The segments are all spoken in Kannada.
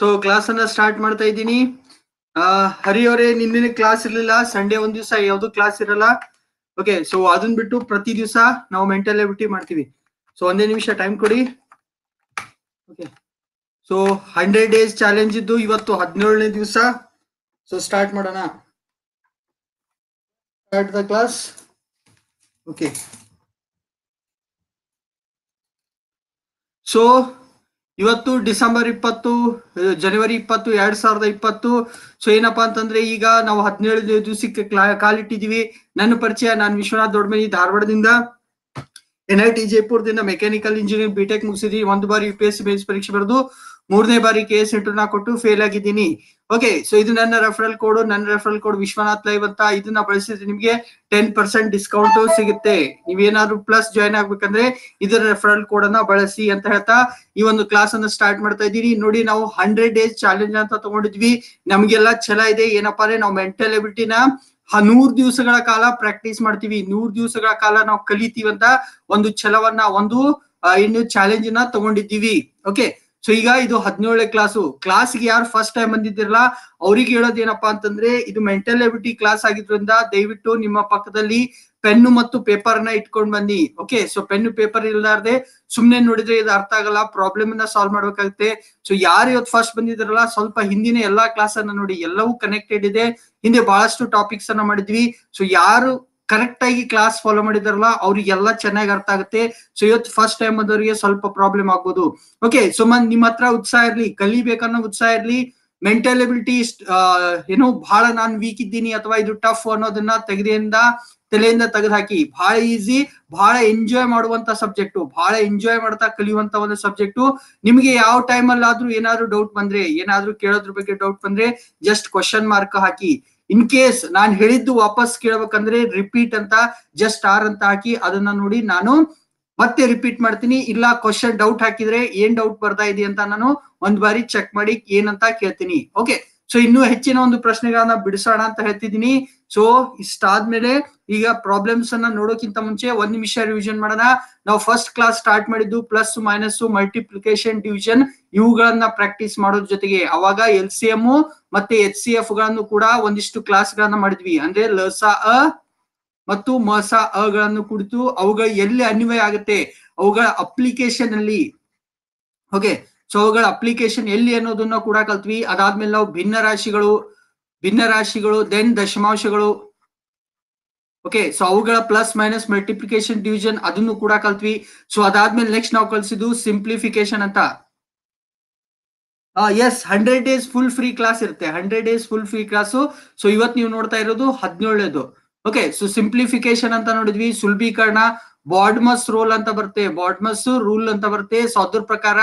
ಸೊ ಕ್ಲಾಸ್ ಅನ್ನ ಸ್ಟಾರ್ಟ್ ಮಾಡ್ತಾ ಇದ್ದೀನಿ ಹರಿ ಅವರೇ ನಿನ್ನೆ ಕ್ಲಾಸ್ ಇರಲಿಲ್ಲ ಸಂಡೇ ಒಂದ್ ದಿವಸ ಯಾವ್ದು ಕ್ಲಾಸ್ ಇರಲ್ಲ ಓಕೆ ಸೊ ಅದನ್ನ ಬಿಟ್ಟು ಪ್ರತಿ ದಿವಸ ನಾವು ಮೆಂಟಲ್ ಎಬಿಲಿಟಿ ಮಾಡ್ತೀವಿ ಸೊ ಒಂದೇ ನಿಮಿಷ ಟೈಮ್ ಕೊಡಿ okay so hundred days challenge ಇದ್ದು ಇವತ್ತು ಹದಿನೇಳನೇ ದಿವಸ ಸೊ ಸ್ಟಾರ್ಟ್ ಮಾಡೋಣ start the class okay so ಇವತ್ತು ಡಿಸೆಂಬರ್ ಇಪ್ಪತ್ತು ಜನವರಿ ಇಪ್ಪತ್ತು ಎರಡ್ ಸಾವಿರದ ಇಪ್ಪತ್ತು ಸೊ ಏನಪ್ಪಾ ಅಂತಂದ್ರೆ ಈಗ ನಾವು ಹದಿನೇಳು ದಿವಸಕ್ಕೆ ಕಾಲಿಟ್ಟಿದೀವಿ ನನ್ನ ಪರಿಚಯ ನಾನು ವಿಶ್ವನಾಥ್ ದೊಡ್ಮನಿ ಧಾರವಾಡದಿಂದ ಎನ್ ಐ ಟಿ ಜೈಪುರದಿಂದ ಮೆಕ್ಯಾನಿಕಲ್ ಇಂಜಿನಿಯರಿಂಗ್ ಬಿಟೆಕ್ ಮುಗಿಸಿದ್ವಿ ಒಂದು ಬಾರಿ ಯು ಪಿ ಎಸ್ ಸಿ ಬೇಸ್ ಪರೀಕ್ಷೆ ಬರೆದು ಮೂರನೇ ಬಾರಿ ಕೆ ಎಸ್ ನಾ ಕೊಟ್ಟು ಫೇಲ್ ಆಗಿದ್ದೀನಿ ಓಕೆ ಸೊ ಇದು ನನ್ನ ರೆಫರಲ್ ಕೋಡ್ ನನ್ನ ರೆಫರಲ್ ಕೋಡ್ ವಿಶ್ವನಾಥ್ ಲೈವ್ ಅಂತ ಇದನ್ನ ಬಳಸಿದ್ರೆ ನಿಮಗೆ ಟೆನ್ ಪರ್ಸೆಂಟ್ ಡಿಸ್ಕೌಂಟ್ ಸಿಗುತ್ತೆ ನೀವೇನಾದ್ರೂ ಪ್ಲಸ್ ಜಾಯ್ನ್ ಆಗ್ಬೇಕಂದ್ರೆ ಇದರ ರೆಫರಲ್ ಕೋಡ್ ಅನ್ನ ಬಳಸಿ ಅಂತ ಹೇಳ್ತಾ ಈ ಒಂದು ಕ್ಲಾಸ್ ಅನ್ನು ಸ್ಟಾರ್ಟ್ ಮಾಡ್ತಾ ಇದ್ದೀನಿ ನೋಡಿ ನಾವು ಹಂಡ್ರೆಡ್ ಡೇಸ್ ಚಾಲೆಂಜ್ ಅಂತ ತಗೊಂಡಿದ್ವಿ ನಮ್ಗೆಲ್ಲ ಛಲ ಇದೆ ಏನಪ್ಪಾ ಅಂದ್ರೆ ನಾವು ಮೆಂಟಲ್ ಎಬಿಲಿಟಿನ ನೂರ್ ದಿವಸಗಳ ಕಾಲ ಪ್ರಾಕ್ಟೀಸ್ ಮಾಡ್ತೀವಿ ನೂರ್ ದಿವಸಗಳ ಕಾಲ ನಾವು ಕಲಿತೀವಂತ ಅಂತ ಒಂದು ಛಲವನ್ನ ಒಂದು ಇನ್ನು ಚಾಲೆಂಜ್ ನ ತಗೊಂಡಿದ್ದೀವಿ ಓಕೆ ಸೊ ಈಗ ಇದು ಹದಿನೇಳನೇ ಕ್ಲಾಸು ಕ್ಲಾಸ್ಗೆ ಯಾರು ಫಸ್ಟ್ ಟೈಮ್ ಬಂದಿದ್ದಿರಲ್ಲ ಅವ್ರಿಗೆ ಹೇಳೋದು ಏನಪ್ಪಾ ಅಂತಂದ್ರೆ ಇದು ಮೆಂಟಲ್ ಎಬಿಲಿಟಿ ಕ್ಲಾಸ್ ಆಗಿದ್ರಿಂದ ದಯವಿಟ್ಟು ನಿಮ್ಮ ಪಕ್ಕದಲ್ಲಿ ಪೆನ್ನು ಮತ್ತು ಪೇಪರ್ ನ ಇಟ್ಕೊಂಡ್ ಬನ್ನಿ ಓಕೆ ಸೊ ಪೆನ್ನು ಪೇಪರ್ ಇಲ್ಲಾರ್ದೆ ಸುಮ್ನೆ ನೋಡಿದ್ರೆ ಇದು ಅರ್ಥ ಆಗಲ್ಲ ಪ್ರಾಬ್ಲಮ್ ನ ಸಾಲ್ವ್ ಮಾಡ್ಬೇಕಾಗುತ್ತೆ ಸೊ ಯಾರು ಇವತ್ತು ಫಸ್ಟ್ ಬಂದಿದ್ರಲ್ಲ ಸ್ವಲ್ಪ ಹಿಂದಿನ ಎಲ್ಲಾ ಕ್ಲಾಸ್ ಅನ್ನ ನೋಡಿ ಎಲ್ಲವೂ ಕನೆಕ್ಟೆಡ್ ಇದೆ ಹಿಂದೆ ಬಹಳಷ್ಟು ಟಾಪಿಕ್ಸ್ ಅನ್ನ ಮಾಡಿದ್ವಿ ಸೊ ಯಾರು ಕರೆಕ್ಟ್ ಆಗಿ ಕ್ಲಾಸ್ ಫಾಲೋ ಮಾಡಿದಾರಲ್ಲ ಅವ್ರಿಗೆಲ್ಲ ಚೆನ್ನಾಗಿ ಅರ್ಥ ಆಗುತ್ತೆ ಸೊ ಇವತ್ತು ಫಸ್ಟ್ ಟೈಮ್ ಅದವರಿಗೆ ಸ್ವಲ್ಪ ಪ್ರಾಬ್ಲಮ್ ಆಗ್ಬೋದು ಓಕೆ ಮನ್ ನಿಮ್ಮ ಹತ್ರ ಉತ್ಸಾಹ ಇರ್ಲಿ ಕಲಿಬೇಕನ್ನೋ ಉತ್ಸಾಹ ಇರ್ಲಿ ಮೆಂಟಲಿಬಿಲಿಟಿ ಎಬಿಲಿಟಿ ಏನೋ ಬಹಳ ನಾನು ವೀಕ್ ಇದ್ದೀನಿ ಅಥವಾ ಇದು ಟಫ್ ಅನ್ನೋದನ್ನ ತೆಗೆದಿಂದ ತಲೆಯಿಂದ ತೆಗೆದುಹಾಕಿ ಬಹಳ ಈಸಿ ಬಹಳ ಎಂಜಾಯ್ ಮಾಡುವಂತ ಸಬ್ಜೆಕ್ಟ್ ಬಹಳ ಎಂಜಾಯ್ ಮಾಡ್ತಾ ಕಲಿಯುವಂತ ಒಂದು ಸಬ್ಜೆಕ್ಟ್ ನಿಮಗೆ ಯಾವ ಟೈಮ್ ಆದ್ರೂ ಏನಾದ್ರು ಡೌಟ್ ಬಂದ್ರೆ ಏನಾದ್ರು ಕೇಳೋದ್ರ ಬಗ್ಗೆ ಡೌಟ್ ಬಂದ್ರೆ ಜಸ್ಟ್ ಕ್ವಶನ್ ಮಾರ್ಕ್ ಹಾಕಿ ಇನ್ ಕೇಸ್ ನಾನು ಹೇಳಿದ್ದು ವಾಪಸ್ ಕೇಳಬೇಕಂದ್ರೆ ರಿಪೀಟ್ ಅಂತ ಜಸ್ಟ್ ಆರ್ ಅಂತ ಹಾಕಿ ಅದನ್ನ ನೋಡಿ ನಾನು ಮತ್ತೆ ರಿಪೀಟ್ ಮಾಡ್ತೀನಿ ಇಲ್ಲ ಕ್ವಶನ್ ಡೌಟ್ ಹಾಕಿದ್ರೆ ಏನ್ ಡೌಟ್ ಬರ್ತಾ ಇದೆ ಅಂತ ನಾನು ಒಂದ್ ಬಾರಿ ಚೆಕ್ ಮಾಡಿ ಏನಂತ ಕೇಳ್ತೀನಿ ಓಕೆ ಸೊ ಇನ್ನೂ ಹೆಚ್ಚಿನ ಒಂದು ಪ್ರಶ್ನೆಗಳನ್ನ ಬಿಡಿಸೋಣ ಅಂತ ಹೇಳ್ತಿದ್ದೀನಿ ಸೊ ಇಷ್ಟಾದ್ಮೇಲೆ ಈಗ ಪ್ರಾಬ್ಲಮ್ಸ್ ಅನ್ನ ನೋಡೋಕ್ಕಿಂತ ಮುಂಚೆ ಒಂದ್ ನಿಮಿಷ ರಿವಿಷನ್ ಮಾಡೋಣ ನಾವು ಫಸ್ಟ್ ಕ್ಲಾಸ್ ಸ್ಟಾರ್ಟ್ ಮಾಡಿದ್ದು ಪ್ಲಸ್ ಮೈನಸ್ ಮಲ್ಟಿಪ್ಲಿಕೇಶನ್ ಡಿವಿಷನ್ ಇವುಗಳನ್ನ ಪ್ರಾಕ್ಟೀಸ್ ಮಾಡೋದ್ರ ಜೊತೆಗೆ ಅವಾಗ ಎಲ್ ಸಿ ಎಂ ಮತ್ತೆ ಎಚ್ ಸಿ ಎಫ್ ಗಳನ್ನು ಕೂಡ ಒಂದಿಷ್ಟು ಕ್ಲಾಸ್ ಗಳನ್ನ ಮಾಡಿದ್ವಿ ಅಂದ್ರೆ ಲಸ ಅ ಮತ್ತು ಮಸ ಗಳನ್ನು ಕುಡಿತು ಅವುಗಳ ಎಲ್ಲಿ ಅನ್ವಯ ಆಗುತ್ತೆ ಅವುಗಳ ಅಪ್ಲಿಕೇಶನ್ ಅಲ್ಲಿ ಓಕೆ ಸೊ ಅವುಗಳ ಅಪ್ಲಿಕೇಶನ್ ಎಲ್ಲಿ ಅನ್ನೋದನ್ನ ಕೂಡ ಕಲ್ತ್ವಿ ಅದಾದ್ಮೇಲೆ ನಾವು ಭಿನ್ನ ರಾಶಿಗಳು ರಾಶಿಗಳು ದೆನ್ ದಶಮಾಂಶಗಳು ಓಕೆ ಸೊ ಅವುಗಳ ಪ್ಲಸ್ ಮೈನಸ್ ಮಲ್ಟಿಪ್ಲಿಕೇಶನ್ ಡಿವಿಷನ್ ಅದನ್ನು ಕೂಡ ಕಲ್ತ್ವಿ ಸೊ ಅದಾದ್ಮೇಲೆ ನೆಕ್ಸ್ಟ್ ನಾವು ಕಲ್ಸಿದ್ದು ಸಿಂಪ್ಲಿಫಿಕೇಶನ್ ಅಂತ ಎಸ್ hundred days full free class ಇರುತ್ತೆ hundred days full free class so ಇವತ್ತು ನೀವು ನೋಡ್ತಾ ಇರೋದು ಹದಿನೇಳನೇದು ಓಕೆ ಸೊ ಸಿಂಪ್ಲಿಫಿಕೇಶನ್ ಅಂತ ನೋಡಿದ್ವಿ ಸುಲಭೀಕರಣ ಬಾಡ್ಮಸ್ ರೂಲ್ ಅಂತ ಬರುತ್ತೆ ಬಾಡ್ಮಸ್ ರೂಲ್ ಅಂತ ಬರುತ್ತೆ ಸೊ ಅದ್ರ ಪ್ರಕಾರ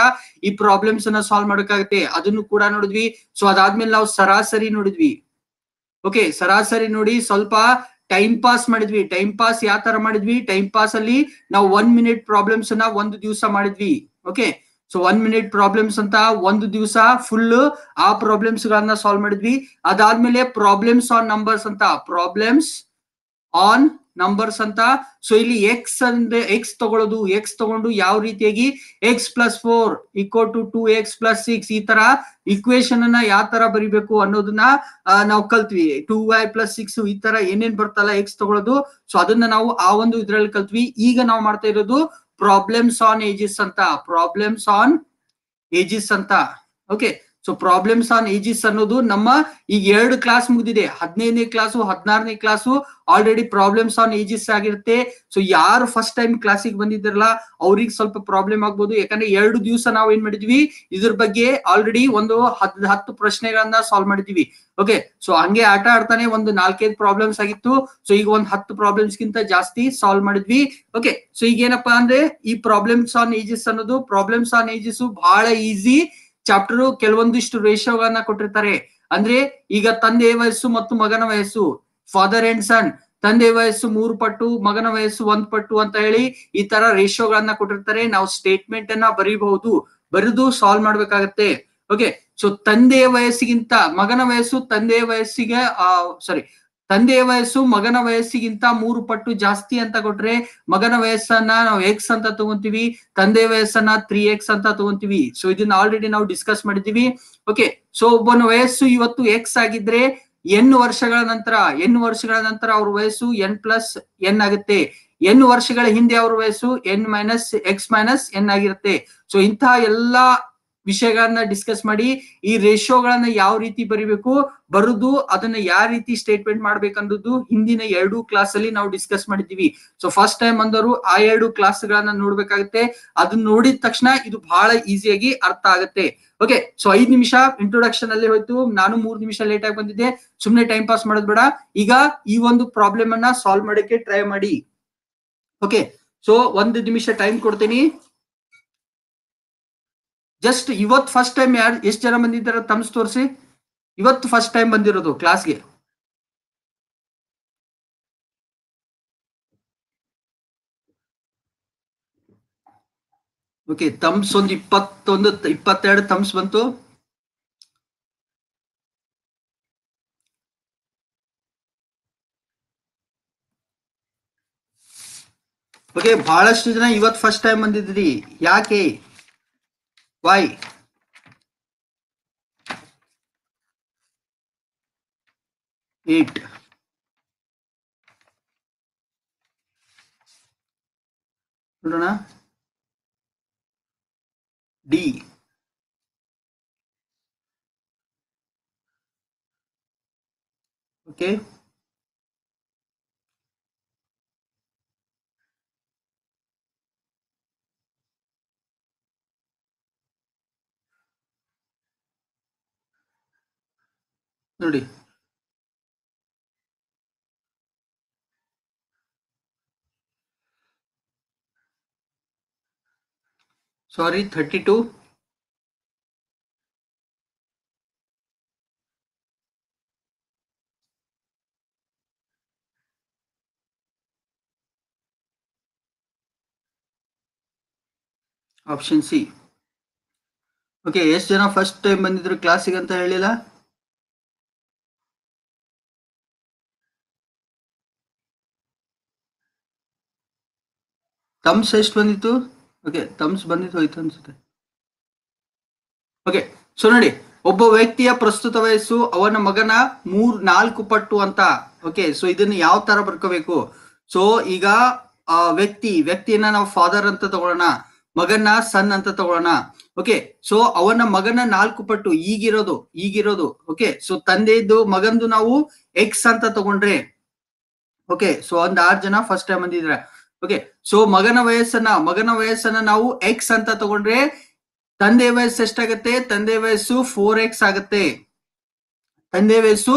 ಈ ಪ್ರಾಬ್ಲಮ್ಸ್ ಅನ್ನ ಸಾಲ್ವ್ ಮಾಡೋಕ್ಕಾಗುತ್ತೆ ಅದನ್ನು ಕೂಡ ನೋಡಿದ್ವಿ ಸೊ ಅದಾದ್ಮೇಲೆ ನಾವು ಸರಾಸರಿ ನೋಡಿದ್ವಿ ಓಕೆ ಸರಾಸರಿ ನೋಡಿ ಸ್ವಲ್ಪ ಟೈಮ್ ಪಾಸ್ ಮಾಡಿದ್ವಿ ಟೈಮ್ ಪಾಸ್ ಯಾವ ತರ ಮಾಡಿದ್ವಿ ಟೈಮ್ ಪಾಸ್ ಅಲ್ಲಿ ನಾವು ಒನ್ ಮಿನಿಟ್ ಪ್ರಾಬ್ಲಮ್ಸ್ ಅನ್ನ ಒಂದು ದಿವಸ ಮಾಡಿದ್ವಿ okay so one minute problems ಅಂತ ಒಂದು ದಿವಸ ಫುಲ್ ಆ ಪ್ರಾಬ್ಲಮ್ಸ್ ಗಳನ್ನ ಸಾಲ್ವ್ ಮಾಡಿದ್ವಿ ಅದಾದ್ಮೇಲೆ ಪ್ರಾಬ್ಲಮ್ಸ್ ಆನ್ ನಂಬರ್ಸ್ ಅಂತ ಪ್ರಾಬ್ಲಮ್ಸ್ ಆನ್ ನಂಬರ್ಸ್ ಅಂತ ಸೊ ಇಲ್ಲಿ ಎಕ್ಸ್ ಅಂದ್ರೆ ಎಕ್ಸ್ ತಗೊಳ್ಳೋದು ಎಕ್ಸ್ ತಗೊಂಡು ಯಾವ ರೀತಿಯಾಗಿ X plus four equal to two X plus six ಈ ತರ ಇಕ್ವೇಶನ್ ಅನ್ನ ಯಾವ ತರ ಬರಿಬೇಕು ಅನ್ನೋದನ್ನ ನಾವು ಕಲ್ತ್ವಿ ಟೂ ವೈ ಪ್ಲಸ್ ಸಿಕ್ಸ್ ಈ ತರ ಏನೇನ್ ಬರ್ತಲ್ಲ ಎಕ್ಸ್ ತಗೊಳ್ಳೋದು ಸೊ ಅದನ್ನ ನಾವು ಆ ಒಂದು ಇದ್ರಲ್ಲಿ ಕಲ್ತ್ವಿ ಈಗ ನಾವು ಮಾಡ್ತಾ ಇರೋದು ಪ್ರಾಬ್ಲಮ್ಸ್ ಆನ್ ಏಜಸ್ ಅಂತ ಪ್ರಾಬ್ಲಮ್ಸ್ ಆನ್ ಏಜಸ್ ಅಂತ okay so problems on ages ಅನ್ನೋದು ನಮ್ಮ ಈಗ ಎರಡು ಕ್ಲಾಸ್ ಮುಗಿದಿದೆ ಹದಿನೈದನೇ ಕ್ಲಾಸು ಹದಿನಾರನೇ class already problems on ages ಆಗಿರುತ್ತೆ ಸೊ ಯಾರು ಫಸ್ಟ್ ಟೈಮ್ ಕ್ಲಾಸಿಗೆ ಬಂದಿದ್ರಲ್ಲ ಅವ್ರಿಗೆ ಸ್ವಲ್ಪ ಪ್ರಾಬ್ಲಮ್ ಆಗ್ಬೋದು ಯಾಕಂದ್ರೆ ಎರಡು ದಿವಸ ನಾವು ಏನ್ ಮಾಡಿದ್ವಿ ಇದ್ರ ಬಗ್ಗೆ ಆಲ್ರೆಡಿ ಒಂದು ಹದ್ ಹತ್ತು ಪ್ರಶ್ನೆಗಳನ್ನ ಸಾಲ್ವ್ ಮಾಡಿದ್ವಿ ಓಕೆ ಸೊ ಹಂಗೆ ಆಟ ಆಡ್ತಾನೆ ಒಂದು ನಾಲ್ಕೈದು ಪ್ರಾಬ್ಲಮ್ಸ್ ಆಗಿತ್ತು ಸೊ ಈಗ ಒಂದ್ ಹತ್ತು ಪ್ರಾಬ್ಲಮ್ಸ್ ಗಿಂತ ಜಾಸ್ತಿ ಸಾಲ್ವ್ ಮಾಡಿದ್ವಿ ಓಕೆ ಸೊ ಈಗ ಏನಪ್ಪಾ ಅಂದ್ರೆ ಈ ಪ್ರಾಬ್ಲಮ್ಸ್ ಆನ್ ಏಜಸ್ ಅನ್ನೋದು ಪ್ರಾಬ್ಲಮ್ಸ್ ಆನ್ ಏಜಸ್ ಬಹಳ ಈಸಿ ಚಾಪ್ಟರ್ ಕೆಲವೊಂದಿಷ್ಟು ರೇಷಿಯೋಗಳನ್ನ ಕೊಟ್ಟಿರ್ತಾರೆ ಅಂದ್ರೆ ಈಗ ತಂದೆ ವಯಸ್ಸು ಮತ್ತು ಮಗನ ವಯಸ್ಸು ಫಾದರ್ ಅಂಡ್ ಸನ್ ತಂದೆ ವಯಸ್ಸು ಮೂರು ಪಟ್ಟು ಮಗನ ವಯಸ್ಸು ಒಂದ್ ಪಟ್ಟು ಅಂತ ಹೇಳಿ ಈ ತರ ರೇಷಿಯೋಗಳನ್ನ ಕೊಟ್ಟಿರ್ತಾರೆ ನಾವು ಸ್ಟೇಟ್ಮೆಂಟ್ ಅನ್ನ ಬರೀಬಹುದು ಬರೆದು ಸಾಲ್ವ್ ಮಾಡ್ಬೇಕಾಗತ್ತೆ ಓಕೆ ಸೊ ತಂದೆಯ ವಯಸ್ಸಿಗಿಂತ ಮಗನ ವಯಸ್ಸು ತಂದೆಯ ವಯಸ್ಸಿಗೆ ಸಾರಿ ತಂದೆಯ ವಯಸ್ಸು ಮಗನ ವಯಸ್ಸಿಗಿಂತ ಮೂರು ಪಟ್ಟು ಜಾಸ್ತಿ ಅಂತ ಕೊಟ್ರೆ ಮಗನ ವಯಸ್ಸನ್ನ ನಾವು ಎಕ್ಸ್ ಅಂತ ತಗೊಂತೀವಿ ತಂದೆ ವಯಸ್ಸನ್ನ ತ್ರೀ ಎಕ್ಸ್ ಅಂತ ತಗೊಂತೀವಿ ಸೊ ಇದನ್ನ ಆಲ್ರೆಡಿ ನಾವು ಡಿಸ್ಕಸ್ ಮಾಡಿದೀವಿ ಓಕೆ ಸೊ ಒಬ್ಬನ ವಯಸ್ಸು ಇವತ್ತು ಎಕ್ಸ್ ಆಗಿದ್ರೆ ಎನ್ ವರ್ಷಗಳ ನಂತರ ಎನ್ ವರ್ಷಗಳ ನಂತರ ಅವ್ರ ವಯಸ್ಸು ಎನ್ ಪ್ಲಸ್ ಎನ್ ಆಗುತ್ತೆ ಎನ್ ವರ್ಷಗಳ ಹಿಂದೆ ಅವ್ರ ವಯಸ್ಸು N minus X minus N ಆಗಿರುತ್ತೆ ಸೊ ಇಂತಹ ಎಲ್ಲಾ ವಿಷಯಗಳನ್ನ ಡಿಸ್ಕಸ್ ಮಾಡಿ ಈ ರೇಷಿಯೋಗಳನ್ನ ಯಾವ ರೀತಿ ಬರಿಬೇಕು ಬರುದು ಅದನ್ನ ಯಾವ ರೀತಿ ಸ್ಟೇಟ್ಮೆಂಟ್ ಮಾಡ್ಬೇಕನ್ನೋದು ಹಿಂದಿನ ಎರಡು ಕ್ಲಾಸ್ ಅಲ್ಲಿ ನಾವು ಡಿಸ್ಕಸ್ ಮಾಡಿದ್ದೀವಿ ಸೊ ಫಸ್ಟ್ ಟೈಮ್ ಅಂದರು ಆ ಎರಡು ಕ್ಲಾಸ್ ಗಳನ್ನ ನೋಡ್ಬೇಕಾಗತ್ತೆ ಅದನ್ನ ನೋಡಿದ ತಕ್ಷಣ ಇದು ಬಹಳ ಈಸಿಯಾಗಿ ಅರ್ಥ ಆಗತ್ತೆ ಓಕೆ ಸೊ ಐದ್ ನಿಮಿಷ ಇಂಟ್ರೊಡಕ್ಷನ್ ಅಲ್ಲಿ ಹೋಯ್ತು ನಾನು ಮೂರ್ ನಿಮಿಷ ಲೇಟ್ ಆಗಿ ಬಂದಿದ್ದೆ ಸುಮ್ನೆ ಟೈಮ್ ಪಾಸ್ ಮಾಡೋದ್ ಬೇಡ ಈಗ ಈ ಒಂದು ಪ್ರಾಬ್ಲಮ್ ಅನ್ನ ಸಾಲ್ವ್ ಮಾಡೋಕೆ ಟ್ರೈ ಮಾಡಿ ಓಕೆ ಸೊ ಒಂದು ನಿಮಿಷ ಟೈಮ್ ಕೊಡ್ತೀನಿ ಜಸ್ಟ್ ಇವತ್ತು ಫಸ್ಟ್ ಟೈಮ್ ಯಾರು ಎಷ್ಟು ಜನ ಬಂದಿದ್ದಾರೆ ತಮ್ಸ್ ತೋರಿಸಿ ಇವತ್ತು ಫಸ್ಟ್ ಟೈಮ್ ಬಂದಿರೋದು ಕ್ಲಾಸ್ಗೆ ಓಕೆ ತಮ್ಸ್ ಒಂದು ಇಪ್ಪತ್ತೊಂದು ಇಪ್ಪತ್ತೆರಡು ತಮ್ಸ್ ಬಂತು ಓಕೆ ಬಹಳಷ್ಟು ಜನ ಇವತ್ತು ಫಸ್ಟ್ ಟೈಮ್ ಬಂದಿದ್ರಿ ಯಾಕೆ Why? Eight. ನೋಡೋಣ D. Okay. ನೋಡಿ ಸಾರಿ 32 ಆಪ್ಷನ್ ಸಿ ಓಕೆ ಎಸ್ ಜನ ಫಸ್ಟ್ ಟೈಮ್ ಬಂದಿದ್ರು ಕ್ಲಾಸ್ ಈಗ ಅಂತ ಹೇಳಲಿಲ್ಲಾ ತಮ್ಸ್ ಎಷ್ಟು ಬಂದಿತ್ತು ಓಕೆ ತಮ್ಸ್ ಬಂದಿತ್ತು ಹೋಯ್ತು ಅನ್ಸುತ್ತೆ ಓಕೆ ಸೊ ನೋಡಿ ಒಬ್ಬ ವ್ಯಕ್ತಿಯ ಪ್ರಸ್ತುತ ವಯಸ್ಸು ಅವನ ಮಗನ ಮೂರ್ ನಾಲ್ಕು ಪಟ್ಟು ಅಂತ ಓಕೆ ಸೊ ಇದನ್ನ ಯಾವ ತರ ಬರ್ಕೋಬೇಕು ಸೊ ಈಗ ಆ ವ್ಯಕ್ತಿ ವ್ಯಕ್ತಿಯನ್ನ ನಾವು ಫಾದರ್ ಅಂತ ತಗೊಳ್ಳೋಣ ಮಗನ ಸನ್ ಅಂತ ತಗೊಳ್ಳೋಣ ಓಕೆ ಸೊ ಅವನ ಮಗನ ನಾಲ್ಕು ಪಟ್ಟು ಈಗಿರೋದು ಈಗಿರೋದು ಓಕೆ ಸೊ ತಂದೆಯದ್ದು ಮಗಂದು ನಾವು ಎಕ್ಸ್ ಅಂತ ತಗೊಂಡ್ರೆ ಓಕೆ ಸೊ ಒಂದ್ ಆರ್ ಜನ ಫಸ್ಟ್ ಟೈಮ್ ಬಂದಿದ್ರೆ ಓಕೆ ಸೊ ಮಗನ ವಯಸ್ಸನ್ನ ಮಗನ ವಯಸ್ಸನ್ನ ನಾವು ಎಕ್ಸ್ ಅಂತ ತಗೊಂಡ್ರೆ ತಂದೆ ವಯಸ್ಸು ಎಷ್ಟಾಗತ್ತೆ ತಂದೆ ವಯಸ್ಸು ಫೋರ್ ಎಕ್ಸ್ ಆಗತ್ತೆ ತಂದೆ ವಯಸ್ಸು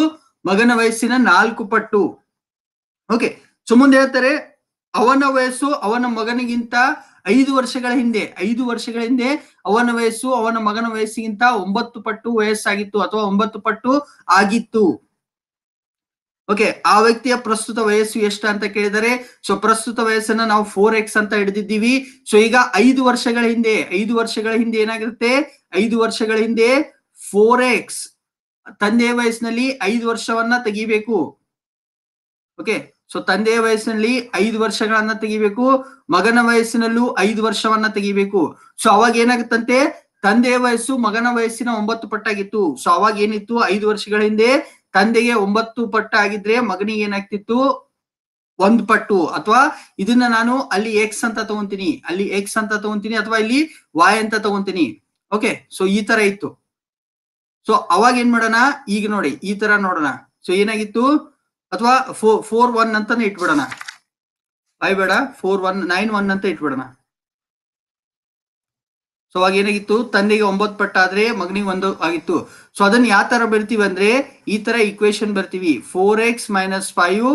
ಮಗನ ವಯಸ್ಸಿನ ನಾಲ್ಕು ಪಟ್ಟು ಓಕೆ ಸೊ ಮುಂದೆ ಹೇಳ್ತಾರೆ ಅವನ ವಯಸ್ಸು ಅವನ ಮಗನಿಗಿಂತ ಐದು ವರ್ಷಗಳ ಹಿಂದೆ ಐದು ವರ್ಷಗಳ ಹಿಂದೆ ಅವನ ವಯಸ್ಸು ಅವನ ಮಗನ ವಯಸ್ಸಿಗಿಂತ ಒಂಬತ್ತು ಪಟ್ಟು ವಯಸ್ಸಾಗಿತ್ತು ಅಥವಾ ಒಂಬತ್ತು ಪಟ್ಟು ಆಗಿತ್ತು ಓಕೆ ಆ ವ್ಯಕ್ತಿಯ ಪ್ರಸ್ತುತ ವಯಸ್ಸು ಎಷ್ಟ ಅಂತ ಕೇಳಿದರೆ ಸೊ ಪ್ರಸ್ತುತ ವಯಸ್ಸನ್ನ ನಾವು ಫೋರ್ ಎಕ್ಸ್ ಅಂತ ಹಿಡಿದಿದ್ದೀವಿ ಸೊ ಈಗ ಐದು ವರ್ಷಗಳ ಹಿಂದೆ ಐದು ವರ್ಷಗಳ ಹಿಂದೆ ಏನಾಗಿರುತ್ತೆ ಐದು ವರ್ಷಗಳ ಹಿಂದೆ ಫೋರ್ ಎಕ್ಸ್ ತಂದೆಯ ವಯಸ್ಸಿನಲ್ಲಿ ಐದು ವರ್ಷವನ್ನ ತೆಗಿಬೇಕು ಓಕೆ ಸೊ ತಂದೆಯ ವಯಸ್ಸಿನಲ್ಲಿ ಐದು ವರ್ಷಗಳನ್ನ ತೆಗಿಬೇಕು ಮಗನ ವಯಸ್ಸಿನಲ್ಲೂ ಐದು ವರ್ಷವನ್ನ ತೆಗಿಬೇಕು ಸೊ ಅವಾಗ ಏನಾಗುತ್ತಂತೆ ತಂದೆಯ ವಯಸ್ಸು ಮಗನ ವಯಸ್ಸಿನ ಒಂಬತ್ತು ಪಟ್ಟಾಗಿತ್ತು ಸೊ ಅವಾಗ ಏನಿತ್ತು ಐದು ವರ್ಷಗಳ ಹಿಂದೆ ತಂದೆಗೆ ಒಂಬತ್ತು ಪಟ್ಟು ಆಗಿದ್ರೆ ಮಗನಿಗೆ ಏನಾಗ್ತಿತ್ತು ಒಂದ್ ಪಟ್ಟು ಅಥವಾ ಇದನ್ನ ನಾನು ಅಲ್ಲಿ ಎಕ್ಸ್ ಅಂತ ತಗೊಂತೀನಿ ಅಲ್ಲಿ ಎಕ್ಸ್ ಅಂತ ತಗೊಂತೀನಿ ಅಥವಾ ಇಲ್ಲಿ ವಾಯ್ ಅಂತ ತಗೊಂತೀನಿ ಓಕೆ ಸೊ ಈ ತರ ಇತ್ತು ಸೊ ಅವಾಗ ಏನ್ ಮಾಡೋಣ ಈಗ ನೋಡಿ ಈ ತರ ನೋಡೋಣ ಸೊ ಏನಾಗಿತ್ತು ಅಥವಾ ಫೋ ಫೋರ್ ಒನ್ ಅಂತಾನೆ ಇಟ್ಬಿಡೋಣ ಬಾಯ್ ಬೇಡ ಫೋರ್ ಒನ್ ನೈನ್ ಒನ್ ಅಂತ ಇಟ್ಬಿಡೋಣ ಸೊ ಅವಾಗ ಏನಾಗಿತ್ತು ತಂದೆಗೆ ಒಂಬತ್ತು ಪಟ್ಟ ಆದ್ರೆ ಮಗನಿಗೆ ಒಂದು ಆಗಿತ್ತು ಸೊ ಅದನ್ನ ಯಾವ ತರ ಬರ್ತೀವಿ ಅಂದ್ರೆ ಈ ತರ ಇಕ್ವೇಶನ್ ಬರ್ತೀವಿ four X minus five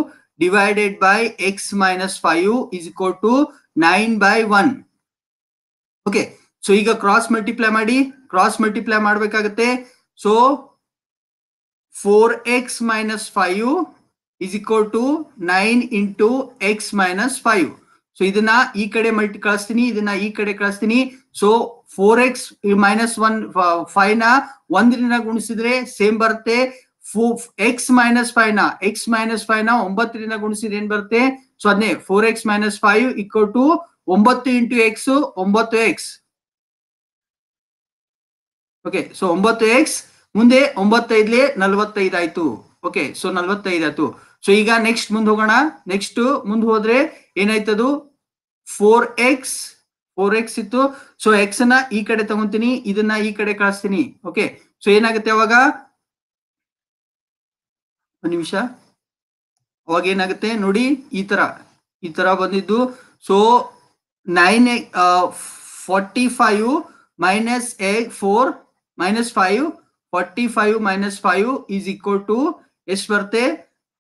divided by X minus five is equal to nine by one okay so ಈಗ ಕ್ರಾಸ್ ಮಲ್ಟಿಪ್ಲೈ ಮಾಡಿ ಕ್ರಾಸ್ ಮಲ್ಟಿಪ್ಲೈ ಮಾಡಬೇಕಾಗತ್ತೆ so four X minus five is equal to nine into X minus five so ಇದನ್ನ ಈ ಕಡೆ ಮಲ್ಟಿ ಕಳಿಸ್ತೀನಿ ಇದನ್ನ ಈ ಕಡೆ ಕಳಿಸ್ತೀನಿ so four X minus one five ನ ಒಂದರಿಂದ ಗುಣಿಸಿದ್ರೆ ಸೇಮ್ ಬರುತ್ತೆ ಎಕ್ಸ್ ಮೈನಸ್ ಫೈವ್ ನ ಎಕ್ಸ್ ಮೈನಸ್ ಫೈವ್ ನ ಒಂಬತ್ತರಿಂದ ಗುಣಿಸಿದ್ರೆ ಏನ್ ಬರುತ್ತೆ ಸೊ ಅದನ್ನೇ four X minus five equal to ಒಂಬತ್ತು ಇಂಟು ಎಕ್ಸ್ ಒಂಬತ್ತು ಎಕ್ಸ್ ಓಕೆ ಸೊ ಒಂಬತ್ತು ಎಕ್ಸ್ ಮುಂದೆ ಒಂಬತ್ತೈದ್ಲೆ ನಲ್ವತ್ತೈದಾಯ್ತು ಓಕೆ ಸೊ ನಲ್ವತ್ತೈದಾಯ್ತು ಸೊ ಈಗ ನೆಕ್ಸ್ಟ್ ಮುಂದೆ ಹೋಗೋಣ ನೆಕ್ಸ್ಟ್ ಮುಂದೆ ಹೋದ್ರೆ ಏನಾಯ್ತದು ಫೋರ್ ಎಕ್ಸ್ ಫೋರ್ ಎಕ್ಸ್ ಇತ್ತು ಸೊ ಎಕ್ಸ್ ಅನ್ನ ಈ ಕಡೆ ತಗೊಂತೀನಿ ಇದನ್ನ ಈ ಕಡೆ ಕಳಿಸ್ತೀನಿ ಓಕೆ ಸೊ ಏನಾಗುತ್ತೆ ಅವಾಗ ಒಂದು ನಿಮಿಷ ಅವಾಗ ಏನಾಗುತ್ತೆ ನೋಡಿ ಈ ತರ ಈ ತರ ಬಂದಿದ್ದು so nine forty five minus a four minus five forty five minus five is equal to ಎಷ್ಟು ಬರುತ್ತೆ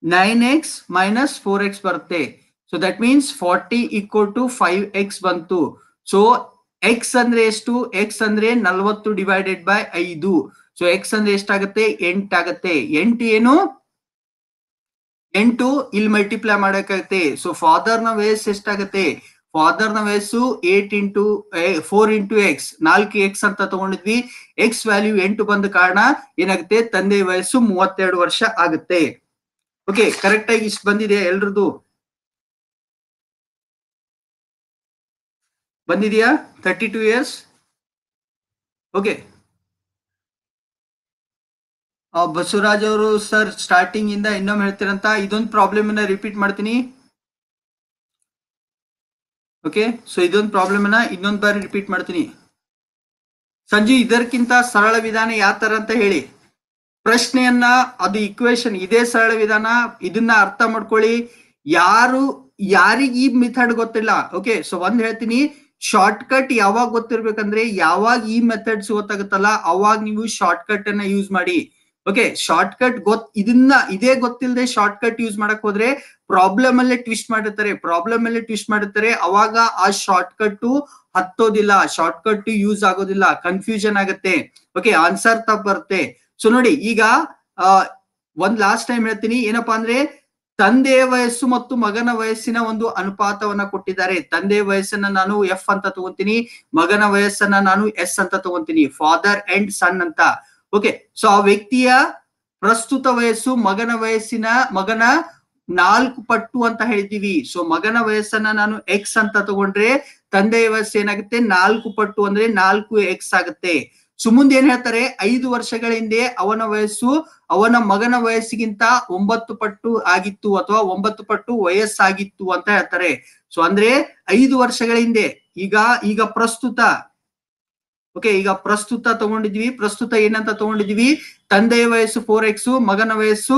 9x minus 4x ಬರುತ್ತೆ so that means forty equal to five X ಬಂತು ಸೊ ಎಕ್ಸ್ ಅಂದ್ರೆ ಎಷ್ಟು ಎಕ್ಸ್ ಅಂದ್ರೆ ನಲ್ವತ್ತು ಡಿವೈಡೆಡ್ ಬೈ ಐದು ಸೊ ಎಕ್ಸ್ ಅಂದ್ರೆ ಎಷ್ಟಾಗತ್ತೆ ಆಗತ್ತೆ ಎಂಟು ಏನು ಎಂಟು ಇಲ್ಲಿ ಮಲ್ಟಿಪ್ಲೈ ಮಾಡೋಕ್ಕಾಗತ್ತೆ ಸೊ ಫಾದರ್ನ ವೇಸ್ ಎಷ್ಟಾಗತ್ತೆ ಫಾದರ್ನ ವಯಸ್ಸು eight into four into X ನಾಲ್ಕು ಎಕ್ಸ್ ಅಂತ ತಗೊಂಡಿದ್ವಿ ಎಕ್ಸ್ ವ್ಯಾಲ್ಯೂ ಎಂಟು ಬಂದ ಕಾರಣ ಏನಾಗುತ್ತೆ ತಂದೆ ವಯಸ್ಸು ಮೂವತ್ತೆರಡು ವರ್ಷ ಆಗುತ್ತೆ ಓಕೆ ಕರೆಕ್ಟ್ ಆಗಿ ಇಷ್ಟು ಬಂದಿದೆ ಎಲ್ರದ್ದು ಬಂದಿದೆಯಾ thirty two years okay Basavaraj ಅವರು ಸರ್ ಸ್ಟಾರ್ಟಿಂಗ್ ಇಂದ ಇನ್ನೊಮ್ಮೆ ಹೇಳ್ತೀರಂತ ಇದೊಂದು ಪ್ರಾಬ್ಲಮ್ ಅನ್ನ ರಿಪೀಟ್ ಮಾಡ್ತೀನಿ ಓಕೆ ಸೊ ಇದೊಂದು ಪ್ರಾಬ್ಲಮ್ ಅನ್ನ ಇನ್ನೊಂದು ಬಾರಿ ರಿಪೀಟ್ ಮಾಡ್ತೀನಿ ಸಂಜು ಇದಕ್ಕಿಂತ ಸರಳ ವಿಧಾನ ಯಾವ ತರ ಅಂತ ಹೇಳಿ ಪ್ರಶ್ನೆಯನ್ನ ಅದು ಇಕ್ವೇಶನ್ ಇದೇ ಸರಳ ವಿಧಾನ ಇದನ್ನ ಅರ್ಥ ಮಾಡ್ಕೊಳ್ಳಿ ಯಾರು ಯಾರಿಗೆ ಈ ಮೆಥಡ್ ಗೊತ್ತಿಲ್ಲ ಓಕೆ ಸೊ ಒಂದ್ ಹೇಳ್ತೀನಿ ಶಾರ್ಟ್ಕಟ್ ಕಟ್ ಯಾವಾಗ ಗೊತ್ತಿರ್ಬೇಕಂದ್ರೆ ಯಾವಾಗ ಈ ಮೆಥಡ್ಸ್ ಗೊತ್ತಾಗುತ್ತಲ್ಲ ಅವಾಗ ನೀವು ಶಾರ್ಟ್ ಕಟ್ ಅನ್ನ ಯೂಸ್ ಮಾಡಿ ಓಕೆ ಶಾರ್ಟ್ ಕಟ್ ಗೊತ್ ಇದನ್ನ ಇದೇ ಗೊತ್ತಿಲ್ಲದೆ ಶಾರ್ಟ್ ಕಟ್ ಯೂಸ್ ಮಾಡಕ್ ಹೋದ್ರೆ ಪ್ರಾಬ್ಲಮ್ ಅಲ್ಲೇ ಟ್ವಿಸ್ಟ್ ಮಾಡಿರ್ತಾರೆ ಪ್ರಾಬ್ಲಮ್ ಅಲ್ಲೇ ಟ್ವಿಸ್ಟ್ ಮಾಡಿರ್ತಾರೆ ಅವಾಗ ಆ ಶಾರ್ಟ್ ಕಟ್ ಹತ್ತೋದಿಲ್ಲ ಶಾರ್ಟ್ ಕಟ್ ಯೂಸ್ ಆಗೋದಿಲ್ಲ ಕನ್ಫ್ಯೂಷನ್ ಆಗುತ್ತೆ ಓಕೆ ಆನ್ಸರ್ ತಪ್ಪ ಬರುತ್ತೆ ಸೊ ನೋಡಿ ಈಗ ಒಂದ್ ಲಾಸ್ಟ್ ಟೈಮ್ ಹೇಳ್ತೀನಿ ಏನಪ್ಪಾ ಅಂದ್ರೆ ತಂದೆಯ ವಯಸ್ಸು ಮತ್ತು ಮಗನ ವಯಸ್ಸಿನ ಒಂದು ಅನುಪಾತವನ್ನ ಕೊಟ್ಟಿದ್ದಾರೆ ತಂದೆಯ ವಯಸ್ಸನ್ನ ನಾನು ಎಫ್ ಅಂತ ತಗೊಂತೀನಿ ಮಗನ ವಯಸ್ಸನ್ನ ನಾನು ಎಸ್ ಅಂತ ತಗೊಂತೀನಿ ಫಾದರ್ ಅಂಡ್ ಸನ್ ಅಂತ ಓಕೆ ಸೊ ಆ ವ್ಯಕ್ತಿಯ ಪ್ರಸ್ತುತ ವಯಸ್ಸು ಮಗನ ವಯಸ್ಸಿನ ಮಗನ ನಾಲ್ಕು ಪಟ್ಟು ಅಂತ ಹೇಳ್ತೀವಿ ಸೊ ಮಗನ ವಯಸ್ಸನ್ನ ನಾನು ಎಕ್ಸ್ ಅಂತ ತಗೊಂಡ್ರೆ ತಂದೆಯ ವಯಸ್ಸು ಏನಾಗುತ್ತೆ ನಾಲ್ಕು ಪಟ್ಟು ಅಂದ್ರೆ ನಾಲ್ಕು ಎಕ್ಸ್ ಆಗುತ್ತೆ ಸುಮುಂದ್ ಏನ್ ಹೇಳ್ತಾರೆ ಐದು ವರ್ಷಗಳ ಹಿಂದೆ ಅವನ ವಯಸ್ಸು ಅವನ ಮಗನ ವಯಸ್ಸಿಗಿಂತ ಒಂಬತ್ತು ಪಟ್ಟು ಆಗಿತ್ತು ಅಥವಾ ಒಂಬತ್ತು ಪಟ್ಟು ವಯಸ್ಸಾಗಿತ್ತು ಅಂತ ಹೇಳ್ತಾರೆ ಸೊ ಅಂದ್ರೆ ಐದು ವರ್ಷಗಳ ಹಿಂದೆ ಈಗ ಈಗ ಪ್ರಸ್ತುತ ಓಕೆ ಈಗ ಪ್ರಸ್ತುತ ತಗೊಂಡಿದ್ವಿ ಪ್ರಸ್ತುತ ಏನಂತ ತಗೊಂಡಿದ್ವಿ ತಂದೆಯ ವಯಸ್ಸು ಫೋರ್ ಎಕ್ಸ್ ಮಗನ ವಯಸ್ಸು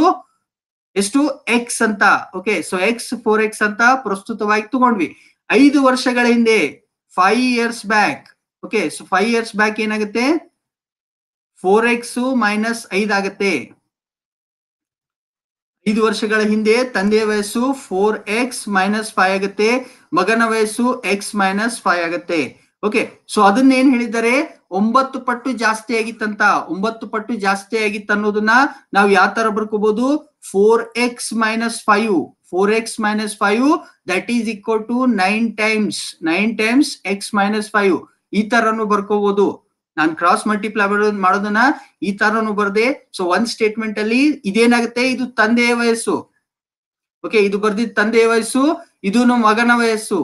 ಎಷ್ಟು ಎಕ್ಸ್ ಅಂತ okay so X four X ಅಂತ ಪ್ರಸ್ತುತವಾಗಿ ತಗೊಂಡ್ವಿ ಐದು ವರ್ಷಗಳ ಹಿಂದೆ five years back okay so five years back ಏನಾಗುತ್ತೆ ಫೋರ್ ಎಕ್ಸ್ ಮೈನಸ್ ಆಗತ್ತೆ ಐದು ವರ್ಷಗಳ ಹಿಂದೆ ತಂದೆಯ ವಯಸ್ಸು ಫೋರ್ ಎಕ್ಸ್ ಮೈನಸ್ ಫೈವ್ ಆಗತ್ತೆ ಮಗನ ವಯಸ್ಸು ಎಕ್ಸ್ ಮೈನಸ್ ಫೈವ್ ಆಗತ್ತೆ ಓಕೆ ಸೊ ಅದನ್ನ ಏನ್ ಹೇಳಿದ್ದಾರೆ ಒಂಬತ್ತು ಪಟ್ಟು ಜಾಸ್ತಿ ಆಗಿತ್ತಂತ ಒಂಬತ್ತು ಪಟ್ಟು ಜಾಸ್ತಿ ಆಗಿತ್ತು ಅನ್ನೋದನ್ನ ನಾವು ಯಾವ ತರ ಬರ್ಕೋಬಹುದು four X minus five four X minus five that is equal to nine times nine times X minus five ಈ ತರನು ಬರ್ಕೋಬಹುದು ನಾನು ಕ್ರಾಸ್ ಮಲ್ಟಿಪ್ಲೈ ಮಾಡೋದನ್ನ ಈ ತರನು ಬರ್ದೆ ಸೊ ಒಂದ್ ಸ್ಟೇಟ್ಮೆಂಟ್ ಅಲ್ಲಿ ಇದೇನಾಗುತ್ತೆ ಇದು ತಂದೆಯ ವಯಸ್ಸು ಓಕೆ ಇದು ಬರ್ದಿದ್ ತಂದೆಯ ವಯಸ್ಸು ಇದೂನು ಮಗನ ವಯಸ್ಸು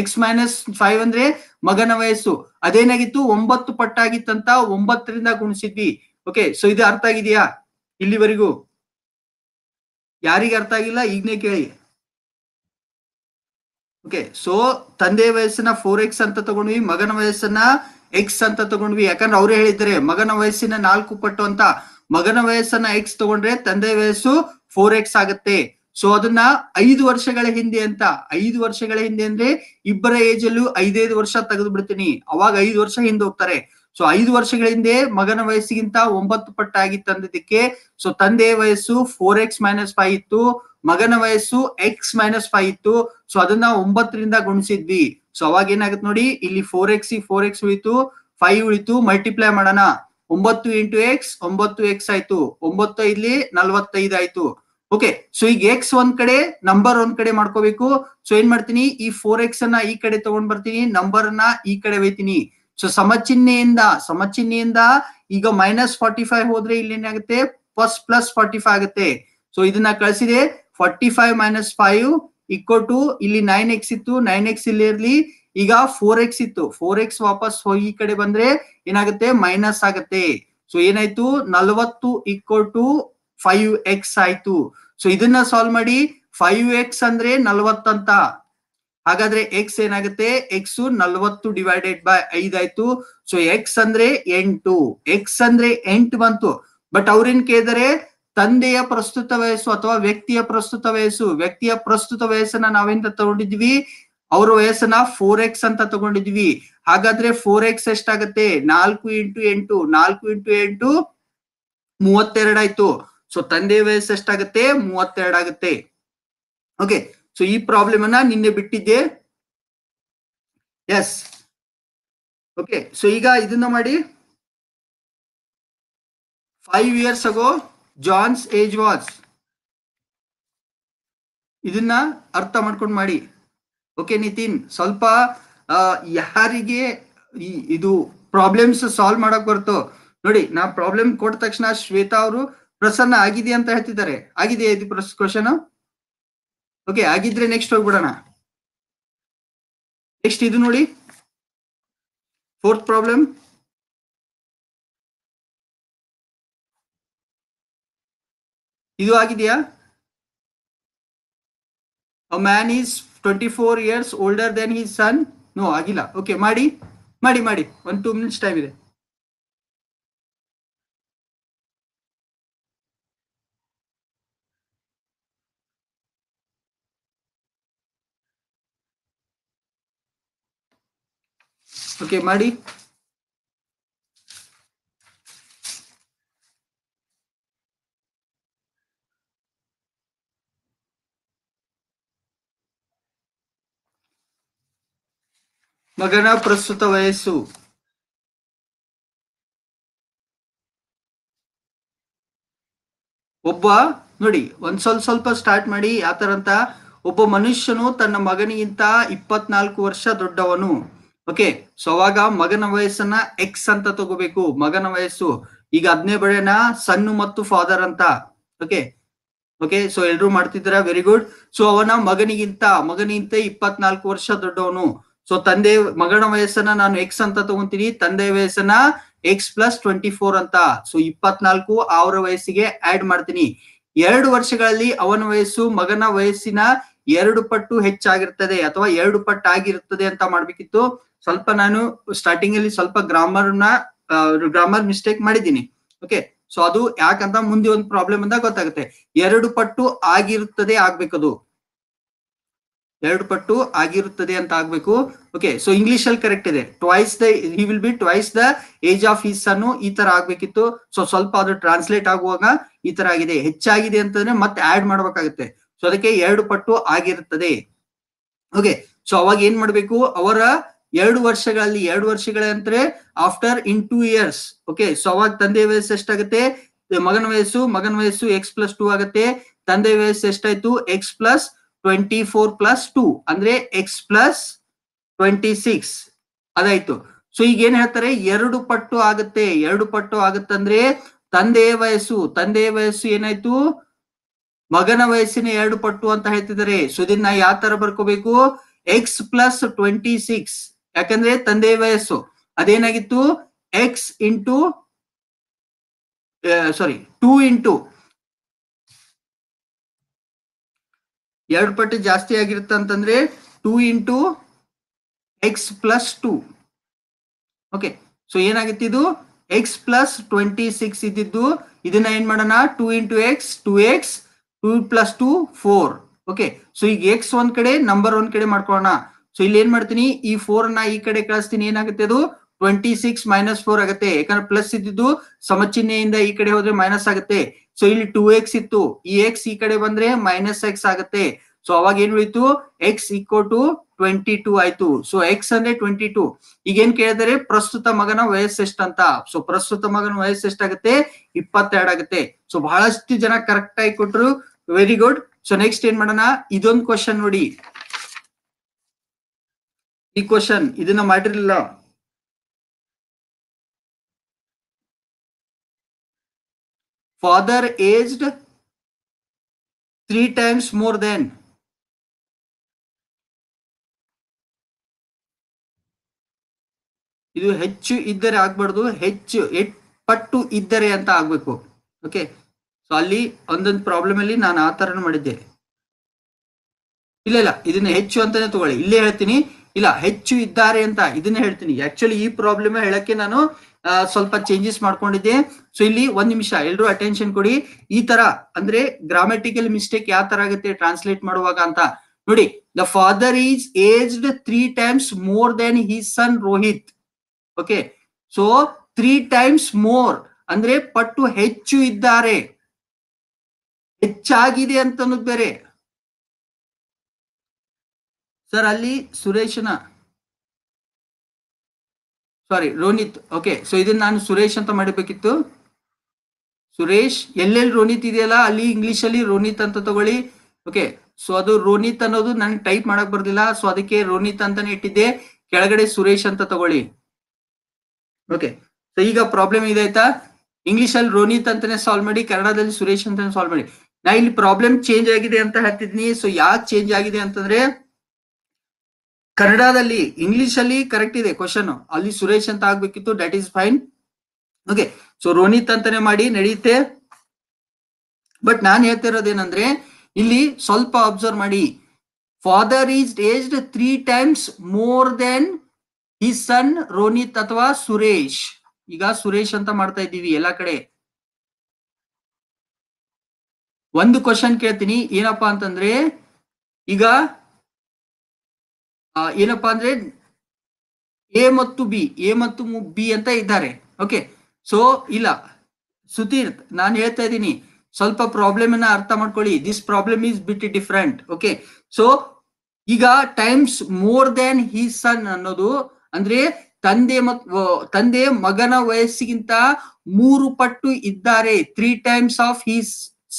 ಎಕ್ಸ್ ಮೈನಸ್ ಫೈವ್ ಅಂದ್ರೆ ಮಗನ ವಯಸ್ಸು ಅದೇನಾಗಿತ್ತು ಒಂಬತ್ತು ಪಟ್ಟಾಗಿತ್ತಂತ ಒಂಬತ್ತರಿಂದ ಗುಣಿಸಿದ್ವಿ ಓಕೆ ಸೊ ಇದು ಅರ್ಥ ಆಗಿದೆಯಾ ಇಲ್ಲಿವರೆಗೂ ಯಾರಿಗೆ ಅರ್ಥ ಆಗಿಲ್ಲ ಈಗನೇ ಕೇಳಿ ಓಕೆ ಸೊ ತಂದೆ ವಯಸ್ಸನ್ನ ಫೋರ್ ಎಕ್ಸ್ ಅಂತ ತಗೊಂಡ್ವಿ ಮಗನ ವಯಸ್ಸನ್ನ ಎಕ್ಸ್ ಅಂತ ತಗೊಂಡ್ವಿ ಯಾಕಂದ್ರೆ ಅವ್ರು ಹೇಳಿದ್ರೆ ಮಗನ ವಯಸ್ಸಿನ ನಾಲ್ಕು ಪಟ್ಟು ಅಂತ ಮಗನ ವಯಸ್ಸನ್ನ ಎಕ್ಸ್ ತಗೊಂಡ್ರೆ ತಂದೆ ವಯಸ್ಸು ಫೋರ್ ಎಕ್ಸ್ ಆಗತ್ತೆ ಸೊ ಅದನ್ನ ಐದು ವರ್ಷಗಳ ಹಿಂದೆ ಅಂತ ಐದು ವರ್ಷಗಳ ಹಿಂದೆ ಅಂದ್ರೆ ಇಬ್ಬರ ಏಜ್ ಅಲ್ಲೂ ಐದೈದು ವರ್ಷ ತೆಗೆದು ಬಿಡ್ತೀನಿ ಅವಾಗ ಐದು ವರ್ಷ ಹಿಂದೆ ಹೋಗ್ತಾರೆ ಸೊ ಐದು ವರ್ಷಗಳ ಹಿಂದೆ ಮಗನ ವಯಸ್ಸಿಗಿಂತ ಒಂಬತ್ತು ಪಟ್ಟ ತಂದಿದ್ದಕ್ಕೆ ಸೊ ತಂದೆ ವಯಸ್ಸು ಫೋರ್ ಎಕ್ಸ್ ಮೈನಸ್ ಫೈವ್ ಇತ್ತು ಮಗನ ವಯಸ್ಸು ಎಕ್ಸ್ ಮೈನಸ್ ಫೈವ್ ಇತ್ತು ಸೊ ಅದನ್ನ ಒಂಬತ್ತರಿಂದ ಗುಣಿಸಿದ್ವಿ ಸೊ ಅವಾಗ ಏನಾಗುತ್ತೆ ನೋಡಿ ಇಲ್ಲಿ ಫೋರ್ ಎಕ್ಸ್ ಫೋರ್ ಎಕ್ಸ್ ಉಳಿತು ಫೈವ್ ಉಳಿತು ಮಲ್ಟಿಪ್ಲೈ ಮಾಡೋಣ ಒಂಬತ್ತು ಇಂಟು ಎಕ್ಸ್ ಒಂಬತ್ತು ಎಕ್ಸ್ ಆಯ್ತು ಒಂಬತ್ತು ಐದ್ಲಿ ನಲ್ವತ್ತೈದು ಆಯ್ತು ಓಕೆ ಸೊ ಈಗ ಎಕ್ಸ್ ಒಂದ್ ಕಡೆ ನಂಬರ್ ಒಂದ್ ಕಡೆ ಮಾಡ್ಕೋಬೇಕು ಸೊ ಏನ್ ಮಾಡ್ತೀನಿ ಈ ಫೋರ್ ಎಕ್ಸ್ ಅನ್ನ ಈ ಕಡೆ ತಗೊಂಡ್ ಬರ್ತೀನಿ ನಂಬರ್ ಅನ್ನ ಈ ಕಡೆ ಒಯ್ತೀನಿ ಸೊ ಸಮಚಿಹ್ನೆಯಿಂದ ಸಮಚಿಹ್ನೆಯಿಂದ ಈಗ ಮೈನಸ್ ಫಾರ್ಟಿ ಫೈವ್ ಹೋದ್ರೆ ಇಲ್ಲಿ ಏನಾಗುತ್ತೆ ಪ್ಲಸ್ ಪ್ಲಸ್ ಫಾರ್ಟಿ ಫೈವ್ ಆಗುತ್ತೆ ಸೊ ಇದನ್ನ ಕಳಿಸಿದೆ forty five minus five equal to ಇಲ್ಲಿ ನೈನ್ ಎಕ್ಸ್ ಇತ್ತು ನೈನ್ ಎಕ್ಸ್ ಇಲ್ಲಿ ಇರ್ಲಿ ಈಗ ಫೋರ್ ಎಕ್ಸ್ ಇತ್ತು ಫೋರ್ ಎಕ್ಸ್ ವಾಪಸ್ ಹೋಗಿ ಈ ಕಡೆ ಬಂದ್ರೆ ಏನಾಗುತ್ತೆ ಮೈನಸ್ ಆಗತ್ತೆ ಸೊ ಏನಾಯ್ತು ನಲ್ವತ್ತು ಇಕ್ಕೋ ಟು ಫೈವ್ ಎಕ್ಸ್ ಆಯ್ತು ಸೊ ಇದನ್ನ ಸಾಲ್ವ್ ಮಾಡಿ ಫೈವ್ ಎಕ್ಸ್ ಅಂದ್ರೆ ನಲ್ವತ್ತು ಅಂತ ಹಾಗಾದ್ರೆ ಎಕ್ಸ್ ಏನಾಗುತ್ತೆ ಎಕ್ಸ್ ನಲ್ವತ್ತು ಡಿವೈಡೆಡ್ ಬೈ ಐದಾಯ್ತು ಸೊ ಎಕ್ಸ್ ಅಂದ್ರೆ ಎಂಟು ಎಕ್ಸ್ ಅಂದ್ರೆ ಎಂಟು ಬಂತು ಬಟ್ ಅವ್ರೇನ್ ಕೇಳಿದರೆ ತಂದೆಯ ಪ್ರಸ್ತುತ ವಯಸ್ಸು ಅಥವಾ ವ್ಯಕ್ತಿಯ ಪ್ರಸ್ತುತ ವಯಸ್ಸು ವ್ಯಕ್ತಿಯ ಪ್ರಸ್ತುತ ವಯಸ್ಸನ್ನ ನಾವೆಂತ ತಗೊಂಡಿದ್ವಿ ಅವ್ರ ವಯಸ್ಸನ್ನ ಫೋರ್ ಎಕ್ಸ್ ಅಂತ ತಗೊಂಡಿದ್ವಿ ಹಾಗಾದ್ರೆ ಫೋರ್ ಎಕ್ಸ್ ಎಷ್ಟಾಗತ್ತೆ ನಾಲ್ಕು ಇಂಟು ಎಂಟು ನಾಲ್ಕು ಇಂಟು ಎಂಟು ಆಯ್ತು ಸೊ ತಂದೆಯ ವಯಸ್ಸು ಎಷ್ಟಾಗತ್ತೆ ಆಗತ್ತೆ ಓಕೆ ಸೊ ಈ ಪ್ರಾಬ್ಲಮ್ ಅನ್ನ ನಿನ್ನೆ ಬಿಟ್ಟಿದ್ದೆ ಎಸ್ ಓಕೆ ಸೊ ಈಗ ಇದನ್ನ ಮಾಡಿ five years ago John's age was ಇದನ್ನ ಅರ್ಥ ಮಾಡ್ಕೊಂಡು ಮಾಡಿ ಓಕೆ ನಿತಿನ್ ಸ್ವಲ್ಪ ಯಾರಿಗೆ ಇದು ಪ್ರಾಬ್ಲಮ್ಸ್ ಸಾಲ್ವ್ ಮಾಡಕ್ ಬರ್ತೋ ನೋಡಿ ನಾ ಪ್ರಾಬ್ಲಮ್ ಕೊಟ್ಟ ತಕ್ಷಣ ಶ್ವೇತಾ ಅವರು ಪ್ರಸನ್ನ ಆಗಿದೆ ಅಂತ ಹೇಳ್ತಿದ್ದಾರೆ ಆಗಿದೆ ಇದು ಕ್ವಶನ್ ಓಕೆ ಆಗಿದ್ರೆ ನೆಕ್ಸ್ಟ್ ಹೋಗ್ಬಿಡೋಣ ನೆಕ್ಸ್ಟ್ ಇದು ನೋಡಿ ಫೋರ್ತ್ ಪ್ರಾಬ್ಲಮ್ ಇದು ಆಗಿದೆಯಾ a man is twenty four years older then his son no ಆಗಿಲ್ಲ ಓಕೆ ಮಾಡಿ ಮಾಡಿ ಮಾಡಿ ಒಂದು ಟೂ ಮಿನಿಟ್ಸ್ ಟೈಮ್ ಇದೆ ಓಕೆ ಮಾಡಿ ಮಗನ ಪ್ರಸ್ತುತ ವಯಸ್ಸು ಒಬ್ಬ ನೋಡಿ ಒಂದ್ ಸ್ವಲ್ಪ ಸ್ವಲ್ಪ ಸ್ಟಾರ್ಟ್ ಮಾಡಿ ಯಾತರಂತ ಒಬ್ಬ ಮನುಷ್ಯನು ತನ್ನ ಮಗನಿಗಿಂತ ಇಪ್ಪತ್ನಾಲ್ಕು ವರ್ಷ ದೊಡ್ಡವನು ಓಕೆ ಸೊ ಅವಾಗ ಮಗನ ವಯಸ್ಸನ್ನ ಎಕ್ಸ್ ಅಂತ ತಗೋಬೇಕು ಮಗನ ವಯಸ್ಸು ಈಗ ಅದ್ನೇ ಬಳೆನ ಸಣ್ಣ ಮತ್ತು ಫಾದರ್ ಅಂತ ಓಕೆ ಓಕೆ ಸೊ ಎಲ್ರು ಮಾಡ್ತಿದ್ರ ವೆರಿ ಗುಡ್ ಸೊ ಅವನ ಮಗನಿಗಿಂತ ಮಗನಿಗಿಂತ ಇಪ್ಪತ್ನಾಲ್ಕು ವರ್ಷ ದೊಡ್ಡವನು ಸೊ ತಂದೆ ಮಗನ ವಯಸ್ಸನ್ನ ನಾನು ಎಕ್ಸ್ ಅಂತ ತಗೊಂತೀನಿ ತಂದೆ ವಯಸ್ಸನ್ನ ಎಕ್ಸ್ ಪ್ಲಸ್ ಟ್ವೆಂಟಿ ಫೋರ್ ಅಂತ ಸೊ ಇಪ್ಪತ್ನಾಲ್ಕು ಅವರ ವಯಸ್ಸಿಗೆ ಆಡ್ ಮಾಡ್ತೀನಿ ಎರಡು ವರ್ಷಗಳಲ್ಲಿ ಅವನ ವಯಸ್ಸು ಮಗನ ವಯಸ್ಸಿನ ಎರಡು ಪಟ್ಟು ಹೆಚ್ಚಾಗಿರ್ತದೆ ಅಥವಾ ಎರಡು ಪಟ್ಟು ಆಗಿರುತ್ತದೆ ಅಂತ ಮಾಡ್ಬೇಕಿತ್ತು ಸ್ವಲ್ಪ ನಾನು ಸ್ಟಾರ್ಟಿಂಗ್ ಅಲ್ಲಿ ಸ್ವಲ್ಪ ಗ್ರಾಮರ್ ನ ಗ್ರಾಮರ್ ಮಿಸ್ಟೇಕ್ ಮಾಡಿದ್ದೀನಿ ಓಕೆ ಸೊ ಅದು ಯಾಕಂತ ಮುಂದೆ ಒಂದು ಪ್ರಾಬ್ಲಮ್ ಅಂತ ಗೊತ್ತಾಗುತ್ತೆ ಎರಡು ಪಟ್ಟು ಆಗಿರುತ್ತದೆ ಆಗ್ಬೇಕದು ಎರಡು ಪಟ್ಟು ಆಗಿರುತ್ತದೆ ಅಂತ ಆಗ್ಬೇಕು ಓಕೆ ಸೊ ಇಂಗ್ಲಿಷ್ ಅಲ್ಲಿ ಕರೆಕ್ಟ್ ಇದೆ twice the he will be twice the age of his son ಈ ತರ ಆಗ್ಬೇಕಿತ್ತು ಸೊ ಸ್ವಲ್ಪ ಅದು ಟ್ರಾನ್ಸ್ಲೇಟ್ ಆಗುವಾಗ ಈ ತರ ಆಗಿದೆ ಹೆಚ್ಚಾಗಿದೆ ಅಂತಂದ್ರೆ ಮತ್ತೆ ಆಡ್ ಮಾಡ್ಬೇಕಾಗುತ್ತೆ ಸೊ ಅದಕ್ಕೆ ಎರಡು ಪಟ್ಟು ಆಗಿರುತ್ತದೆ ಓಕೆ ಸೊ ಅವಾಗ ಏನ್ ಮಾಡ್ಬೇಕು ಅವರ ಎರಡು ವರ್ಷಗಳಲ್ಲಿ ಎರಡು ವರ್ಷಗಳಂದ್ರೆ after in two years okay so ಅವಾಗ ತಂದೆ ವಯಸ್ಸು ಎಷ್ಟಾಗುತ್ತೆ ಮಗನ ವಯಸ್ಸು ಮಗನ ವಯಸ್ಸು ಎಕ್ಸ್ ಪ್ಲಸ್ ಟೂ ಆಗುತ್ತೆ ತಂದೆ ವಯಸ್ಸು ಎಷ್ಟಾಯ್ತು X plus twenty four plus two ಅಂದ್ರೆ ಎಕ್ಸ್ ಪ್ಲಸ್ ಟ್ವೆಂಟಿ ಸಿಕ್ಸ್ ಅದಾಯ್ತು ಸೊ ಈಗ ಏನ್ ಹೇಳ್ತಾರೆ ಎರಡು ಪಟ್ಟು ಆಗುತ್ತೆ ಎರಡು ಪಟ್ಟು ಆಗುತ್ತಂದ್ರೆ ತಂದೆಯ ವಯಸ್ಸು ತಂದೆಯ ವಯಸ್ಸು ಏನಾಯ್ತು ಮಗನ ವಯಸ್ಸಿನ ಎರಡು ಪಟ್ಟು ಅಂತ ಹೇಳ್ತಿದ್ದಾರೆ ಸೊ ನಾ ಯಾವ ತರ ಬರ್ಕೋಬೇಕು ಎಕ್ಸ್ ಪ್ಲಸ್ ಟ್ವೆಂಟಿ ಸಿಕ್ಸ್ ಯಾಕಂದ್ರೆ ತಂದೆಯ ವಯಸ್ಸು ಅದೇನಾಗಿತ್ತು X into sorry two into ಎರಡು ಪಟ್ಟು ಜಾಸ್ತಿ ಆಗಿರುತ್ತೆ ಅಂತಂದ್ರೆ two into X plus two okay so ಏನಾಗುತ್ತೆ ಇದು ಎಕ್ಸ್ ಪ್ಲಸ್ ಟ್ವೆಂಟಿ ಸಿಕ್ಸ್ ಇದ್ದಿದ್ದು ಇದನ್ನ ಏನ್ ಮಾಡೋಣ two into X two X two plus two four okay so ಈಗ ಎಕ್ಸ್ ಒಂದ್ ಕಡೆ ನಂಬರ್ ಒಂದ್ ಕಡೆ ಮಾಡ್ಕೊಳ್ಳೋಣ ಸೊ ಇಲ್ಲಿ ಏನ್ ಮಾಡ್ತೀನಿ ಈ ಫೋರ್ ನ ಈ ಕಡೆ ಕಳಿಸ್ತೀನಿ ಏನಾಗುತ್ತೆ ಅದು ಟ್ವೆಂಟಿ ಸಿಕ್ಸ್ ಮೈನಸ್ ಫೋರ್ ಆಗುತ್ತೆ ಯಾಕಂದ್ರೆ ಪ್ಲಸ್ ಇದ್ದಿದ್ದು ಸಮಚಿಹ್ನೆಯಿಂದ ಈ ಕಡೆ ಹೋದ್ರೆ ಮೈನಸ್ ಆಗುತ್ತೆ ಸೊ ಇಲ್ಲಿ ಟೂ ಎಕ್ಸ್ ಇತ್ತು ಈ ಎಕ್ಸ್ ಈ ಕಡೆ ಬಂದ್ರೆ ಮೈನಸ್ ಎಕ್ಸ್ ಆಗುತ್ತೆ ಸೊ ಅವಾಗ ಏನ್ ಉಳಿತು X equal to twenty two ಆಯ್ತು ಸೊ ಎಕ್ಸ್ ಅಂದ್ರೆ ಟ್ವೆಂಟಿ ಟೂ ಈಗ ಏನ್ ಕೇಳಿದರೆ ಪ್ರಸ್ತುತ ಮಗನ ವಯಸ್ಸು ಅಂತ ಸೊ ಪ್ರಸ್ತುತ ಮಗನ ವಯಸ್ಸು ಎಷ್ಟಾಗುತ್ತೆ ಇಪ್ಪತ್ತೆರಡು ಆಗುತ್ತೆ ಸೊ ಬಹಳಷ್ಟು ಜನ ಕರೆಕ್ಟ್ ಆಗಿ ಕೊಟ್ರು ವೆರಿ ಗುಡ್ ಸೊ ನೆಕ್ಸ್ಟ್ ಏನ್ ಮಾಡೋಣ ಇದೊಂದು ಕ್ವಶನ್ ನೋಡಿ ಈ ಕ್ವಶನ್ ಇದನ್ನ ಮಾಡಿರ್ಲಿಲ್ಲ father aged three times more than ಇದು ಹೆಚ್ಚು ಇದ್ದರೆ ಆಗ್ಬಾರ್ದು ಹೆಚ್ಚು ಪಟ್ಟು ಇದ್ದರೆ ಅಂತ ಆಗ್ಬೇಕು ಓಕೆ ಸೊ ಅಲ್ಲಿ ಒಂದೊಂದು ಪ್ರಾಬ್ಲಮ್ ಅಲ್ಲಿ ನಾನು ಆ ತರ ಮಾಡಿದ್ದೆ ಇಲ್ಲ ಇಲ್ಲ ಇದನ್ನ ಹೆಚ್ಚು ಅಂತಾನೆ ತಗೊಳ್ಳಿ ಇಲ್ಲೇ ಹೇಳ್ತೀನಿ ಇಲ್ಲ ಹೆಚ್ಚು ಇದ್ದಾರೆ ಅಂತ ಇದನ್ನ ಹೇಳ್ತೀನಿ ಆಕ್ಚುಲಿ ಈ ಪ್ರಾಬ್ಲಮ್ ಹೇಳಕ್ಕೆ ನಾನು ಸ್ವಲ್ಪ ಚೇಂಜಸ್ ಮಾಡ್ಕೊಂಡಿದ್ದೆ ಸೊ ಇಲ್ಲಿ ಒಂದ್ ನಿಮಿಷ ಎಲ್ರು ಅಟೆನ್ಷನ್ ಕೊಡಿ ಈ ತರ ಅಂದ್ರೆ ಗ್ರಾಮೆಟಿಕಲ್ ಮಿಸ್ಟೇಕ್ ಯಾವ ತರ ಆಗುತ್ತೆ ಟ್ರಾನ್ಸ್ಲೇಟ್ ಮಾಡುವಾಗ ಅಂತ ನೋಡಿ the father is aged three times more then he son Rohit okay so three times more ಅಂದ್ರೆ ಪಟ್ಟು ಹೆಚ್ಚು ಇದ್ದಾರೆ ಹೆಚ್ಚಾಗಿದೆ ಅಂತ ಅನ್ನೋದು ಬೇರೆ ಸರ್ ಅಲ್ಲಿ ಸುರೇಶನ ಸಾರಿ ರೋನಿತ್ ಓಕೆ ಸೊ ಇದನ್ನ ನಾನು ಸುರೇಶ್ ಅಂತ ಮಾಡಬೇಕಿತ್ತು ಸುರೇಶ್ ಎಲ್ಲೆಲ್ಲಿ ರೋನಿತ್ ಇದೆಯಲ್ಲ ಅಲ್ಲಿ ಇಂಗ್ಲಿಷ್ ಅಲ್ಲಿ ರೋನಿತ್ ಅಂತ ತಗೊಳ್ಳಿ ಓಕೆ ಸೊ ಅದು ರೋನಿತ್ ಅನ್ನೋದು ನನ್ಗೆ ಟೈಪ್ ಮಾಡಕ್ ಬರ್ದಿಲ್ಲ ಸೊ ಅದಕ್ಕೆ ರೋನಿತ್ ಅಂತಾನೆ ಇಟ್ಟಿದ್ದೆ ಕೆಳಗಡೆ ಸುರೇಶ್ ಅಂತ ತಗೊಳ್ಳಿ ಓಕೆ ಸೊ ಈಗ ಪ್ರಾಬ್ಲಮ್ ಇದೆ ಆಯ್ತಾ ಇಂಗ್ಲಿಷ್ ಅಲ್ಲಿ ರೋನಿತ್ ಅಂತಾನೆ ಸಾಲ್ವ್ ಮಾಡಿ ಕನ್ನಡದಲ್ಲಿ ಸುರೇಶ್ ಅಂತಾನೆ ಸಾಲ್ವ್ ಮಾಡಿ ನಾ ಇಲ್ಲಿ ಪ್ರಾಬ್ಲಮ್ ಚೇಂಜ್ ಆಗಿದೆ ಅಂತ ಹೇಳ್ತಿದ್ನಿ ಸೊ ಯಾಕೆ ಚೇಂಜ್ ಆಗಿದೆ ಅಂತಂದ್ರೆ ಕನ್ನಡದಲ್ಲಿ ಇಂಗ್ಲಿಷ್ ಅಲ್ಲಿ ಕರೆಕ್ಟ್ ಇದೆ ಕ್ವಶನ್ ಅಲ್ಲಿ ಸುರೇಶ್ ಅಂತ ಆಗ್ಬೇಕಿತ್ತು that is fine okay so Ronit ಅಂತಾನೆ ಮಾಡಿ ನಡೆಯುತ್ತೆ ಬಟ್ ನಾನ್ ಹೇಳ್ತಿರೋದೇನಂದ್ರೆ ಇಲ್ಲಿ ಸ್ವಲ್ಪ ಅಬ್ಸರ್ವ್ ಮಾಡಿ father is aged three times more than ಈ ಸನ್ ರೋನಿತ್ ಅಥವಾ ಸುರೇಶ್ ಈಗ ಸುರೇಶ್ ಅಂತ ಮಾಡ್ತಾ ಇದ್ದೀವಿ ಎಲ್ಲ ಕಡೆ ಒಂದು ಕ್ವಶನ್ ಕೇಳ್ತೀನಿ ಏನಪ್ಪಾ ಅಂತಂದ್ರೆ ಈಗ ಏನಪ್ಪಾ ಅಂದ್ರೆ ಎ ಮತ್ತು ಬಿ ಎ ಮತ್ತು ಬಿ ಅಂತ ಇದ್ದಾರೆ ಓಕೆ ಸೊ ಇಲ್ಲ ಸುತೀರ್ಥ್ ನಾನು ಹೇಳ್ತಾ ಇದ್ದೀನಿ ಸ್ವಲ್ಪ ಪ್ರಾಬ್ಲಮ್ ಅನ್ನ ಅರ್ಥ ಮಾಡ್ಕೊಳ್ಳಿ this problem is bit different okay so ಈಗ times more than he son ಅನ್ನೋದು ಅಂದ್ರೆ ತಂದೆ ಮತ್ತು ತಂದೆ ಮಗನ ವಯಸ್ಸಿಗಿಂತ ಮೂರು ಪಟ್ಟು ಇದ್ದಾರೆ three times of he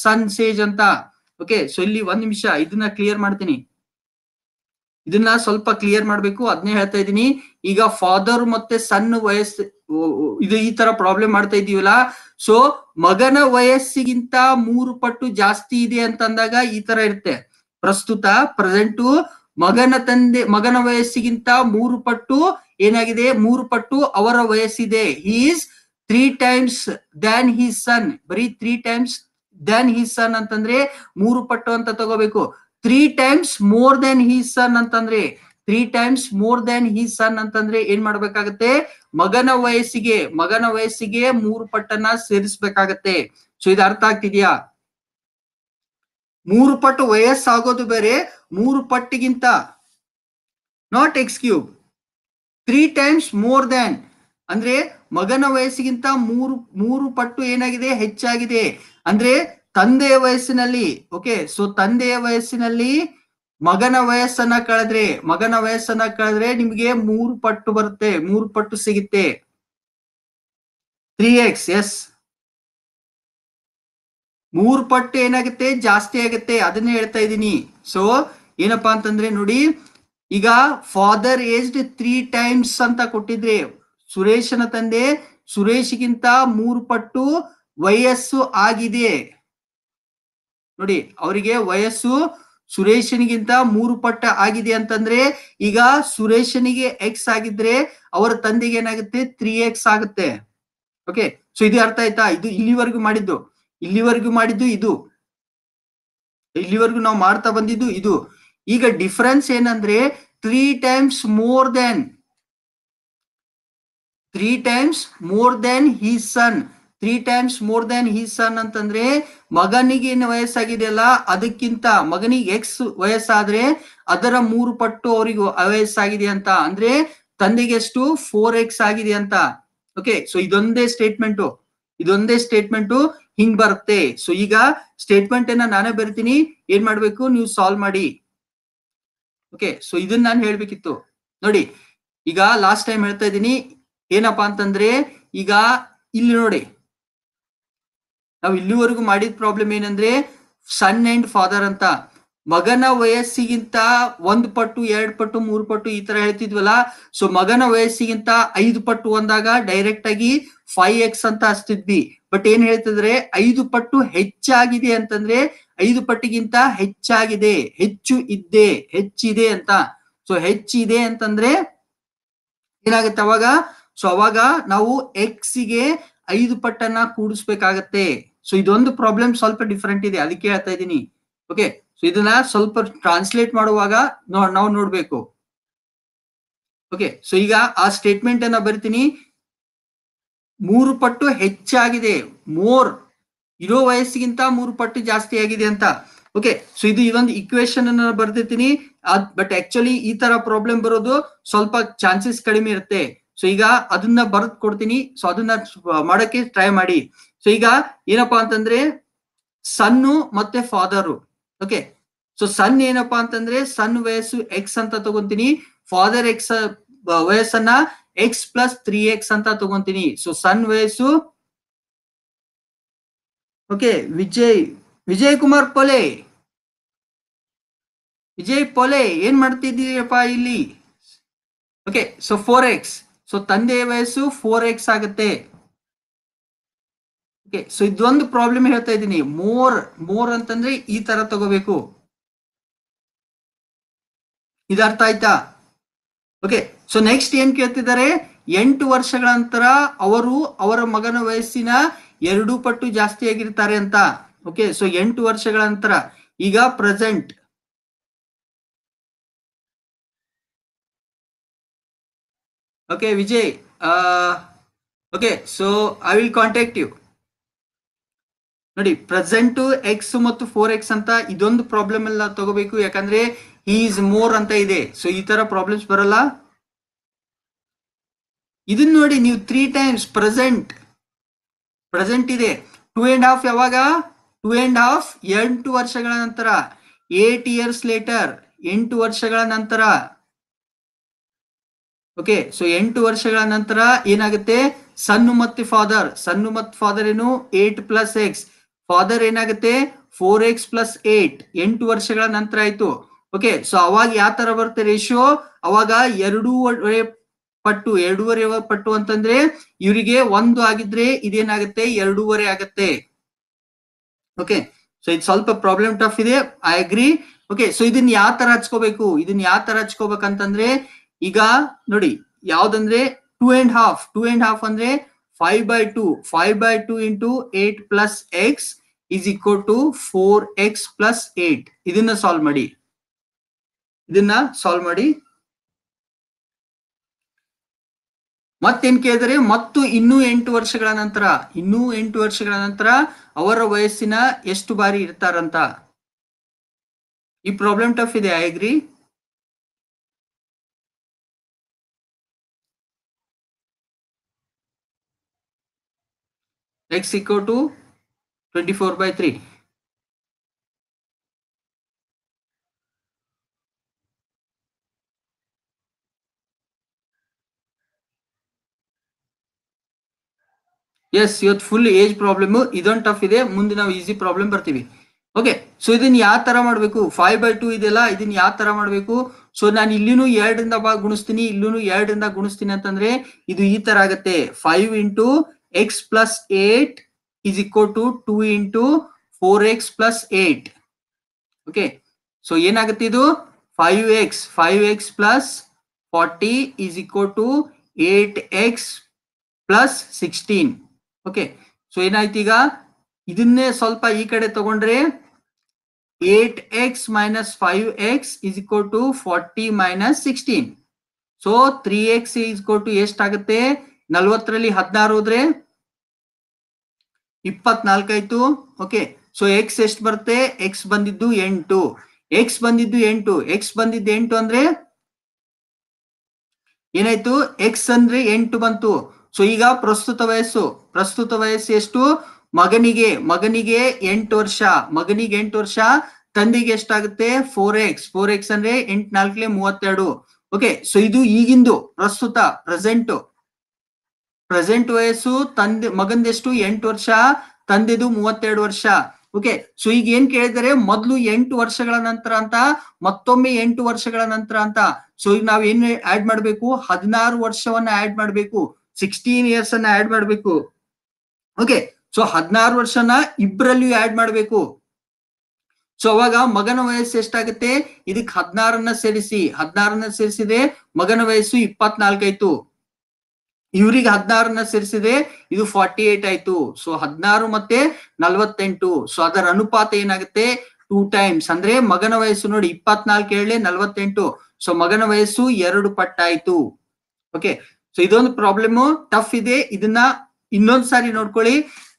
son's age ಅಂತ ಓಕೆ ಸೊ ಇಲ್ಲಿ ಒಂದ್ ನಿಮಿಷ ಇದನ್ನ ಕ್ಲಿಯರ್ ಮಾಡ್ತೀನಿ ಇದನ್ನ ಸ್ವಲ್ಪ ಕ್ಲಿಯರ್ ಮಾಡ್ಬೇಕು ಅದನ್ನೇ ಹೇಳ್ತಾ ಇದೀನಿ ಈಗ ಫಾದರ್ ಮತ್ತೆ ಸನ್ ವಯಸ್ಸು ಇದು ಈ ತರ ಪ್ರಾಬ್ಲಮ್ ಮಾಡ್ತಾ ಇದೀವಲ್ಲ ಸೊ ಮಗನ ವಯಸ್ಸಿಗಿಂತ ಮೂರು ಪಟ್ಟು ಜಾಸ್ತಿ ಇದೆ ಅಂತಂದಾಗ ಈ ತರ ಇರುತ್ತೆ ಪ್ರಸ್ತುತ ಪ್ರೆಸೆಂಟು ಮಗನ ತಂದೆ ಮಗನ ವಯಸ್ಸಿಗಿಂತ ಮೂರು ಪಟ್ಟು ಏನಾಗಿದೆ ಮೂರು ಪಟ್ಟು ಅವರ ವಯಸ್ಸಿದೆ is three times than he son ಬರೀ three times than he son ಅಂತಂದ್ರೆ ಮೂರು ಪಟ್ಟು ಅಂತ ತಗೋಬೇಕು three times more then he son ಅಂತಂದ್ರೆ three times more then he son ಅಂತಂದ್ರೆ ಏನ್ ಮಾಡ್ಬೇಕಾಗತ್ತೆ ಮಗನ ವಯಸ್ಸಿಗೆ ಮಗನ ವಯಸ್ಸಿಗೆ ಮೂರು ಪಟ್ಟನ್ನ ಸೇರಿಸ್ಬೇಕಾಗತ್ತೆ ಸೊ ಇದು ಅರ್ಥ ಆಗ್ತಿದ್ಯಾ ಮೂರು ಪಟ್ಟು ವಯಸ್ಸಾಗೋದು ಬೇರೆ ಮೂರು ಪಟ್ಟಿಗಿಂತ not x cube three times more than ಅಂದ್ರೆ ಮಗನ ವಯಸ್ಸಿಗಿಂತ ಮೂರು ಮೂರು ಪಟ್ಟು ಏನಾಗಿದೆ ಹೆಚ್ಚಾಗಿದೆ ಅಂದ್ರೆ ತಂದೆಯ ವಯಸ್ಸಿನಲ್ಲಿ ಓಕೆ ಸೊ ತಂದೆಯ ವಯಸ್ಸಿನಲ್ಲಿ ಮಗನ ವಯಸ್ಸನ್ನ ಕಳೆದ್ರೆ ಮಗನ ವಯಸ್ಸನ್ನ ಕಳೆದ್ರೆ ನಿಮ್ಗೆ ಮೂರು ಪಟ್ಟು ಬರುತ್ತೆ ಮೂರು ಪಟ್ಟು ಸಿಗುತ್ತೆ ತ್ರೀ ಎಕ್ಸ್ ಎಸ್ ಮೂರು ಪಟ್ಟು ಏನಾಗುತ್ತೆ ಜಾಸ್ತಿ ಆಗುತ್ತೆ ಅದನ್ನೇ ಹೇಳ್ತಾ ಇದ್ದೀನಿ ಸೊ ಏನಪ್ಪಾ ಅಂತಂದ್ರೆ ನೋಡಿ ಈಗ ಫಾದರ್ ಏಜ್ಡ್ ತ್ರೀ ಟೈಮ್ಸ್ ಅಂತ ಕೊಟ್ಟಿದ್ರೆ ಸುರೇಶನ ತಂದೆ ಸುರೇಶ್ಗಿಂತ ಮೂರು ಪಟ್ಟು ವಯಸ್ಸು ಆಗಿದೆ ನೋಡಿ ಅವರಿಗೆ ವಯಸ್ಸು ಸುರೇಶನಿಗಿಂತ ಮೂರು ಪಟ್ಟ ಆಗಿದೆ ಅಂತಂದ್ರೆ ಈಗ ಸುರೇಶನಿಗೆ ಎಕ್ಸ್ ಆಗಿದ್ರೆ ಅವರ ತಂದೆಗೆ ಏನಾಗುತ್ತೆ ತ್ರೀ ಎಕ್ಸ್ ಆಗುತ್ತೆ ಓಕೆ ಸೊ ಇದು ಅರ್ಥ ಆಯ್ತಾ ಇದು ಇಲ್ಲಿವರೆಗೂ ಮಾಡಿದ್ದು ಇಲ್ಲಿವರೆಗೂ ಮಾಡಿದ್ದು ಇದು ಇಲ್ಲಿವರೆಗೂ ನಾವು ಮಾಡ್ತಾ ಬಂದಿದ್ದು ಇದು ಈಗ ಡಿಫ್ರೆನ್ಸ್ ಏನಂದ್ರೆ three times more than three times more than he son three times more than he son ಅಂತಂದ್ರೆ ಮಗನಿಗೆ ಏನು ವಯಸ್ಸಾಗಿದೆಯಲ್ಲ ಅದಕ್ಕಿಂತ ಮಗನಿಗೆ ಎಕ್ಸ್ ವಯಸ್ಸಾದ್ರೆ ಅದರ ಮೂರು ಪಟ್ಟು ಅವರಿಗೆ ವಯಸ್ಸಾಗಿದೆ ಅಂತ ಅಂದ್ರೆ ತಂದೆಗೆ ಎಷ್ಟು ಫೋರ್ ಎಕ್ಸ್ ಆಗಿದೆ ಅಂತ ಓಕೆ ಸೊ ಇದೊಂದೇ ಸ್ಟೇಟ್ಮೆಂಟು ಇದೊಂದೇ ಸ್ಟೇಟ್ಮೆಂಟು ಹಿಂಗ್ ಬರುತ್ತೆ ಸೊ ಈಗ ಸ್ಟೇಟ್ಮೆಂಟ್ ಏನ ನಾನೇ ಬರ್ತೀನಿ ಏನ್ ಮಾಡ್ಬೇಕು ನೀವು ಸಾಲ್ವ್ ಮಾಡಿ ಓಕೆ ಸೊ ಇದನ್ನ ನಾನು ಹೇಳ್ಬೇಕಿತ್ತು ನೋಡಿ ಈಗ ಲಾಸ್ಟ್ ಟೈಮ್ ಹೇಳ್ತಾ ಇದ್ದೀನಿ ಏನಪ್ಪಾ ಅಂತಂದ್ರೆ ಈಗ ಇಲ್ಲಿ ನೋಡಿ ನಾವು ಇಲ್ಲಿವರೆಗೂ ಮಾಡಿದ ಪ್ರಾಬ್ಲಮ್ ಏನಂದ್ರೆ ಸನ್ ಅಂಡ್ ಫಾದರ್ ಅಂತ ಮಗನ ವಯಸ್ಸಿಗಿಂತ ಒಂದು ಪಟ್ಟು ಎರಡು ಪಟ್ಟು ಮೂರು ಪಟ್ಟು ಈ ತರ ಹೇಳ್ತಿದ್ವಲ್ಲ ಸೊ ಮಗನ ವಯಸ್ಸಿಗಿಂತ ಐದು ಪಟ್ಟು ಅಂದಾಗ ಡೈರೆಕ್ಟ್ ಆಗಿ ಫೈವ್ ಎಕ್ಸ್ ಅಂತ ಹಚ್ತಿದ್ವಿ ಬಟ್ ಏನ್ ಹೇಳ್ತಿದ್ರೆ ಐದು ಪಟ್ಟು ಹೆಚ್ಚಾಗಿದೆ ಅಂತಂದ್ರೆ ಐದು ಪಟ್ಟಿಗಿಂತ ಹೆಚ್ಚಾಗಿದೆ ಹೆಚ್ಚು ಇದ್ದೆ ಹೆಚ್ಚಿದೆ ಅಂತ ಸೊ ಹೆಚ್ಚಿದೆ ಅಂತಂದ್ರೆ ಏನಾಗುತ್ತೆ ಅವಾಗ ಸೊ ಅವಾಗ ನಾವು ಎಕ್ಸ್ ಗೆ ಐದು ಪಟ್ಟನ್ನ ಕೂಡಿಸ್ಬೇಕಾಗತ್ತೆ ಸೊ ಇದೊಂದು ಪ್ರಾಬ್ಲಮ್ ಸ್ವಲ್ಪ ಡಿಫ್ರೆಂಟ್ ಇದೆ ಅದಕ್ಕೆ ಹೇಳ್ತಾ ಇದ್ದೀನಿ ಓಕೆ ಸೊ ಇದನ್ನ ಸ್ವಲ್ಪ ಟ್ರಾನ್ಸ್ಲೇಟ್ ಮಾಡುವಾಗ ನಾವು ನೋಡ್ಬೇಕು ಓಕೆ ಸೊ ಈಗ ಆ ಸ್ಟೇಟ್ಮೆಂಟ್ ಅನ್ನ ಬರ್ತೀನಿ ಮೂರು ಪಟ್ಟು ಹೆಚ್ಚಾಗಿದೆ ಮೋರ್ ಇರೋ ವಯಸ್ಸಿಗಿಂತ ಮೂರು ಪಟ್ಟು ಜಾಸ್ತಿ ಆಗಿದೆ ಅಂತ ಓಕೆ ಸೊ ಇದು ಇದೊಂದು ಇಕ್ವೇಶನ್ ಅನ್ನ ಬರ್ತಿರ್ತೀನಿ ಬಟ್ ಆಕ್ಚುಲಿ ಈ ತರ ಪ್ರಾಬ್ಲಮ್ ಬರೋದು ಸ್ವಲ್ಪ ಚಾನ್ಸಸ್ ಕಡಿಮೆ ಇರುತ್ತೆ ಸೊ ಈಗ ಅದನ್ನ ಬರ್ದ್ ಕೊಡ್ತೀನಿ ಸೊ ಅದನ್ನ ಮಾಡಕ್ಕೆ ಟ್ರೈ ಮಾಡಿ ಸೊ ಈಗ ಏನಪ್ಪಾ ಅಂತಂದ್ರೆ ಸನ್ನು ಮತ್ತೆ ಫಾದರು ಓಕೆ ಸೊ ಸನ್ ಏನಪ್ಪಾ ಅಂತಂದ್ರೆ ಸನ್ ವಯಸ್ಸು ಎಕ್ಸ್ ಅಂತ ತಗೊಂತೀನಿ ಫಾದರ್ ಎಕ್ಸ್ ವಯಸ್ಸನ್ನ ಎಕ್ಸ್ ಪ್ಲಸ್ ತ್ರೀ ಎಕ್ಸ್ ಅಂತ ತಗೊಂತೀನಿ ಸೊ ಸನ್ ವಯಸ್ಸು ಓಕೆ ವಿಜಯ್ ವಿಜಯ್ ಕುಮಾರ್ ಪೊಲೆ ವಿಜಯ್ ಪೊಲೆ ಏನ್ ಮಾಡ್ತಿದ್ದೀರಪ್ಪ ಇಲ್ಲಿ okay so four x so ತಂದೆಯ ವಯಸ್ಸು ಫೋರ್ ಎಕ್ಸ್ ಆಗುತ್ತೆ ಸೊ ಇದೊಂದು ಪ್ರಾಬ್ಲಮ್ ಹೇಳ್ತಾ ಇದ್ದೀನಿ ಮೋರ್ ಮೋರ್ ಅಂತಂದ್ರೆ ಈ ತರ ತಗೋಬೇಕು ಇದು ಅರ್ಥ ಆಯ್ತಾ ಓಕೆ ಸೊ ನೆಕ್ಸ್ಟ್ ಏನ್ ಕೇಳ್ತಿದ್ದಾರೆ ಎಂಟು ವರ್ಷಗಳ ನಂತರ ಅವರು ಅವರ ಮಗನ ವಯಸ್ಸಿನ ಎರಡು ಪಟ್ಟು ಜಾಸ್ತಿ ಆಗಿರ್ತಾರೆ ಅಂತ ಓಕೆ ಸೊ ಎಂಟು ವರ್ಷಗಳ ನಂತರ ಈಗ present okay Vijay okay so I will contact you ನೋಡಿ ಪ್ರೆಸೆಂಟ್ ಎಕ್ಸ್ ಮತ್ತು ಫೋರ್ ಎಕ್ಸ್ ಅಂತ ಇದೊಂದು ಪ್ರಾಬ್ಲಮ್ ಎಲ್ಲ ತಗೋಬೇಕು ಯಾಕಂದ್ರೆ ಈಸ್ ಮೋರ್ ಅಂತ ಇದೆ ಸೊ ಈ ತರ ಪ್ರಾಬ್ಲಮ್ಸ್ ಬರಲ್ಲ ಇದನ್ನ ನೋಡಿ ನೀವು ತ್ರೀ ಟೈಮ್ಸ್ ಪ್ರೆಸೆಂಟ್ ಪ್ರೆಸೆಂಟ್ ಇದೆ ಟೂ ಅಂಡ್ ಹಾಫ್ ಯಾವಾಗ ಟೂ ಅಂಡ್ ಹಾಫ್ ಎಂಟು ವರ್ಷಗಳ ನಂತರ ಏಟ್ ಇಯರ್ಸ್ ಲೇಟರ್ ಎಂಟು ವರ್ಷಗಳ ನಂತರ ಓಕೆ ಸೊ ಎಂಟು ವರ್ಷಗಳ ನಂತರ ಏನಾಗುತ್ತೆ ಸನ್ನು ಮತ್ತು ಫಾದರ್ ಸನ್ನು ಮತ್ತು ಫಾದರ್ ಏನು ಏಟ್ ಪ್ಲಸ್ ಎಕ್ಸ್ ಫಾದರ್ ಏನಾಗುತ್ತೆ ಫೋರ್ ಎಕ್ಸ್ ಪ್ಲಸ್ ಏಟ್ ಎಂಟು ವರ್ಷಗಳ ನಂತರ ಆಯ್ತು ಓಕೆ ಸೊ ಅವಾಗ ಯಾವ ತರ ಬರುತ್ತೆ ರೇಷಿಯೋ ಅವಾಗ ಎರಡೂವರೆ ಪಟ್ಟು ಎರಡೂವರೆ ಪಟ್ಟು ಅಂತಂದ್ರೆ ಇವರಿಗೆ ಒಂದು ಆಗಿದ್ರೆ ಇದೇನಾಗುತ್ತೆ ಎರಡೂವರೆ ಆಗತ್ತೆ ಓಕೆ ಸೊ ಇದು ಸ್ವಲ್ಪ ಪ್ರಾಬ್ಲಮ್ ಟಫ್ ಇದೆ ಐ ಅಗ್ರಿ ಓಕೆ ಸೊ ಇದನ್ನ ಯಾವ ತರ ಹಚ್ಕೋಬೇಕು ಇದನ್ನ ಯಾವ ತರ ಹಚ್ಕೋಬೇಕಂತಂದ್ರೆ ಈಗ ನೋಡಿ ಯಾವ್ದಂದ್ರೆ two and half two and half ಅಂದ್ರೆ 5 by 2 5 by 2 into 8 plus x is equal to four x plus eight ಇದನ್ನ ಸಾಲ್ವ್ ಮಾಡಿ ಇದನ್ನ ಸಾಲ್ವ್ ಮಾಡಿ ಮತ್ತೇನ್ ಕೇಳಿದರೆ ಮತ್ತು ಇನ್ನೂ ಎಂಟು ವರ್ಷಗಳ ನಂತರ ಇನ್ನೂ ಎಂಟು ವರ್ಷಗಳ ನಂತರ ಅವರ ವಯಸ್ಸಿನ ಎಷ್ಟು ಬಾರಿ ಇರ್ತಾರಂತ ಈ ಪ್ರಾಬ್ಲಮ್ ಟಫ್ ಇದೆ I agri x equal to 24 by 3. S ಇವತ್ತು ಫುಲ್ ಏಜ್ ಪ್ರಾಬ್ಲಮ್ ಇದೊಂದು ಟಫ್ ಇದೆ ಮುಂದೆ ನಾವು ಈಸಿ ಪ್ರಾಬ್ಲಮ್ ಬರ್ತೀವಿ ಓಕೆ ಸೊ ಇದನ್ನ ಯಾವ ತರ ಮಾಡಬೇಕು ಫೈವ್ ಬೈ ಟೂ ಇದೆಲ್ಲ ಇದನ್ನ ಯಾವ ತರ ಮಾಡಬೇಕು ಸೊ ನಾನು ಇಲ್ಲಿನೂ ಎರಡರಿಂದ ಗುಣಿಸ್ತೀನಿ ಇಲ್ಲೂ ಎರಡರಿಂದ ಗುಣಿಸ್ತೀನಿ ಅಂತಂದ್ರೆ ಇದು ಈ ತರ ಆಗತ್ತೆ five into x plus 8 is equal to 2 into 4x plus 8. Okay. So, ಏನಾಗುತ್ತೆ ಇದು 5x 5x plus 40 is equal to 8x plus 16. Okay. So, ಏನಾಯ್ತು ಈಗ ಇದನ್ನೇ ಸ್ವಲ್ಪ ಈ ಕಡೆ ತಗೊಂಡ್ರೆ 8x minus 5x is equal to 40 minus 16. So, 3x is equal to ಎಷ್ಟಾಗುತ್ತೆ ನಲ್ವತ್ತರಲ್ಲಿ ಹದಿನಾರು ಹೋದ್ರೆ ಇಪ್ಪತ್ನಾಲ್ಕಾಯ್ತು ಓಕೆ ಸೊ ಎಕ್ಸ್ ಎಷ್ಟು ಬರುತ್ತೆ ಎಕ್ಸ್ ಬಂದಿದ್ದು ಎಂಟು ಎಕ್ಸ್ ಬಂದಿದ್ದು ಎಂಟು ಎಕ್ಸ್ ಬಂದಿದ್ದು ಎಂಟು ಅಂದ್ರೆ ಏನಾಯ್ತು ಎಕ್ಸ್ ಅಂದ್ರೆ ಎಂಟು ಬಂತು ಸೊ ಈಗ ಪ್ರಸ್ತುತ ವಯಸ್ಸು ಪ್ರಸ್ತುತ ವಯಸ್ಸು ಎಷ್ಟು ಮಗನಿಗೆ ಮಗನಿಗೆ ಎಂಟು ವರ್ಷ ಮಗನಿಗೆ ಎಂಟು ವರ್ಷ ತಂದೆಗೆ ಎಷ್ಟಾಗುತ್ತೆ ಫೋರ್ ಎಕ್ಸ್ ಫೋರ್ ಎಕ್ಸ್ ಅಂದ್ರೆ ಎಂಟ್ ನಾಲ್ಕಲೆ ಮೂವತ್ತೆರಡು ಓಕೆ ಸೊ ಇದು ಈಗಿಂದು ಪ್ರಸ್ತುತ ಪ್ರೆಸೆಂಟ್ ಪ್ರೆಸೆಂಟ್ ವಯಸ್ಸು ತಂದೆ ಮಗಂದೆಷ್ಟು ಎಂಟು ವರ್ಷ ತಂದೆದು ಮೂವತ್ತೆರಡು ವರ್ಷ ಓಕೆ ಸೊ ಈಗ ಏನ್ ಕೇಳಿದರೆ ಮೊದ್ಲು ಎಂಟು ವರ್ಷಗಳ ನಂತರ ಅಂತ ಮತ್ತೊಮ್ಮೆ ಎಂಟು ವರ್ಷಗಳ ನಂತರ ಅಂತ ಸೊ ಈಗ ನಾವ್ ಏನ್ ಆಡ್ ಮಾಡ್ಬೇಕು ಹದಿನಾರು ವರ್ಷವನ್ನ ಆಡ್ ಮಾಡ್ಬೇಕು ಸಿಕ್ಸ್ಟೀನ್ ಇಯರ್ಸ್ ಅನ್ನ ಆಡ್ ಮಾಡ್ಬೇಕು ಓಕೆ ಸೊ ಹದಿನಾರು ವರ್ಷನ ಇಬ್ರಲ್ಲಿಯೂ ಆಡ್ ಮಾಡ್ಬೇಕು ಸೊ ಅವಾಗ ಮಗನ ವಯಸ್ಸು ಎಷ್ಟಾಗುತ್ತೆ ಇದಕ್ ಹದಿನಾರನ್ನ ಸೇರಿಸಿ ಹದಿನಾರನ್ನ ಸೇರಿಸಿದೆ ಮಗನ ವಯಸ್ಸು ಇಪ್ಪತ್ನಾಲ್ಕಾಯ್ತು ಇವ್ರಿಗೆ ಹದಿನಾರನ್ನ ಸೇರಿಸಿದೆ ಇದು ಫಾರ್ಟಿ ಏಟ್ ಆಯ್ತು ಸೊ ಹದಿನಾರು ಮತ್ತೆ ನಲ್ವತ್ತೆಂಟು ಸೊ ಅದರ ಅನುಪಾತ ಏನಾಗುತ್ತೆ ಟೂ ಟೈಮ್ಸ್ ಅಂದ್ರೆ ಮಗನ ವಯಸ್ಸು ನೋಡಿ ಇಪ್ಪತ್ನಾಲ್ಕು ಹೇಳಿ ನಲ್ವತ್ತೆಂಟು ಸೊ ಮಗನ ವಯಸ್ಸು ಎರಡು ಪಟ್ಟಾಯ್ತು ಓಕೆ ಸೊ ಇದೊಂದು ಪ್ರಾಬ್ಲಮ್ ಟಫ್ ಇದೆ ಇದನ್ನ ಇನ್ನೊಂದ್ ಸಾರಿ ನೋಡ್ಕೊಳ್ಳಿ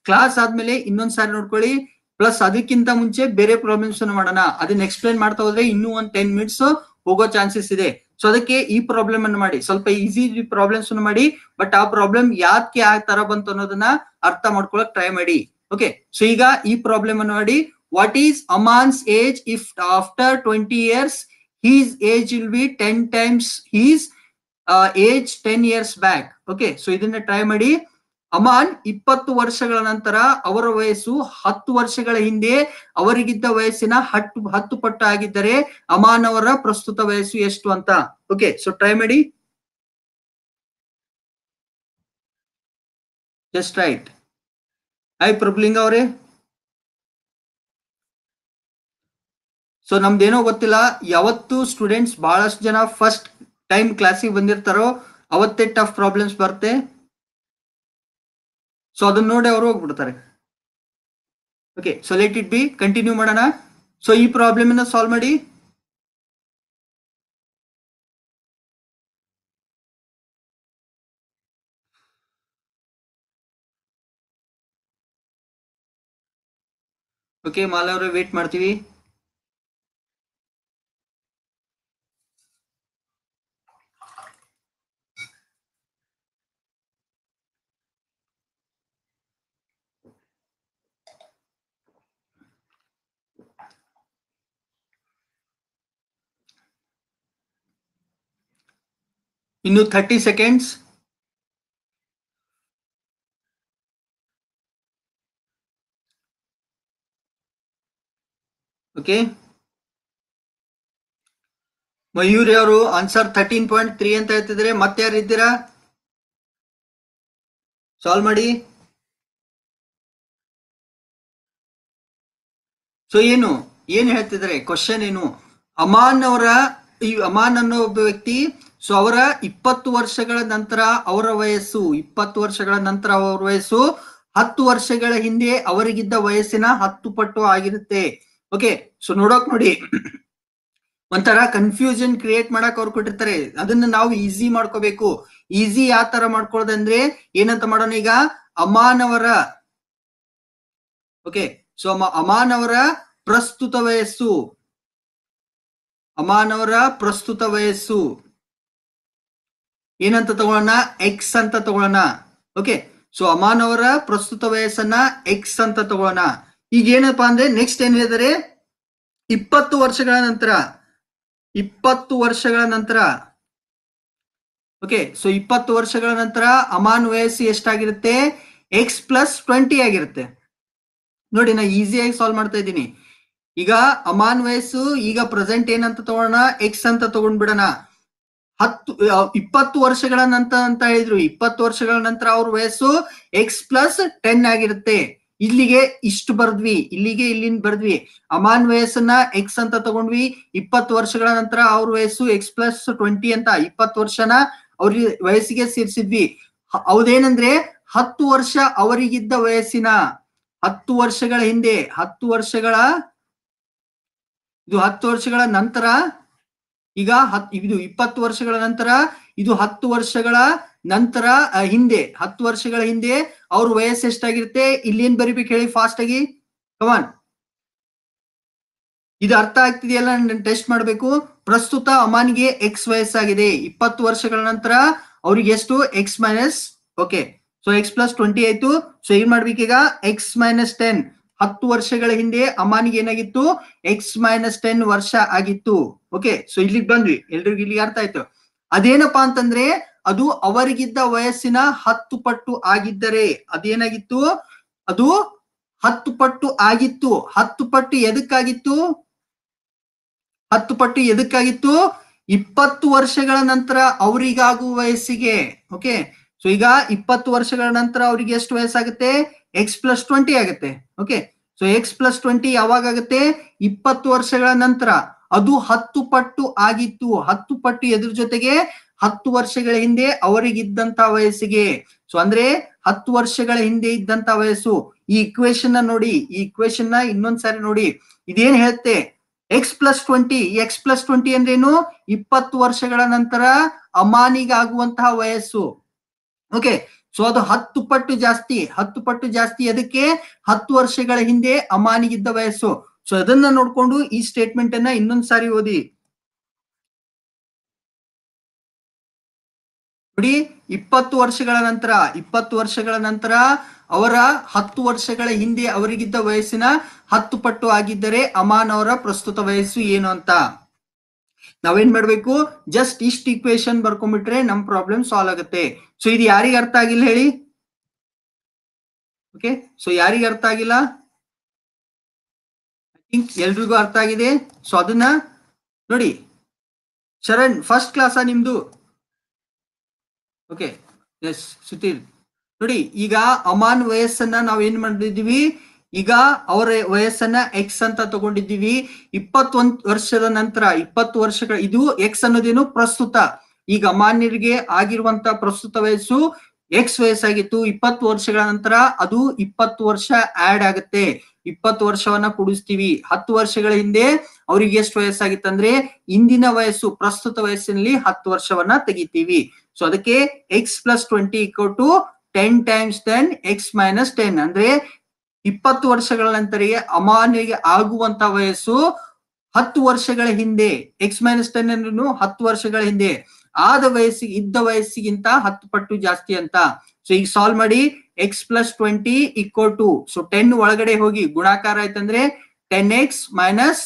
ಕ್ಲಾಸ್ ಆದ್ಮೇಲೆ ಇನ್ನೊಂದ್ ಸಾರಿ ನೋಡ್ಕೊಳ್ಳಿ ಪ್ಲಸ್ ಅದಕ್ಕಿಂತ ಮುಂಚೆ ಬೇರೆ ಪ್ರಾಬ್ಲಮ್ಸ್ ಮಾಡೋಣ ಅದನ್ನ ಎಕ್ಸ್ಪ್ಲೈನ್ ಮಾಡ್ತಾ ಹೋದ್ರೆ ಇನ್ನೂ ಒಂದ್ ಟೆನ್ ಮಿನಿಟ್ಸ್ ಹೋಗೋ ಚಾನ್ಸಸ್ ಇದೆ ಸೊ ಅದಕ್ಕೆ ಈ ಪ್ರಾಬ್ಲಮ್ ಅನ್ನು ಮಾಡಿ ಸ್ವಲ್ಪ ಈಸಿ ಪ್ರಾಬ್ಲಮ್ಸ್ ಅನ್ನು ಮಾಡಿ ಬಟ್ ಆ ಪ್ರಾಬ್ಲಮ್ ಯಾಕೆ ಆ ತರ ಬಂತು ಅನ್ನೋದನ್ನ ಅರ್ಥ ಮಾಡ್ಕೊಳಕ್ ಟ್ರೈ ಮಾಡಿ ಓಕೆ ಸೊ ಈಗ ಈ ಪ್ರಾಬ್ಲಮ್ ಅನ್ನು ಮಾಡಿ what is Aman's age if after twenty years his age will be ten times his age ten years back okay so ಇದನ್ನ ಟ್ರೈ ಮಾಡಿ ಅಮಾನ್ ಇಪ್ಪತ್ತು ವರ್ಷಗಳ ನಂತರ ಅವರ ವಯಸ್ಸು ಹತ್ತು ವರ್ಷಗಳ ಹಿಂದೆ ಅವರಿಗಿದ್ದ ವಯಸ್ಸಿನ ಹತ್ತು ಹತ್ತು ಪಟ್ಟು ಆಗಿದ್ದರೆ ಅಮಾನ್ ಅವರ ಪ್ರಸ್ತುತ ವಯಸ್ಸು ಎಷ್ಟು ಅಂತ ಓಕೆ ಸೊ ಟ್ರೈ ಮಾಡಿ ಜಸ್ಟ್ ರೈಟ್ ಐ ಪ್ರಬ್ಲಿಂಗ್ ಅವರೇ ಸೊ ನಮ್ದೇನೋ ಗೊತ್ತಿಲ್ಲ ಯಾವತ್ತು ಸ್ಟೂಡೆಂಟ್ಸ್ ಬಹಳಷ್ಟು ಜನ ಫಸ್ಟ್ ಟೈಮ್ ಕ್ಲಾಸಿಗೆ ಬಂದಿರ್ತಾರೋ ಅವತ್ತೇ ಟಫ್ ಪ್ರಾಬ್ಲಮ್ಸ್ ಬರುತ್ತೆ ಸೊ ಅದನ್ನ ನೋಡಿ ಅವ್ರು ಹೋಗ್ಬಿಡ್ತಾರೆ okay so let it be continue ಮಾಡೋಣ ಸೊ ಈ ಪ್ರಾಬ್ಲಮ್ ಅನ್ನ ಸಾಲ್ವ್ ಮಾಡಿ ಓಕೆ ಮಾಲ ಅವರೇ ವೇಟ್ ಮಾಡ್ತೀವಿ ಇನ್ನು ಥರ್ಟಿ ಸೆಕೆಂಡ್ಸ್ ಓಕೆ ಮಯೂರಿ ಅವರು ಆನ್ಸರ್ ಥರ್ಟೀನ್ ಪಾಯಿಂಟ್ ತ್ರೀ ಅಂತ ಹೇಳ್ತಿದ್ರೆ ಮತ್ತೆ ಯಾರು ಇದ್ದೀರಾ ಸಾಲ್ವ್ ಮಾಡಿ ಸೊ ಏನು ಏನು ಹೇಳ್ತಿದ್ರೆ ಕ್ವಶನ್ ಏನು ಅಮಾನ್ ಅವರ ಈ ಅಮಾನ್ ಅನ್ನೋ ಒಬ್ಬ ವ್ಯಕ್ತಿ ಸೊ ಅವರ ಇಪ್ಪತ್ತು ವರ್ಷಗಳ ನಂತರ ಅವರ ವಯಸ್ಸು ಇಪ್ಪತ್ತು ವರ್ಷಗಳ ನಂತರ ಅವರ ವಯಸ್ಸು ಹತ್ತು ವರ್ಷಗಳ ಹಿಂದೆ ಅವರಿಗಿದ್ದ ವಯಸ್ಸಿನ ಹತ್ತು ಪಟ್ಟು ಆಗಿರುತ್ತೆ ಓಕೆ ಸೊ ನೋಡೋಕ್ ನೋಡಿ ಒಂಥರ ಕನ್ಫ್ಯೂಷನ್ ಕ್ರಿಯೇಟ್ ಮಾಡಕ್ ಅವ್ರು ಕೊಟ್ಟಿರ್ತಾರೆ ಅದನ್ನ ನಾವು ಈಸಿ ಮಾಡ್ಕೋಬೇಕು ಈಸಿ ಯಾವ ತರ ಮಾಡ್ಕೊಳ್ಳೋದಂದ್ರೆ ಏನಂತ ಮಾಡೋಣ ಈಗ ಅಮಾನವರ ಓಕೆ ಸೊ ಅಮಾನವರ ಪ್ರಸ್ತುತ ವಯಸ್ಸು ಅಮಾನವರ ಪ್ರಸ್ತುತ ವಯಸ್ಸು ಏನಂತ ತಗೊಳ್ಳೋಣ ಎಕ್ಸ್ ಅಂತ ತಗೊಳ್ಳೋಣ ಓಕೆ ಸೊ ಅಮಾನ್ ಅವರ ಪ್ರಸ್ತುತ ವಯಸ್ಸನ್ನ ಎಕ್ಸ್ ಅಂತ ತಗೊಳ್ಳೋಣ ಈಗ ಏನಪ್ಪಾ ಅಂದ್ರೆ ನೆಕ್ಸ್ಟ್ ಏನ್ ಹೇಳಿದರೆ ಇಪ್ಪತ್ತು ವರ್ಷಗಳ ನಂತರ ಇಪ್ಪತ್ತು ವರ್ಷಗಳ ನಂತರ ಓಕೆ ಸೊ ಇಪ್ಪತ್ತು ವರ್ಷಗಳ ನಂತರ ಅಮಾನ್ ವಯಸ್ಸು ಎಷ್ಟಾಗಿರುತ್ತೆ ಎಕ್ಸ್ ಪ್ಲಸ್ ಟ್ವೆಂಟಿ ಆಗಿರುತ್ತೆ ನೋಡಿ ನಾ ಈಸಿಯಾಗಿ ಸಾಲ್ವ್ ಮಾಡ್ತಾ ಇದ್ದೀನಿ ಈಗ ಅಮಾನ್ ವಯಸ್ಸು ಈಗ ಪ್ರೆಸೆಂಟ್ ಏನಂತ ತಗೋಣ ಎಕ್ಸ್ ಅಂತ ತಗೊಂಡ್ಬಿಡೋಣ ಹತ್ತು ಇಪ್ಪತ್ತು ವರ್ಷಗಳ ನಂತರ ಅಂತ ಹೇಳಿದ್ರು ಇಪ್ಪತ್ತು ವರ್ಷಗಳ ನಂತರ ಅವ್ರ ವಯಸ್ಸು ಎಕ್ಸ್ ಪ್ಲಸ್ ಟೆನ್ ಆಗಿರುತ್ತೆ ಇಲ್ಲಿಗೆ ಇಷ್ಟು ಬರ್ದ್ವಿ ಇಲ್ಲಿಗೆ ಇಲ್ಲಿಂದ ಬರ್ದ್ವಿ ಅಮಾನ್ ವಯಸ್ಸನ್ನ ಎಕ್ಸ್ ಅಂತ ತಗೊಂಡ್ವಿ ಇಪ್ಪತ್ತು ವರ್ಷಗಳ ನಂತರ ಅವ್ರ ವಯಸ್ಸು ಎಕ್ಸ್ ಪ್ಲಸ್ ಟ್ವೆಂಟಿ ಅಂತ ಇಪ್ಪತ್ತು ವರ್ಷನ ಅವ್ರ ವಯಸ್ಸಿಗೆ ಸೇರಿಸಿದ್ವಿ ಅವದೇನಂದ್ರೆ ಹತ್ತು ವರ್ಷ ಅವರಿಗಿದ್ದ ವಯಸ್ಸಿನ ಹತ್ತು ವರ್ಷಗಳ ಹಿಂದೆ ಹತ್ತು ವರ್ಷಗಳ ಇದು ಹತ್ತು ವರ್ಷಗಳ ನಂತರ ಈಗ ಹತ್ ಇದು ಇಪ್ಪತ್ತು ವರ್ಷಗಳ ನಂತರ ಇದು ಹತ್ತು ವರ್ಷಗಳ ನಂತರ ಹಿಂದೆ ಹತ್ತು ವರ್ಷಗಳ ಹಿಂದೆ ಅವ್ರ ವಯಸ್ಸು ಎಷ್ಟಾಗಿರುತ್ತೆ ಏನ್ ಬರಿಬೇಕು ಹೇಳಿ ಫಾಸ್ಟ್ ಆಗಿ ಕಮಾನ್ ಇದು ಅರ್ಥ ಆಗ್ತಿದೆಯಲ್ಲ ನಾನು ಟೆಸ್ಟ್ ಮಾಡಬೇಕು ಪ್ರಸ್ತುತ ಅಮಾನಿಗೆ ಎಕ್ಸ್ ವಯಸ್ಸಾಗಿದೆ ಇಪ್ಪತ್ತು ವರ್ಷಗಳ ನಂತರ ಅವ್ರಿಗೆ ಎಷ್ಟು x minus okay so x plus twenty ಆಯ್ತು ಸೊ ಏನ್ ಮಾಡ್ಬೇಕೀಗ ಎಕ್ಸ್ ಮೈನಸ್ ಟೆನ್ ಹತ್ತು ವರ್ಷಗಳ ಹಿಂದೆ ಅಮಾನಿಗೆ ಏನಾಗಿತ್ತು ಎಕ್ಸ್ ಮೈನಸ್ ಟೆನ್ ವರ್ಷ ಆಗಿತ್ತು ಓಕೆ ಸೊ ಇಲ್ಲಿಗೆ ಬಂದ್ವಿ ಎಲ್ರಿಗೂ ಇಲ್ಲಿ ಅರ್ಥ ಆಯ್ತು ಅದೇನಪ್ಪಾ ಅಂತಂದ್ರೆ ಅದು ಅವರಿಗಿದ್ದ ವಯಸ್ಸಿನ ಹತ್ತು ಪಟ್ಟು ಆಗಿದ್ದರೆ ಅದೇನಾಗಿತ್ತು ಅದು ಹತ್ತು ಪಟ್ಟು ಆಗಿತ್ತು ಹತ್ತು ಪಟ್ಟು ಎದಕ್ಕಾಗಿತ್ತು ಹತ್ತು ಪಟ್ಟು ಎದಕ್ಕಾಗಿತ್ತು ಇಪ್ಪತ್ತು ವರ್ಷಗಳ ನಂತರ ಅವರಿಗಾಗುವ ವಯಸ್ಸಿಗೆ ಓಕೆ ಸೊ ಈಗ ಇಪ್ಪತ್ತು ವರ್ಷಗಳ ನಂತರ ಅವರಿಗೆ ಎಷ್ಟು ವಯಸ್ಸಾಗುತ್ತೆ ಎಕ್ಸ್ ಪ್ಲಸ್ ಟ್ವೆಂಟಿ ಆಗುತ್ತೆ okay so x plus twenty ಯಾವಾಗ ಆಗುತ್ತೆ ಇಪ್ಪತ್ತು ವರ್ಷಗಳ ನಂತರ ಅದು ಹತ್ತು ಪಟ್ಟು ಆಗಿತ್ತು ಹತ್ತು ಪಟ್ಟು ಎದುರು ಜೊತೆಗೆ ಹತ್ತು ವರ್ಷಗಳ ಹಿಂದೆ ಅವರಿಗಿದ್ದಂತ ವಯಸ್ಸಿಗೆ ಸೊ ಅಂದ್ರೆ ಹತ್ತು ವರ್ಷಗಳ ಹಿಂದೆ ಇದ್ದಂತ ವಯಸ್ಸು ಈ ಇಕ್ವೇಶನ್ ನ ನೋಡಿ ಈ ಇಕ್ವೇಶನ್ ನ ಇನ್ನೊಂದ್ಸಾರಿ ನೋಡಿ ಇದೇನ್ ಹೇಳುತ್ತೆ x plus twenty x plus twenty ಅಂದ್ರೇನು ಇಪ್ಪತ್ತು ವರ್ಷಗಳ ನಂತರ ಅಮಾನಿಗಾಗುವಂತಹ ವಯಸ್ಸು ಓಕೆ ಸೊ ಅದು ಹತ್ತು ಪಟ್ಟು ಜಾಸ್ತಿ ಹತ್ತು ಪಟ್ಟು ಜಾಸ್ತಿ ಅದಕ್ಕೆ ಹತ್ತು ವರ್ಷಗಳ ಹಿಂದೆ ಅಮಾನಿಗಿದ್ದ ವಯಸ್ಸು ಸೊ ಅದನ್ನ ನೋಡ್ಕೊಂಡು ಈ ಸ್ಟೇಟ್ಮೆಂಟ್ ಅನ್ನ ಇನ್ನೊಂದ್ ಸಾರಿ ಓದಿ ನೋಡಿ ಇಪ್ಪತ್ತು ವರ್ಷಗಳ ನಂತರ ಇಪ್ಪತ್ತು ವರ್ಷಗಳ ನಂತರ ಅವರ ಹತ್ತು ವರ್ಷಗಳ ಹಿಂದೆ ಅವರಿಗಿದ್ದ ವಯಸ್ಸಿನ ಹತ್ತು ಪಟ್ಟು ಆಗಿದ್ದರೆ ಅಮಾನ್ ಅವರ ಪ್ರಸ್ತುತ ವಯಸ್ಸು ಏನು ಅಂತ ನಾವೇನ್ ಮಾಡ್ಬೇಕು ಜಸ್ಟ್ ಇಷ್ಟ್ ಇಕ್ವೇಶನ್ ಬರ್ಕೊಂಡ್ಬಿಟ್ರೆ ನಮ್ ಪ್ರಾಬ್ಲಮ್ ಸಾಲ್ವ್ ಆಗುತ್ತೆ ಸೊ ಇದು ಯಾರಿಗ ಅರ್ಥ ಆಗಿಲ್ಲ ಹೇಳಿ ಓಕೆ ಸೊ ಯಾರಿಗೆ ಅರ್ಥ ಆಗಿಲ್ಲ ಥಿಂಕ್ ಎಲ್ರಿಗೂ ಅರ್ಥ ಆಗಿದೆ ಸೊ ಅದನ್ನ ನೋಡಿ ಶರಣ್ ಫಸ್ಟ್ ಕ್ಲಾಸ ನಿಮ್ದು ಓಕೆ ಎಸ್ ಸುತೀರ್ ನೋಡಿ ಈಗ ಅಮಾನ್ ವಯಸ್ಸನ್ನ ನಾವ್ ಏನ್ ಮಾಡಿದ್ದೀವಿ ಈಗ ಅವರ ವಯಸ್ಸನ್ನ ಎಕ್ಸ್ ಅಂತ ತಗೊಂಡಿದ್ದೀವಿ ಇಪ್ಪತ್ತೊಂದ್ ವರ್ಷದ ನಂತರ ಇಪ್ಪತ್ತು ವರ್ಷಗಳ ಇದು ಎಕ್ಸ್ ಅನ್ನೋದೇನು ಪ್ರಸ್ತುತ ಈಗ ಅಮಾನ್ಯರಿಗೆ ಆಗಿರುವಂತ ಪ್ರಸ್ತುತ ವಯಸ್ಸು ಎಕ್ಸ್ ವಯಸ್ಸಾಗಿತ್ತು ಇಪ್ಪತ್ತು ವರ್ಷಗಳ ನಂತರ ಅದು ಇಪ್ಪತ್ತು ವರ್ಷ ಆಡ್ ಆಗುತ್ತೆ ಇಪ್ಪತ್ತು ವರ್ಷವನ್ನ ಕೂಡಿಸ್ತೀವಿ ಹತ್ತು ವರ್ಷಗಳ ಹಿಂದೆ ಅವ್ರಿಗೆ ಎಷ್ಟು ವಯಸ್ಸಾಗಿತ್ತಂದ್ರೆ ಇಂದಿನ ವಯಸ್ಸು ಪ್ರಸ್ತುತ ವಯಸ್ಸಿನಲ್ಲಿ ಹತ್ತು ವರ್ಷವನ್ನ ತೆಗಿತೀವಿ ಸೊ ಅದಕ್ಕೆ x plus twenty equal to ten times ten x minus ten ಅಂದ್ರೆ ಇಪ್ಪತ್ತು ವರ್ಷಗಳ ನಂತರಗೆ ಅಮಾನ್ಯ ಆಗುವಂತ ವಯಸ್ಸು ಹತ್ತು ವರ್ಷಗಳ ಹಿಂದೆ ಎಕ್ಸ್ ಮೈನಸ್ ಟೆನ್ ಅನ್ನು ಹತ್ತು ವರ್ಷಗಳ ಹಿಂದೆ ಆದ ವಯಸ್ಸಿಗೆ ಇದ್ದ ವಯಸ್ಸಿಗಿಂತ ಹತ್ತು ಪಟ್ಟು ಜಾಸ್ತಿ ಅಂತ ಸೊ ಈಗ ಸಾಲ್ವ್ ಮಾಡಿ x plus twenty equal to so ten ಒಳಗಡೆ ಹೋಗಿ ಗುಣಾಕಾರ ಆಯ್ತಂದ್ರೆ ten x minus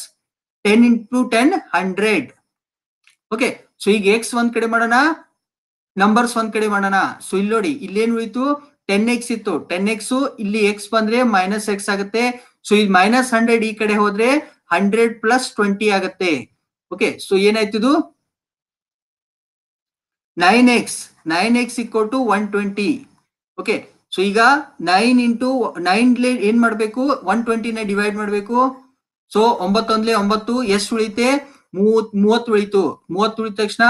ten into ten hundred okay so ಈಗ ಎಕ್ಸ್ ಒಂದ್ ಕಡೆ ಮಾಡೋಣ ನಂಬರ್ಸ್ ಒಂದ್ ಕಡೆ ಮಾಡೋಣ ಸೊ ಇಲ್ಲಿ ನೋಡಿ ಇಲ್ಲೇನ್ ಉಳಿತು ಟೆನ್ ಎಕ್ಸ್ ಇತ್ತು ಟೆನ್ ಎಕ್ಸ್ ಇಲ್ಲಿ ಎಕ್ಸ್ ಬಂದ್ರೆ ಮೈನಸ್ ಎಕ್ಸ್ ಆಗುತ್ತೆ ಸೊ ಇದು ಮೈನಸ್ ಹಂಡ್ರೆಡ್ ಈ ಕಡೆ ಹೋದ್ರೆ ಹಂಡ್ರೆಡ್ ಪ್ಲಸ್ ಟ್ವೆಂಟಿ ಆಗತ್ತೆ ಓಕೆ ಸೊ ಏನಾಯ್ತಿದು nine x nine x equal to one twenty okay so ಈಗ ನೈನ್ ಇಂಟು ನೈನ್ಲಿ ಏನ್ ಮಾಡ್ಬೇಕು ಒನ್ ಟ್ವೆಂಟಿನ ಡಿವೈಡ್ ಮಾಡ್ಬೇಕು ಸೊ ಒಂಬತ್ತೊಂದ್ಲೆ ಒಂಬತ್ತು ಎಷ್ಟು ಉಳಿತೆ ಮೂವತ್ ಮೂವತ್ ಉಳಿತು ಮೂವತ್ ಉಳಿದ ತಕ್ಷಣ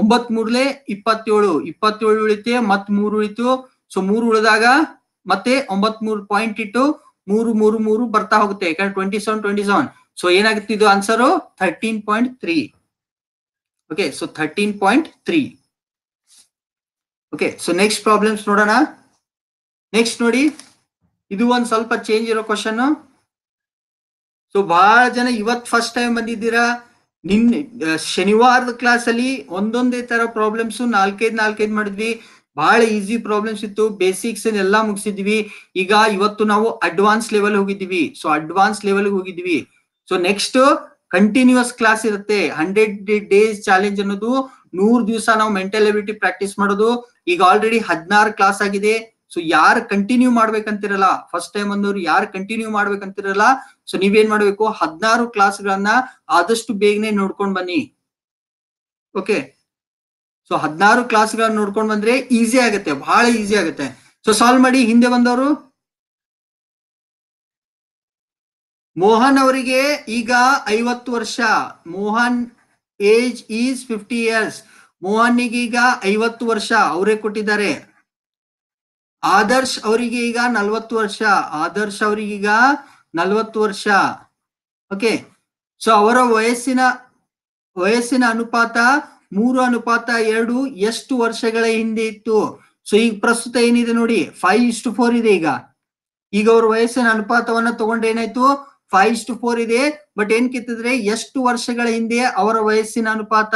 ಒಂಬತ್ ಮೂರ್ಲೆ ಇಪ್ಪತ್ತೇಳು ಇಪ್ಪತ್ತೇಳು ಉಳಿತೆ ಮತ್ ಮೂರು ಉಳಿತು ಸೊ ಮೂರು ಉಳಿದಾಗ ಮತ್ತೆ ಒಂಬತ್ ಮೂರು ಪಾಯಿಂಟ್ ಇಟ್ಟು ಮೂರು ಮೂರು ಮೂರು ಬರ್ತಾ ಹೋಗುತ್ತೆ ಯಾಕಂದ್ರೆ twenty seven twenty seven so ಏನಾಗುತ್ತೆ ಇದು answer thirteen point three okay so thirteen point three okay so next problems ನೋಡೋಣ ನೆಕ್ಸ್ಟ್ ನೋಡಿ ಇದು ಒಂದ್ ಸ್ವಲ್ಪ ಚೇಂಜ್ ಇರೋ ಕ್ವಶನ್ ಸೊ ಬಹಳ ಜನ ಇವತ್ ಫಸ್ಟ್ ಟೈಮ್ ಬಂದಿದ್ದೀರಾ ನಿನ್ನೆ ಶನಿವಾರದ ಕ್ಲಾಸ್ ಅಲ್ಲಿ ಒಂದೊಂದೇ ತರ ಪ್ರಾಬ್ಲಮ್ಸ್ ನಾಲ್ಕೈದು ನಾಲ್ಕೈದು ಮಾಡಿದ್ವಿ ಬಹಳ ಈಸಿ ಪ್ರಾಬ್ಲಮ್ಸ್ ಇತ್ತು ಬೇಸಿಕ್ಸ್ ಎಲ್ಲ ಮುಗಿಸಿದ್ವಿ ಈಗ ಇವತ್ತು ನಾವು ಅಡ್ವಾನ್ಸ್ ಲೆವೆಲ್ ಹೋಗಿದ್ವಿ ಸೊ ಅಡ್ವಾನ್ಸ್ ಲೆವೆಲ್ ಹೋಗಿದ್ವಿ ಸೊ ನೆಕ್ಸ್ಟ್ ಕಂಟಿನ್ಯೂಸ್ ಕ್ಲಾಸ್ ಇರುತ್ತೆ ಹಂಡ್ರೆಡ್ ಡೇಸ್ ಚಾಲೆಂಜ್ ಅನ್ನೋದು ನೂರ್ ದಿವಸ ನಾವು ಮೆಂಟಲ್ ಎಬಿಲಿಟಿ ಪ್ರಾಕ್ಟೀಸ್ ಮಾಡೋದು ಈಗ ಆಲ್ರೆಡಿ ಹದಿನಾರು ಕ್ಲಾಸ್ ಆಗಿದೆ ಸೊ ಯಾರು ಕಂಟಿನ್ಯೂ ಮಾಡ್ಬೇಕಂತಿರಲ್ಲ ಫಸ್ಟ್ ಟೈಮ್ ಅಂದವ್ರು ಯಾರು ಕಂಟಿನ್ಯೂ ಮಾಡ್ಬೇಕಂತಿರಲ್ಲ ಸೊ ನೀವೇನ್ ಮಾಡ್ಬೇಕು ಹದಿನಾರು ಕ್ಲಾಸ್ಗಳನ್ನ ಆದಷ್ಟು ಬೇಗನೆ ನೋಡ್ಕೊಂಡ್ ಬನ್ನಿ ಓಕೆ ಸೊ ಹದಿನಾರು ಗಳನ್ನ ನೋಡ್ಕೊಂಡ್ ಬಂದ್ರೆ ಈಸಿ ಆಗುತ್ತೆ ಬಹಳ ಈಸಿ ಆಗುತ್ತೆ ಸೊ ಸಾಲ್ವ್ ಮಾಡಿ ಹಿಂದೆ ಬಂದವರು ಮೋಹನ್ ಅವರಿಗೆ ಈಗ ಐವತ್ತು ವರ್ಷ Mohan age is fifty years Mohan ಈಗ ಐವತ್ತು ವರ್ಷ ಅವರೇ ಕೊಟ್ಟಿದ್ದಾರೆ ಆದರ್ಶ್ ಅವರಿಗೆ ಈಗ ನಲ್ವತ್ತು ವರ್ಷ ಆದರ್ಶ್ ಅವರಿಗೀಗ ನಲ್ವತ್ತು ವರ್ಷ ಓಕೆ ಸೊ ಅವರ ವಯಸ್ಸಿನ ವಯಸ್ಸಿನ ಅನುಪಾತ ಮೂರು ಅನುಪಾತ ಎರಡು ಎಷ್ಟು ವರ್ಷಗಳ ಹಿಂದೆ ಇತ್ತು ಸೊ ಈಗ ಪ್ರಸ್ತುತ ಏನಿದೆ ನೋಡಿ ಫೈವ್ ಇಷ್ಟು ಫೋರ್ ಇದೆ ಈಗ ಈಗ ಅವ್ರ ವಯಸ್ಸಿನ ಅನುಪಾತವನ್ನ ತಗೊಂಡು ಏನಾಯ್ತು ಫೈವ್ ಇಷ್ಟು ಫೋರ್ ಇದೆ ಬಟ್ ಏನ್ ಕಿತ್ತಿದ್ರೆ ಎಷ್ಟು ವರ್ಷಗಳ ಹಿಂದೆ ಅವರ ವಯಸ್ಸಿನ ಅನುಪಾತ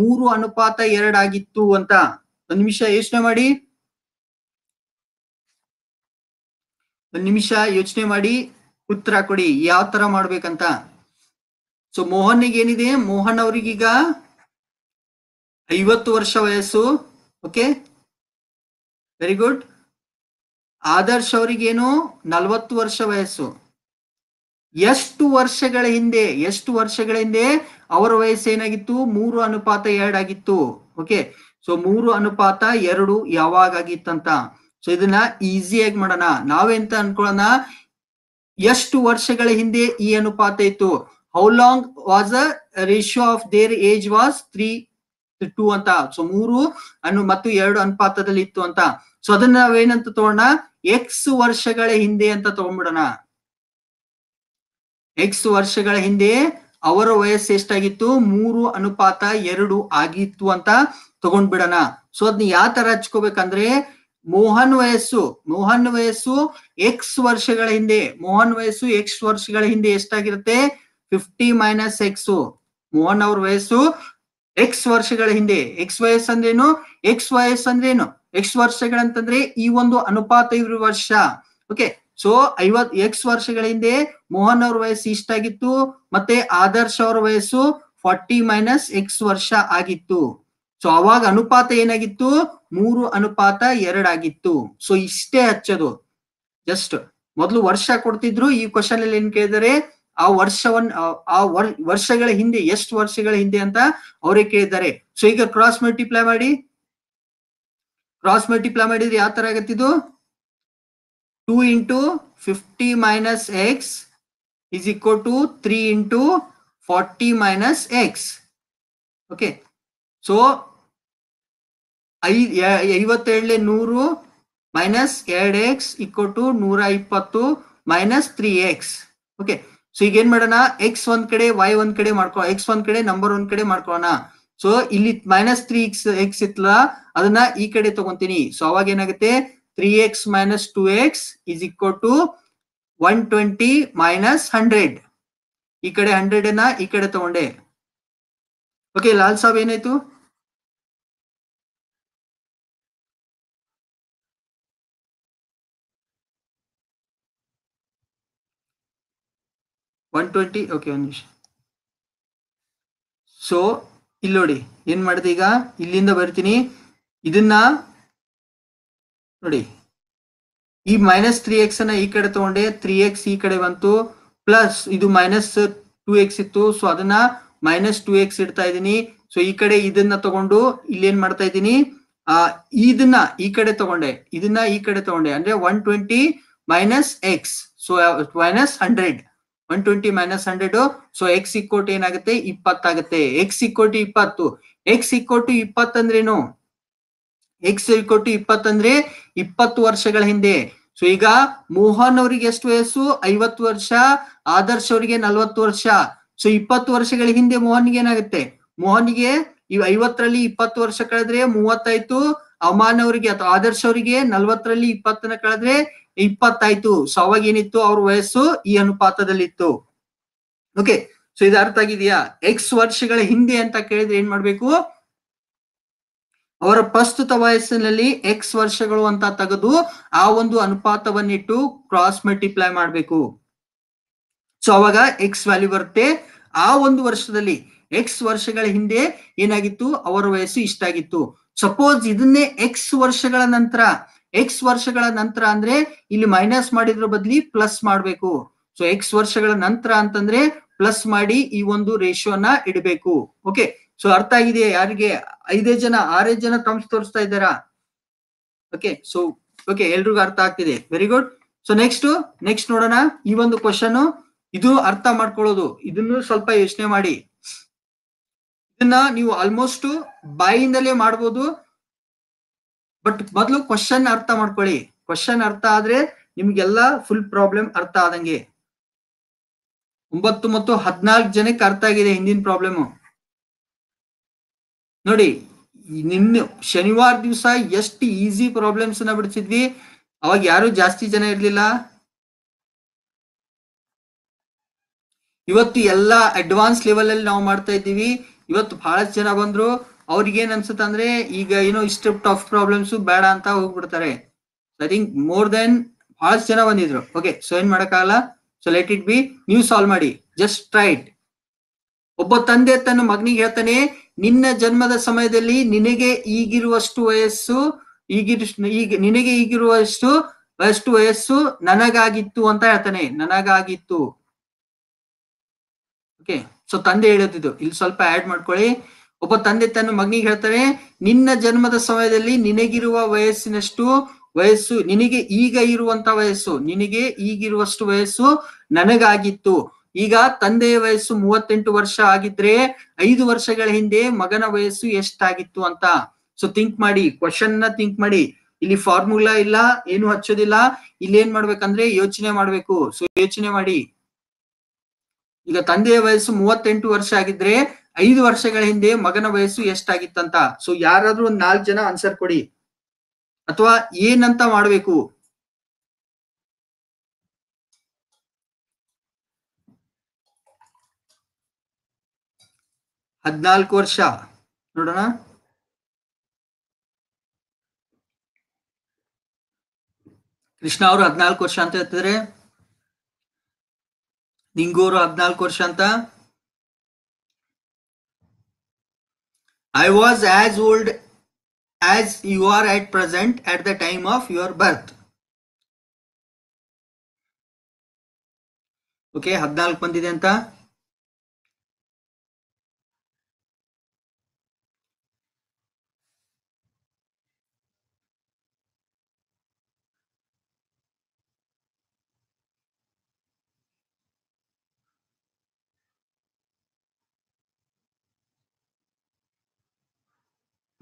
ಮೂರು ಅನುಪಾತ ಎರಡಾಗಿತ್ತು ಅಂತ ಒಂದ್ ನಿಮಿಷ ಯೋಚನೆ ಮಾಡಿ ಒಂದ್ ನಿಮಿಷ ಯೋಚನೆ ಮಾಡಿ ಉತ್ತರ ಕೊಡಿ ಯಾವ ತರ ಮಾಡ್ಬೇಕಂತ ಸೊ ಮೋಹನ್ಗೆ ಏನಿದೆ ಮೋಹನ್ ಅವ್ರಿಗೀಗ ಐವತ್ತು ವರ್ಷ ವಯಸ್ಸು ಓಕೆ ವೆರಿ ಗುಡ್ ಆದರ್ಶ್ ಅವರಿಗೇನು ನಲವತ್ತು ವರ್ಷ ವಯಸ್ಸು ಎಷ್ಟು ವರ್ಷಗಳ ಹಿಂದೆ ಎಷ್ಟು ವರ್ಷಗಳ ಹಿಂದೆ ಅವರ ವಯಸ್ಸು ಏನಾಗಿತ್ತು ಮೂರು ಅನುಪಾತ ಎರಡಾಗಿತ್ತು ಓಕೆ ಸೊ ಮೂರು ಅನುಪಾತ ಎರಡು ಯಾವಾಗ ಸೊ ಇದನ್ನ ಈಸಿಯಾಗಿ ಮಾಡೋಣ ನಾವೆಂತ ಅನ್ಕೊಳ್ಳೋಣ ಎಷ್ಟು ವರ್ಷಗಳ ಹಿಂದೆ ಈ ಅನುಪಾತ ಇತ್ತು how long was a ratio of their age was three two ಅಂತ ಸೊ ಮೂರು ಅನ್ನು ಮತ್ತು ಎರಡು ಅನುಪಾತದಲ್ಲಿ ಇತ್ತು ಅಂತ ಸೊ ಅದನ್ನ ನಾವೇನಂತ ತಗೋಣ ಎಕ್ಸ್ ವರ್ಷಗಳ ಹಿಂದೆ ಅಂತ ತಗೊಂಡ್ಬಿಡೋಣ ಎಕ್ಸ್ ವರ್ಷಗಳ ಹಿಂದೆ ಅವರ ವಯಸ್ಸು ಎಷ್ಟಾಗಿತ್ತು ಮೂರು ಅನುಪಾತ ಎರಡು ಆಗಿತ್ತು ಅಂತ ತಗೊಂಡ್ಬಿಡೋಣ ಸೊ ಅದನ್ನ ಯಾವ ತರ ಹಚ್ಕೋಬೇಕಂದ್ರೆ ಮೋಹನ್ ವಯಸ್ಸು ಮೋಹನ್ ವಯಸ್ಸು ಎಕ್ಸ್ ವರ್ಷಗಳ ಹಿಂದೆ ಮೋಹನ್ ವಯಸ್ಸು ಎಕ್ಸ್ ವರ್ಷಗಳ ಹಿಂದೆ ಎಷ್ಟಾಗಿರುತ್ತೆ ಫಿಫ್ಟಿ ಮೈನಸ್ ಎಕ್ಸ್ ಮೋಹನ್ ಅವ್ರ ವಯಸ್ಸು ಎಕ್ಸ್ ವರ್ಷಗಳ ಹಿಂದೆ ಎಕ್ಸ್ ವಯಸ್ ಅಂದ್ರೇನು ಎಕ್ಸ್ ವಯಸ್ ಅಂದ್ರೇನು ಎಕ್ಸ್ ವರ್ಷಗಳಂತಂದ್ರೆ ಈ ಒಂದು ಅನುಪಾತ ಇವ್ರ ವರ್ಷ ಓಕೆ ಸೊ ಐವತ್ ಎಕ್ಸ್ ವರ್ಷಗಳ ಹಿಂದೆ ಮೋಹನ್ ಅವ್ರ ವಯಸ್ಸು ಇಷ್ಟಾಗಿತ್ತು ಮತ್ತೆ ಆದರ್ಶ ಅವ್ರ ವಯಸ್ಸು ಫಾರ್ಟಿ ಮೈನಸ್ ಎಕ್ಸ್ ವರ್ಷ ಆಗಿತ್ತು ಸೊ ಅವಾಗ ಅನುಪಾತ ಏನಾಗಿತ್ತು ಮೂರು ಅನುಪಾತ ಎರಡಾಗಿತ್ತು ಸೊ ಇಷ್ಟೇ ಹಚ್ಚೋದು ಜಸ್ಟ್ ಮೊದಲು ವರ್ಷ ಕೊಡ್ತಿದ್ರು ಈ ಕ್ವಶನ್ ಅಲ್ಲಿ ಏನ್ ಕೇಳಿದರೆ ಆ ವರ್ಷವನ್ ಆ ವರ್ಷಗಳ ಹಿಂದೆ ಎಷ್ಟು ವರ್ಷಗಳ ಹಿಂದೆ ಅಂತ ಅವರೇ ಕೇಳಿದ್ದಾರೆ ಸೊ ಈಗ ಕ್ರಾಸ್ ಮಲ್ಟಿಪ್ಲೈ ಮಾಡಿ ಕ್ರಾಸ್ ಮಲ್ಟಿಪ್ಲೈ ಮಾಡಿದ್ರೆ ಯಾವ ತರ ಆಗತ್ತಿದ್ದು two into fifty minus x is equal to three into forty minus x okay so I ಐವತ್ತೇಳಲೆ ನೂರು ಮೈನಸ್ ಎರಡ್ ಎಕ್ಸ್ ಇಕ್ಕೋ ಟು ನೂರ ಇಪ್ಪತ್ತು minus three x okay so ಈಗ ಏನ್ ಮಾಡೋಣ ಎಕ್ಸ್ ಒಂದ್ ಕಡೆ ವೈ ಒಂದ್ ಕಡೆ ಮಾಡ್ಕೋ ಎಕ್ಸ್ ಒಂದ್ ಕಡೆ ನಂಬರ್ ಒಂದ್ ಕಡೆ ಮಾಡ್ಕೋಣ ಸೊ ಇಲ್ಲಿ ಮೈನಸ್ ತ್ರೀ ಎಕ್ಸ್ ಎಕ್ಸ್ ಇತ್ತಲ್ಲ ಅದನ್ನ ಈ ಕಡೆ ತಗೊಂತೀನಿ ಸೊ ಅವಾಗ ಏನಾಗುತ್ತೆ three x minus two x is equal to one twenty minus hundred ಈ ಕಡೆ ಹಂಡ್ರೆಡ್ ಅನ್ನ ಈ ಕಡೆ ತಗೊಂಡೆ ಓಕೆ ಲಾಲ್ ಸಾಬ್ ಏನಾಯ್ತು ಟ್ವೆಂಟಿ ಓಕೆ ಒಂದು ನಿಮಿಷ ಸೊ ಇಲ್ಲಿ ನೋಡಿ ಏನ್ ಮಾಡಿದೆ ಈಗ ಇಲ್ಲಿಂದ ಬರ್ತೀನಿ ಇದನ್ನ ನೋಡಿ ಈ ಮೈನಸ್ ತ್ರೀ ಎಕ್ಸ್ ಅನ್ನ ಈ ಕಡೆ ತಗೊಂಡೆ ತ್ರೀ ಎಕ್ಸ್ ಈ ಕಡೆ ಬಂತು ಪ್ಲಸ್ ಇದು ಮೈನಸ್ ಟೂ ಎಕ್ಸ್ ಇತ್ತು ಸೊ ಅದನ್ನ ಮೈನಸ್ ಟೂ ಎಕ್ಸ್ ಇಡ್ತಾ ಇದ್ದೀನಿ ಸೊ ಈ ಕಡೆ ಇದನ್ನ ತಗೊಂಡು ಇಲ್ಲಿ ಏನ್ ಮಾಡ್ತಾ ಇದ್ದೀನಿ ಆ ಇದನ್ನ ಈ ಕಡೆ ತಗೊಂಡೆ ಇದನ್ನ ಈ ಕಡೆ ತಗೊಂಡೆ ಅಂದ್ರೆ one twenty minus x so minus hundred one twenty minus hundred so x equal to ಏನಾಗುತ್ತೆ ಇಪ್ಪತ್ತಾಗುತ್ತೆ ಎಕ್ಸ್ ಇಕ್ಕೋಟಿ ಇಪ್ಪತ್ತು ಎಕ್ಸ್ ಇಕ್ಕೋಟಿ ಇಪ್ಪತ್ತಂದ್ರೇನು ಎಕ್ಸ್ ಇಕ್ಕೋಟಿ ಇಪ್ಪತ್ತಂದ್ರೆ ಇಪ್ಪತ್ತು ವರ್ಷಗಳ ಹಿಂದೆ ಸೊ ಈಗ ಮೋಹನ್ ಅವ್ರಿಗೆ ಎಷ್ಟು ವಯಸ್ಸು ಐವತ್ತು ವರ್ಷ ಆದರ್ಶ್ ಅವರಿಗೆ ನಲ್ವತ್ತು ವರ್ಷ ಸೊ ಇಪ್ಪತ್ತು ವರ್ಷಗಳ ಹಿಂದೆ ಮೋಹನ್ಗೆ ಏನಾಗುತ್ತೆ ಮೋಹನ್ಗೆ ಇವ್ ಐವತ್ತರಲ್ಲಿ ಇಪ್ಪತ್ತು ವರ್ಷ ಕಳೆದ್ರೆ ಮೂವತ್ತಾಯ್ತು ಅವಮಾನ್ ಅವರಿಗೆ ಅಥವಾ ಆದರ್ಶ್ ಅವರಿಗೆ ನಲ್ವತ್ತರಲ್ಲಿ ಇಪ್ಪತ್ತನ ಕಳೆದ್ರೆ ಇಪ್ಪತ್ತಾಯ್ತು ಸೊ ಅವಾಗ ಏನಿತ್ತು ಅವ್ರ ವಯಸ್ಸು ಈ ಅನುಪಾತದಲ್ಲಿತ್ತು ಓಕೆ ಸೊ ಇದು ಅರ್ಥ ಆಗಿದೆಯಾ ಎಕ್ಸ್ ವರ್ಷಗಳ ಹಿಂದೆ ಅಂತ ಕೇಳಿದ್ರೆ ಏನ್ ಮಾಡ್ಬೇಕು ಅವರ ಪ್ರಸ್ತುತ ವಯಸ್ಸಿನಲ್ಲಿ ಎಕ್ಸ್ ವರ್ಷಗಳು ಅಂತ ತೆಗೆದು ಆ ಒಂದು ಅನುಪಾತವನ್ನಿಟ್ಟು ಕ್ರಾಸ್ ಮಲ್ಟಿಪ್ಲೈ ಮಾಡಬೇಕು ಸೊ ಅವಾಗ ಎಕ್ಸ್ ವ್ಯಾಲ್ಯೂ ಬರುತ್ತೆ ಆ ಒಂದು ವರ್ಷದಲ್ಲಿ ಎಕ್ಸ್ ವರ್ಷಗಳ ಹಿಂದೆ ಏನಾಗಿತ್ತು ಅವರ ವಯಸ್ಸು ಇಷ್ಟಾಗಿತ್ತು ಸಪೋಸ್ ಇದನ್ನೇ ಎಕ್ಸ್ ವರ್ಷಗಳ ನಂತರ ಎಕ್ಸ್ ವರ್ಷಗಳ ನಂತರ ಅಂದ್ರೆ ಇಲ್ಲಿ ಮೈನಸ್ ಮಾಡಿದ್ರ ಬದ್ಲಿ ಪ್ಲಸ್ ಮಾಡಬೇಕು ಸೊ ಎಕ್ಸ್ ವರ್ಷಗಳ ನಂತರ ಅಂತಂದ್ರೆ ಪ್ಲಸ್ ಮಾಡಿ ಈ ಒಂದು ರೇಷಿಯೋನ ಇಡಬೇಕು ಓಕೆ ಸೊ ಅರ್ಥ ಆಗಿದೆ ಯಾರಿಗೆ ಐದೇ ಜನ ಆರೇ ಜನ ತಮ್ಸ್ ತೋರಿಸ್ತಾ ಇದ್ದಾರಾ ಓಕೆ ಸೊ ಓಕೆ ಎಲ್ರಿಗೂ ಅರ್ಥ ಆಗ್ತಿದೆ very good so next next ನೋಡೋಣ ಈ ಒಂದು ಕ್ವಶನ್ ಇದು ಅರ್ಥ ಮಾಡ್ಕೊಳ್ಳೋದು ಇದನ್ನು ಸ್ವಲ್ಪ ಯೋಚನೆ ಮಾಡಿ ಇದನ್ನ ನೀವು ಆಲ್ಮೋಸ್ಟ್ ಬಾಯಿಂದಲೇ ಮಾಡ್ಬೋದು ಬಟ್ ಮೊದಲು ಕ್ವಶನ್ ಅರ್ಥ ಮಾಡ್ಕೊಳ್ಳಿ ಕ್ವಶನ್ ಅರ್ಥ ಆದ್ರೆ ನಿಮ್ಗೆಲ್ಲ ಫುಲ್ ಪ್ರಾಬ್ಲಮ್ ಅರ್ಥ ಆದಂಗೆ ಒಂಬತ್ತು ಮತ್ತು ಹದಿನಾಲ್ಕು ಜನಕ್ಕೆ ಅರ್ಥ ಆಗಿದೆ ಹಿಂದಿನ ಪ್ರಾಬ್ಲಮ್ ನೋಡಿ ನಿನ್ನ ಶನಿವಾರ ದಿವಸ ಎಷ್ಟು ಈಸಿ ಪ್ರಾಬ್ಲಮ್ಸ್ ನ ಬಿಡಿಸಿದ್ವಿ ಅವಾಗ ಯಾರು ಜಾಸ್ತಿ ಜನ ಇರ್ಲಿಲ್ಲ ಇವತ್ತು ಎಲ್ಲಾ ಅಡ್ವಾನ್ಸ್ ಲೆವೆಲ್ ಅಲ್ಲಿ ನಾವು ಮಾಡ್ತಾ ಇದ್ದೀವಿ ಇವತ್ತು ಬಹಳಷ್ಟು ಜನ ಬಂದ್ರು ಅವ್ರಿಗೇನ್ ಅನ್ಸುತ್ತೆ ಅಂದ್ರೆ ಈಗ ಏನೋ ಇಷ್ಟು ಟಫ್ ಪ್ರಾಬ್ಲಮ್ಸ್ ಬೇಡ ಅಂತ ಹೋಗ್ಬಿಡ್ತಾರೆ ಐ ಥಿಂಕ್ ಮೋರ್ ದೆನ್ ಬಹಳಷ್ಟು ಜನ ಬಂದಿದ್ರು ಓಕೆ ಸೊ ಏನ್ ಮಾಡೋಕ್ಕಾಗಲ್ಲ ಸೊ ಲೆಟ್ ಇಟ್ ಬಿ ನೀವು ಸಾಲ್ವ್ ಮಾಡಿ ಜಸ್ಟ್ ಟ್ರೈಟ್ ಒಬ್ಬ ತಂದೆ ತನ್ನ ಮಗನಿಗೆ ಹೇಳ್ತಾನೆ ನಿನ್ನ ಜನ್ಮದ ಸಮಯದಲ್ಲಿ ನಿನಗೆ ಈಗಿರುವಷ್ಟು ವಯಸ್ಸು ಈಗಿರು ಈಗ ನಿನಗೆ ಈಗಿರುವಷ್ಟು ಅಷ್ಟು ವಯಸ್ಸು ನನಗಾಗಿತ್ತು ಅಂತ ಹೇಳ್ತಾನೆ ನನಗಾಗಿತ್ತು ಓಕೆ ಸೊ ತಂದೆ ಹೇಳೋದಿದ್ದು ಇಲ್ಲಿ ಸ್ವಲ್ಪ ಆಡ್ ಮಾಡ್ಕೊಳ್ಳಿ ಒಬ್ಬ ತಂದೆ ತನ್ನ ಮಗನಿಗೆ ಹೇಳ್ತಾನೆ ನಿನ್ನ ಜನ್ಮದ ಸಮಯದಲ್ಲಿ ನಿನಗಿರುವ ವಯಸ್ಸಿನಷ್ಟು ವಯಸ್ಸು ನಿನಗೆ ಈಗ ಇರುವಂತ ವಯಸ್ಸು ನಿನಗೆ ಈಗಿರುವಷ್ಟು ವಯಸ್ಸು ನನಗಾಗಿತ್ತು ಈಗ ತಂದೆಯ ವಯಸ್ಸು ಮೂವತ್ತೆಂಟು ವರ್ಷ ಆಗಿದ್ರೆ ಐದು ವರ್ಷಗಳ ಹಿಂದೆ ಮಗನ ವಯಸ್ಸು ಎಷ್ಟಾಗಿತ್ತು ಅಂತ ಸೊ ಥಿಂಕ್ ಮಾಡಿ ಕ್ವಶನ್ ನ ಥಿಂಕ್ ಮಾಡಿ ಇಲ್ಲಿ ಫಾರ್ಮುಲಾ ಇಲ್ಲ ಏನು ಹಚ್ಚೋದಿಲ್ಲ ಇಲ್ಲಿ ಏನ್ ಮಾಡ್ಬೇಕಂದ್ರೆ ಯೋಚನೆ ಮಾಡ್ಬೇಕು ಸೊ ಯೋಚನೆ ಮಾಡಿ ಈಗ ತಂದೆಯ ವಯಸ್ಸು ಮೂವತ್ತೆಂಟು ವರ್ಷ ಆಗಿದ್ರೆ ಐದು ವರ್ಷಗಳ ಹಿಂದೆ ಮಗನ ವಯಸ್ಸು ಎಷ್ಟಾಗಿತ್ತಂತ ಸೊ ಯಾರಾದ್ರೂ ಒಂದ್ ನಾಲ್ಕು ಜನ ಆನ್ಸರ್ ಕೊಡಿ ಅಥವಾ ಏನಂತ ಮಾಡಬೇಕು ಹದ್ನಾಲ್ಕು ವರ್ಷ ನೋಡೋಣ ಕೃಷ್ಣ ಅವರು ಹದ್ನಾಲ್ಕು ವರ್ಷ ಅಂತ ಹೇಳ್ತಿದ್ರೆ ನಿಂಗೂರು ಹದ್ನಾಲ್ಕು ವರ್ಷ ಅಂತ I was as old as you are at present at the time of your birth. Okay, ಹದಿನಾಲ್ಕು ಬಂದಿದೆ ಅಂತ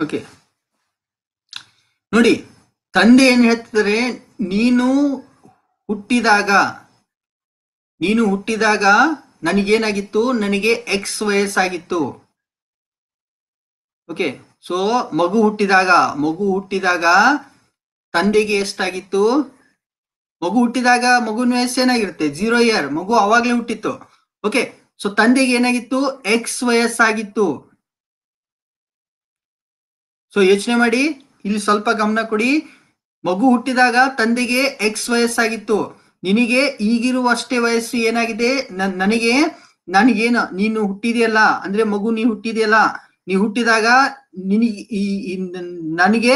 ಓಕೆ ನೋಡಿ ತಂದೆ ಏನ್ ಹೇಳ್ತಿದ್ದಾರೆ ನೀನು ಹುಟ್ಟಿದಾಗ ನೀನು ಹುಟ್ಟಿದಾಗ ನನಗೇನಾಗಿತ್ತು ನನಗೆ ಎಕ್ಸ್ ವಯಸ್ಸಾಗಿತ್ತು ಓಕೆ ಸೊ ಮಗು ಹುಟ್ಟಿದಾಗ ಮಗು ಹುಟ್ಟಿದಾಗ ತಂದೆಗೆ ಎಷ್ಟಾಗಿತ್ತು ಮಗು ಹುಟ್ಟಿದಾಗ ಮಗುನ ವಯಸ್ಸು ಏನಾಗಿರುತ್ತೆ ಜೀರೋ ಇಯರ್ ಮಗು ಅವಾಗ್ಲೇ ಹುಟ್ಟಿತ್ತು ಓಕೆ ಸೊ ತಂದೆಗೆ ಏನಾಗಿತ್ತು ಎಕ್ಸ್ ವಯಸ್ಸಾಗಿತ್ತು ಸೊ ಯೋಚನೆ ಮಾಡಿ ಇಲ್ಲಿ ಸ್ವಲ್ಪ ಗಮನ ಕೊಡಿ ಮಗು ಹುಟ್ಟಿದಾಗ ತಂದೆಗೆ ಎಕ್ಸ್ ವಯಸ್ಸಾಗಿತ್ತು ನಿನಗೆ ಈಗಿರುವಷ್ಟೇ ವಯಸ್ಸು ಏನಾಗಿದೆ ನನಗೆ ನನಗೇನು ನೀನು ಹುಟ್ಟಿದೆಯಲ್ಲ ಅಂದ್ರೆ ಮಗು ನೀ ಹುಟ್ಟಿದೆಯಲ್ಲ ನೀ ಹುಟ್ಟಿದಾಗ ನಿನಗೆ ನನಗೆ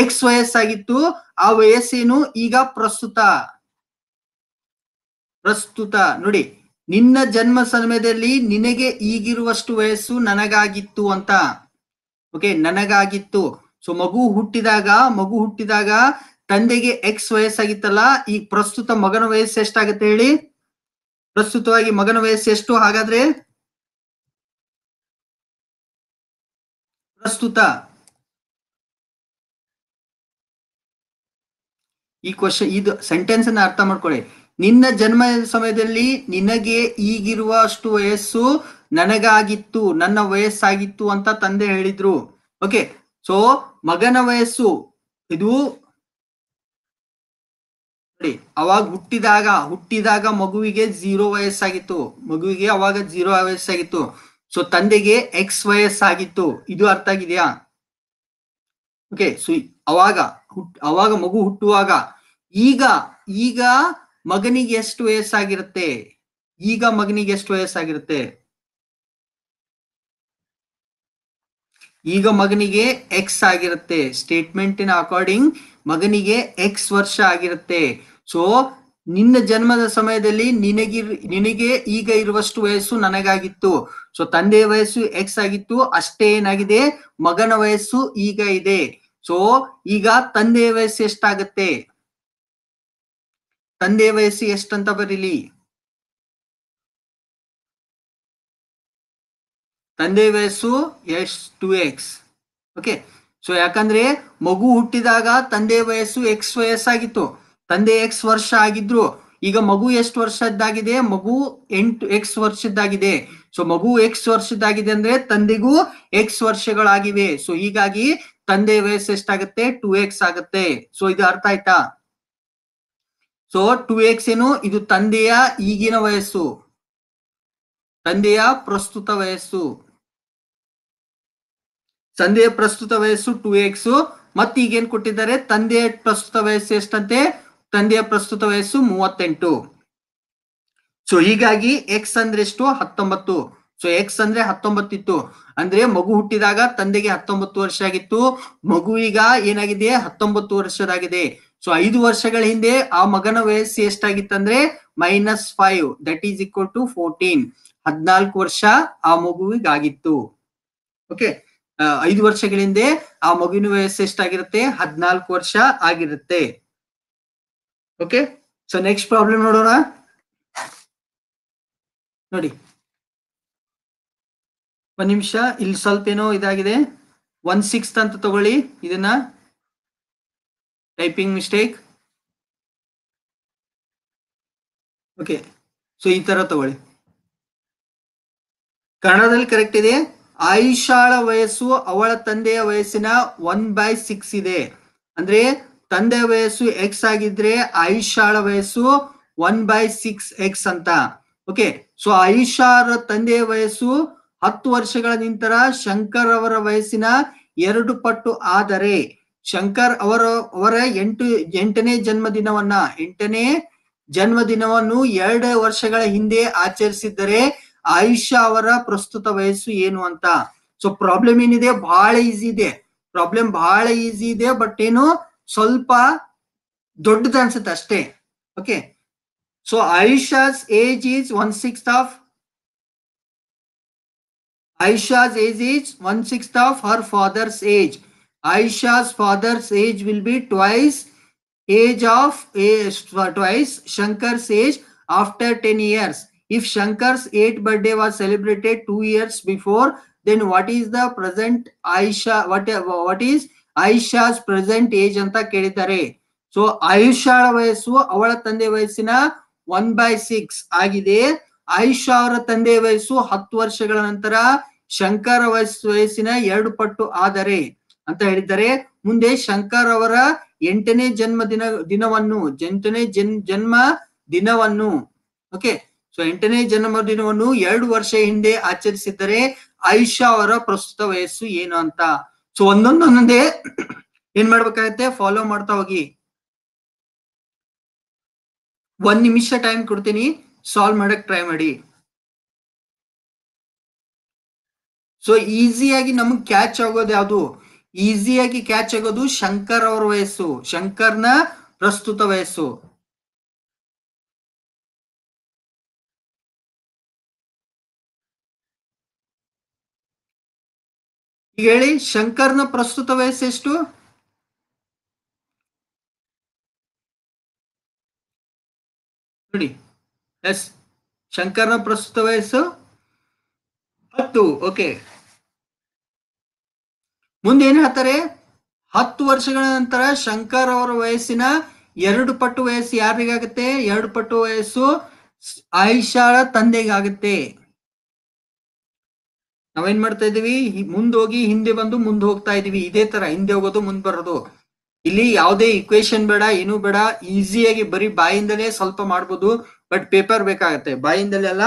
ಎಕ್ಸ್ ವಯಸ್ಸಾಗಿತ್ತು ಆ ವಯಸ್ಸೇನು ಈಗ ಪ್ರಸ್ತುತ ಪ್ರಸ್ತುತ ನೋಡಿ ನಿನ್ನ ಜನ್ಮ ಸಮಯದಲ್ಲಿ ನಿನಗೆ ಈಗಿರುವಷ್ಟು ವಯಸ್ಸು ನನಗಾಗಿತ್ತು ಅಂತ ಓಕೆ ನನಗಾಗಿತ್ತು ಸೊ ಮಗು ಹುಟ್ಟಿದಾಗ ಮಗು ಹುಟ್ಟಿದಾಗ ತಂದೆಗೆ ಎಕ್ಸ್ ವಯಸ್ಸಾಗಿತ್ತಲ್ಲ ಈ ಪ್ರಸ್ತುತ ಮಗನ ವಯಸ್ಸು ಎಷ್ಟಾಗತ್ತೆ ಹೇಳಿ ಪ್ರಸ್ತುತವಾಗಿ ಮಗನ ವಯಸ್ಸು ಎಷ್ಟು ಹಾಗಾದ್ರೆ ಪ್ರಸ್ತುತ ಈ ಕ್ವಶನ್ ಇದು ಸೆಂಟೆನ್ಸ್ ಅನ್ನ ಅರ್ಥ ಮಾಡ್ಕೊಳ್ಳಿ ನಿನ್ನ ಜನ್ಮ ಸಮಯದಲ್ಲಿ ನಿನಗೆ ಈಗಿರುವ ಅಷ್ಟು ವಯಸ್ಸು ನನಗಾಗಿತ್ತು ನನ್ನ ವಯಸ್ಸಾಗಿತ್ತು ಅಂತ ತಂದೆ ಹೇಳಿದ್ರು ಓಕೆ ಸೊ ಮಗನ ವಯಸ್ಸು ಇದು ನೋಡಿ ಅವಾಗ ಹುಟ್ಟಿದಾಗ ಹುಟ್ಟಿದಾಗ ಮಗುವಿಗೆ ಜೀರೋ ವಯಸ್ಸಾಗಿತ್ತು ಮಗುವಿಗೆ ಅವಾಗ ಜೀರೋ ವಯಸ್ಸಾಗಿತ್ತು ಸೊ ತಂದೆಗೆ ಎಕ್ಸ್ ವಯಸ್ಸಾಗಿತ್ತು ಇದು ಅರ್ಥ ಆಗಿದೆಯಾ ಓಕೆ ಸೊ ಅವಾಗ ಹುಟ್ ಅವಾಗ ಮಗು ಹುಟ್ಟುವಾಗ ಈಗ ಈಗ ಮಗನಿಗೆ ಎಷ್ಟು ವಯಸ್ಸಾಗಿರುತ್ತೆ ಈಗ ಮಗನಿಗೆ ಎಷ್ಟು ವಯಸ್ಸಾಗಿರುತ್ತೆ ಈಗ ಮಗನಿಗೆ ಎಕ್ಸ್ ಆಗಿರುತ್ತೆ ಸ್ಟೇಟ್ಮೆಂಟಿನ ಅಕಾರ್ಡಿಂಗ್ ಮಗನಿಗೆ ಎಕ್ಸ್ ವರ್ಷ ಆಗಿರುತ್ತೆ ಸೊ ನಿನ್ನ ಜನ್ಮದ ಸಮಯದಲ್ಲಿ ನಿನಗಿರ್ ನಿನಗೆ ಈಗ ಇರುವಷ್ಟು ವಯಸ್ಸು ನನಗಾಗಿತ್ತು ಸೊ ತಂದೆಯ ವಯಸ್ಸು ಎಕ್ಸ್ ಆಗಿತ್ತು ಅಷ್ಟೇ ಏನಾಗಿದೆ ಮಗನ ವಯಸ್ಸು ಈಗ ಇದೆ ಸೊ ಈಗ ತಂದೆಯ ವಯಸ್ಸು ಎಷ್ಟಾಗತ್ತೆ ತಂದೆಯ ವಯಸ್ಸು ಎಷ್ಟಂತ ಬರೀಲಿ ತಂದೆ ವಯಸ್ಸು is two x okay so ಯಾಕಂದ್ರೆ ಮಗು ಹುಟ್ಟಿದಾಗ ತಂದೆ ವಯಸ್ಸು ಎಕ್ಸ್ ವಯಸ್ಸಾಗಿತ್ತು ತಂದೆ ಎಕ್ಸ್ ವರ್ಷ ಆಗಿದ್ರು ಈಗ ಮಗು ಎಷ್ಟು ವರ್ಷದ್ದಾಗಿದೆ ಮಗು ಎಂಟು ಎಕ್ಸ್ ವರ್ಷದ್ದಾಗಿದೆ ಸೊ ಮಗು ಎಕ್ಸ್ ವರ್ಷದ್ದಾಗಿದೆ ಅಂದ್ರೆ ತಂದೆಗೂ ಎಕ್ಸ್ ವರ್ಷಗಳಾಗಿವೆ ಸೊ ಹೀಗಾಗಿ ತಂದೆ ವಯಸ್ಸು ಎಷ್ಟಾಗುತ್ತೆ ಟು ಎಕ್ಸ್ ಆಗುತ್ತೆ ಸೊ ಇದು ಅರ್ಥ ಆಯ್ತಾ ಸೊ ಟು ಎಕ್ಸ್ ಏನು ಇದು ತಂದೆಯ ಈಗಿನ ವಯಸ್ಸು ತಂದೆಯ ಪ್ರಸ್ತುತ ವಯಸ್ಸು ತಂದೆಯ ಪ್ರಸ್ತುತ ವಯಸ್ಸು ಟು ಎಕ್ಸ್ ಮತ್ತೆ ಈಗೇನ್ ಕೊಟ್ಟಿದ್ದಾರೆ ತಂದೆಯ ಪ್ರಸ್ತುತ ವಯಸ್ಸು ಎಷ್ಟಂತೆ ತಂದೆಯ ಪ್ರಸ್ತುತ ವಯಸ್ಸು ಮೂವತ್ತೆಂಟು ಸೊ ಹೀಗಾಗಿ ಎಕ್ಸ್ ಅಂದ್ರೆ ಎಷ್ಟು ಹತ್ತೊಂಬತ್ತು ಸೊ ಎಕ್ಸ್ ಅಂದ್ರೆ ಹತ್ತೊಂಬತ್ತಿತ್ತು ಅಂದ್ರೆ ಮಗು ಹುಟ್ಟಿದಾಗ ತಂದೆಗೆ ಹತ್ತೊಂಬತ್ತು ವರ್ಷ ಆಗಿತ್ತು ಮಗು ಈಗ ಏನಾಗಿದೆ ಹತ್ತೊಂಬತ್ತು ವರ್ಷದಾಗಿದೆ ಸೊ ಐದು ವರ್ಷಗಳ ಹಿಂದೆ ಆ ಮಗನ ವಯಸ್ಸು ಎಷ್ಟಾಗಿತ್ತಂದ್ರೆ minus five that is equal to fourteen ಹದಿನಾಲ್ಕು ವರ್ಷ ಆ ಮಗುವಿಗಾಗಿತ್ತು ಓಕೆ ಐದು ವರ್ಷಗಳಿಂದೆ ಆ ಮಗುವಿನ ವಯಸ್ಸು ಎಷ್ಟಾಗಿರುತ್ತೆ ಹದಿನಾಲ್ಕು ವರ್ಷ ಆಗಿರುತ್ತೆ ಓಕೆ ಸೊ ನೆಕ್ಸ್ಟ್ ಪ್ರಾಬ್ಲಮ್ ನೋಡೋಣ ನೋಡಿ ಒಂದ್ ನಿಮಿಷ ಇಲ್ಲಿ ಸ್ವಲ್ಪ ಏನೋ ಇದಾಗಿದೆ ಒನ್ ಸಿಕ್ಸ್ ಅಂತ ತಗೊಳ್ಳಿ ಇದನ್ನ ಟೈಪಿಂಗ್ ಮಿಸ್ಟೇಕ್ ಓಕೆ ಸೊ ಈ ತರ ತಗೊಳ್ಳಿ ಕನ್ನಡದಲ್ಲಿ ಕರೆಕ್ಟ್ ಇದೆ ಆಯಿಷಾಳ ವಯಸ್ಸು ಅವಳ ತಂದೆಯ ವಯಸ್ಸಿನ ಒನ್ ಬೈ ಸಿಕ್ಸ್ ಇದೆ ಅಂದ್ರೆ ತಂದೆಯ ವಯಸ್ಸು ಎಕ್ಸ್ ಆಗಿದ್ರೆ ಆಯಿಷಾಳ ವಯಸ್ಸು ಒನ್ ಬೈ ಸಿಕ್ಸ್ ಎಕ್ಸ್ ಅಂತ ಓಕೆ ಸೊ ಆಯಿಷಾರ ತಂದೆಯ ವಯಸ್ಸು ಹತ್ತು ವರ್ಷಗಳ ನಂತರ ಶಂಕರ್ ಅವರ ವಯಸ್ಸಿನ ಎರಡು ಪಟ್ಟು ಆದರೆ ಶಂಕರ್ ಅವರ ಅವರ ಎಂಟು ಎಂಟನೇ ಜನ್ಮದಿನವನ್ನ ಎಂಟನೇ ಜನ್ಮದಿನವನ್ನು ಎರಡು ವರ್ಷಗಳ ಹಿಂದೆ ಆಚರಿಸಿದ್ದರೆ आयशावर प्रस्तुत वय수 ಏನು ಅಂತ ಸೋ ಪ್ರಾಬ್ಲಮ್ ಏನಿದೆ ಬಹಳ ಈಜಿ ಇದೆ ಪ್ರಾಬ್ಲಮ್ ಬಹಳ ಈಜಿ ಇದೆ ಬಟ್ ಏನೋ ಸ್ವಲ್ಪ ದೊಡ್ಡದ ಅಂತ ಅಷ್ಟೇ okay so Aisha's age is 1/6 of Aisha's age is 1/6 of her father's age Aisha's father's age will be twice age of twice shankar's age after 10 years if Shankar's 8th birthday was celebrated two years before, then what is the present Aisha, what what is Aisha's present ಅಂತ ಕೇಳಿದ್ದಾರೆ ಸೊ ಆಯುಷಾಳ ವಯಸ್ಸು ಅವಳ ತಂದೆ ವಯಸ್ಸಿನ ಒನ್ ಬೈ ಸಿಕ್ಸ್ ಆಗಿದೆ ಆಯುಷಾ ಅವರ ತಂದೆ ವಯಸ್ಸು ಹತ್ತು ವರ್ಷಗಳ ನಂತರ ಶಂಕರ್ ವಯಸ್ಸು ವಯಸ್ಸಿನ ಎರಡು ಪಟ್ಟು ಆದರೆ ಅಂತ ಹೇಳಿದ್ದಾರೆ ಮುಂದೆ ಶಂಕರ್ ಅವರ ಎಂಟನೇ ಜನ್ಮ ದಿನ ದಿನವನ್ನು ಎಂಟನೇ ಜನ್ ಜನ್ಮ ದಿನವನ್ನು ಓಕೆ ಸೊ ಎಂಟನೇ ಜನ್ಮದಿನವನ್ನು ಎರಡು ವರ್ಷ ಹಿಂದೆ ಆಚರಿಸಿದ್ದರೆ ಆಯುಷ್ಯ ಅವರ ಪ್ರಸ್ತುತ ವಯಸ್ಸು ಏನು ಅಂತ ಸೊ ಒಂದೊಂದೇ ಏನ್ ಮಾಡ್ಬೇಕಾಗತ್ತೆ ಫಾಲೋ ಮಾಡ್ತಾ ಹೋಗಿ ಒಂದ್ ನಿಮಿಷ ಟೈಮ್ ಕೊಡ್ತೀನಿ ಸಾಲ್ವ್ ಮಾಡಕ್ ಟ್ರೈ ಮಾಡಿ ಸೊ ಈಸಿಯಾಗಿ ನಮಗ್ ಕ್ಯಾಚ್ ಆಗೋದು ಯಾವುದು ಈಸಿಯಾಗಿ ಕ್ಯಾಚ್ ಆಗೋದು ಶಂಕರ್ ಅವರ ವಯಸ್ಸು ಶಂಕರ್ನ ಪ್ರಸ್ತುತ ವಯಸ್ಸು ಈಗ ಹೇಳಿ ಶಂಕರ್ನ ಪ್ರಸ್ತುತ ಎಷ್ಟು ನೋಡಿ ಎಸ್ ಶಂಕರ್ನ ಪ್ರಸ್ತುತ ವಯಸ್ಸು ಹತ್ತು ಓಕೆ ಮುಂದೆ ಏನು ಹೇಳ್ತಾರೆ ಹತ್ತು ವರ್ಷಗಳ ನಂತರ ಶಂಕರ್ ಅವರ ವಯಸ್ಸಿನ ಎರಡು ಪಟ್ಟು ವಯಸ್ಸು ಯಾರಿಗಾಗುತ್ತೆ ಎರಡು ಪಟ್ಟು ವಯಸ್ಸು ಆಯಿಷಾಳ ತಂದೆಗಾಗುತ್ತೆ ನಾವೇನ್ ಮಾಡ್ತಾ ಇದೀವಿ ಮುಂದೋಗಿ ಹಿಂದೆ ಬಂದು ಮುಂದೆ ಹೋಗ್ತಾ ಇದೀವಿ ಇದೇ ತರ ಹಿಂದೆ ಹೋಗೋದು ಮುಂದ್ ಬರೋದು ಇಲ್ಲಿ ಯಾವುದೇ ಇಕ್ವೇಶನ್ ಬೇಡ ಏನು ಬೇಡ ಈಸಿಯಾಗಿ ಬರೀ ಬಾಯಿಂದಲೇ ಸ್ವಲ್ಪ ಮಾಡ್ಬೋದು ಬಟ್ ಪೇಪರ್ ಬೇಕಾಗತ್ತೆ ಅಲ್ಲ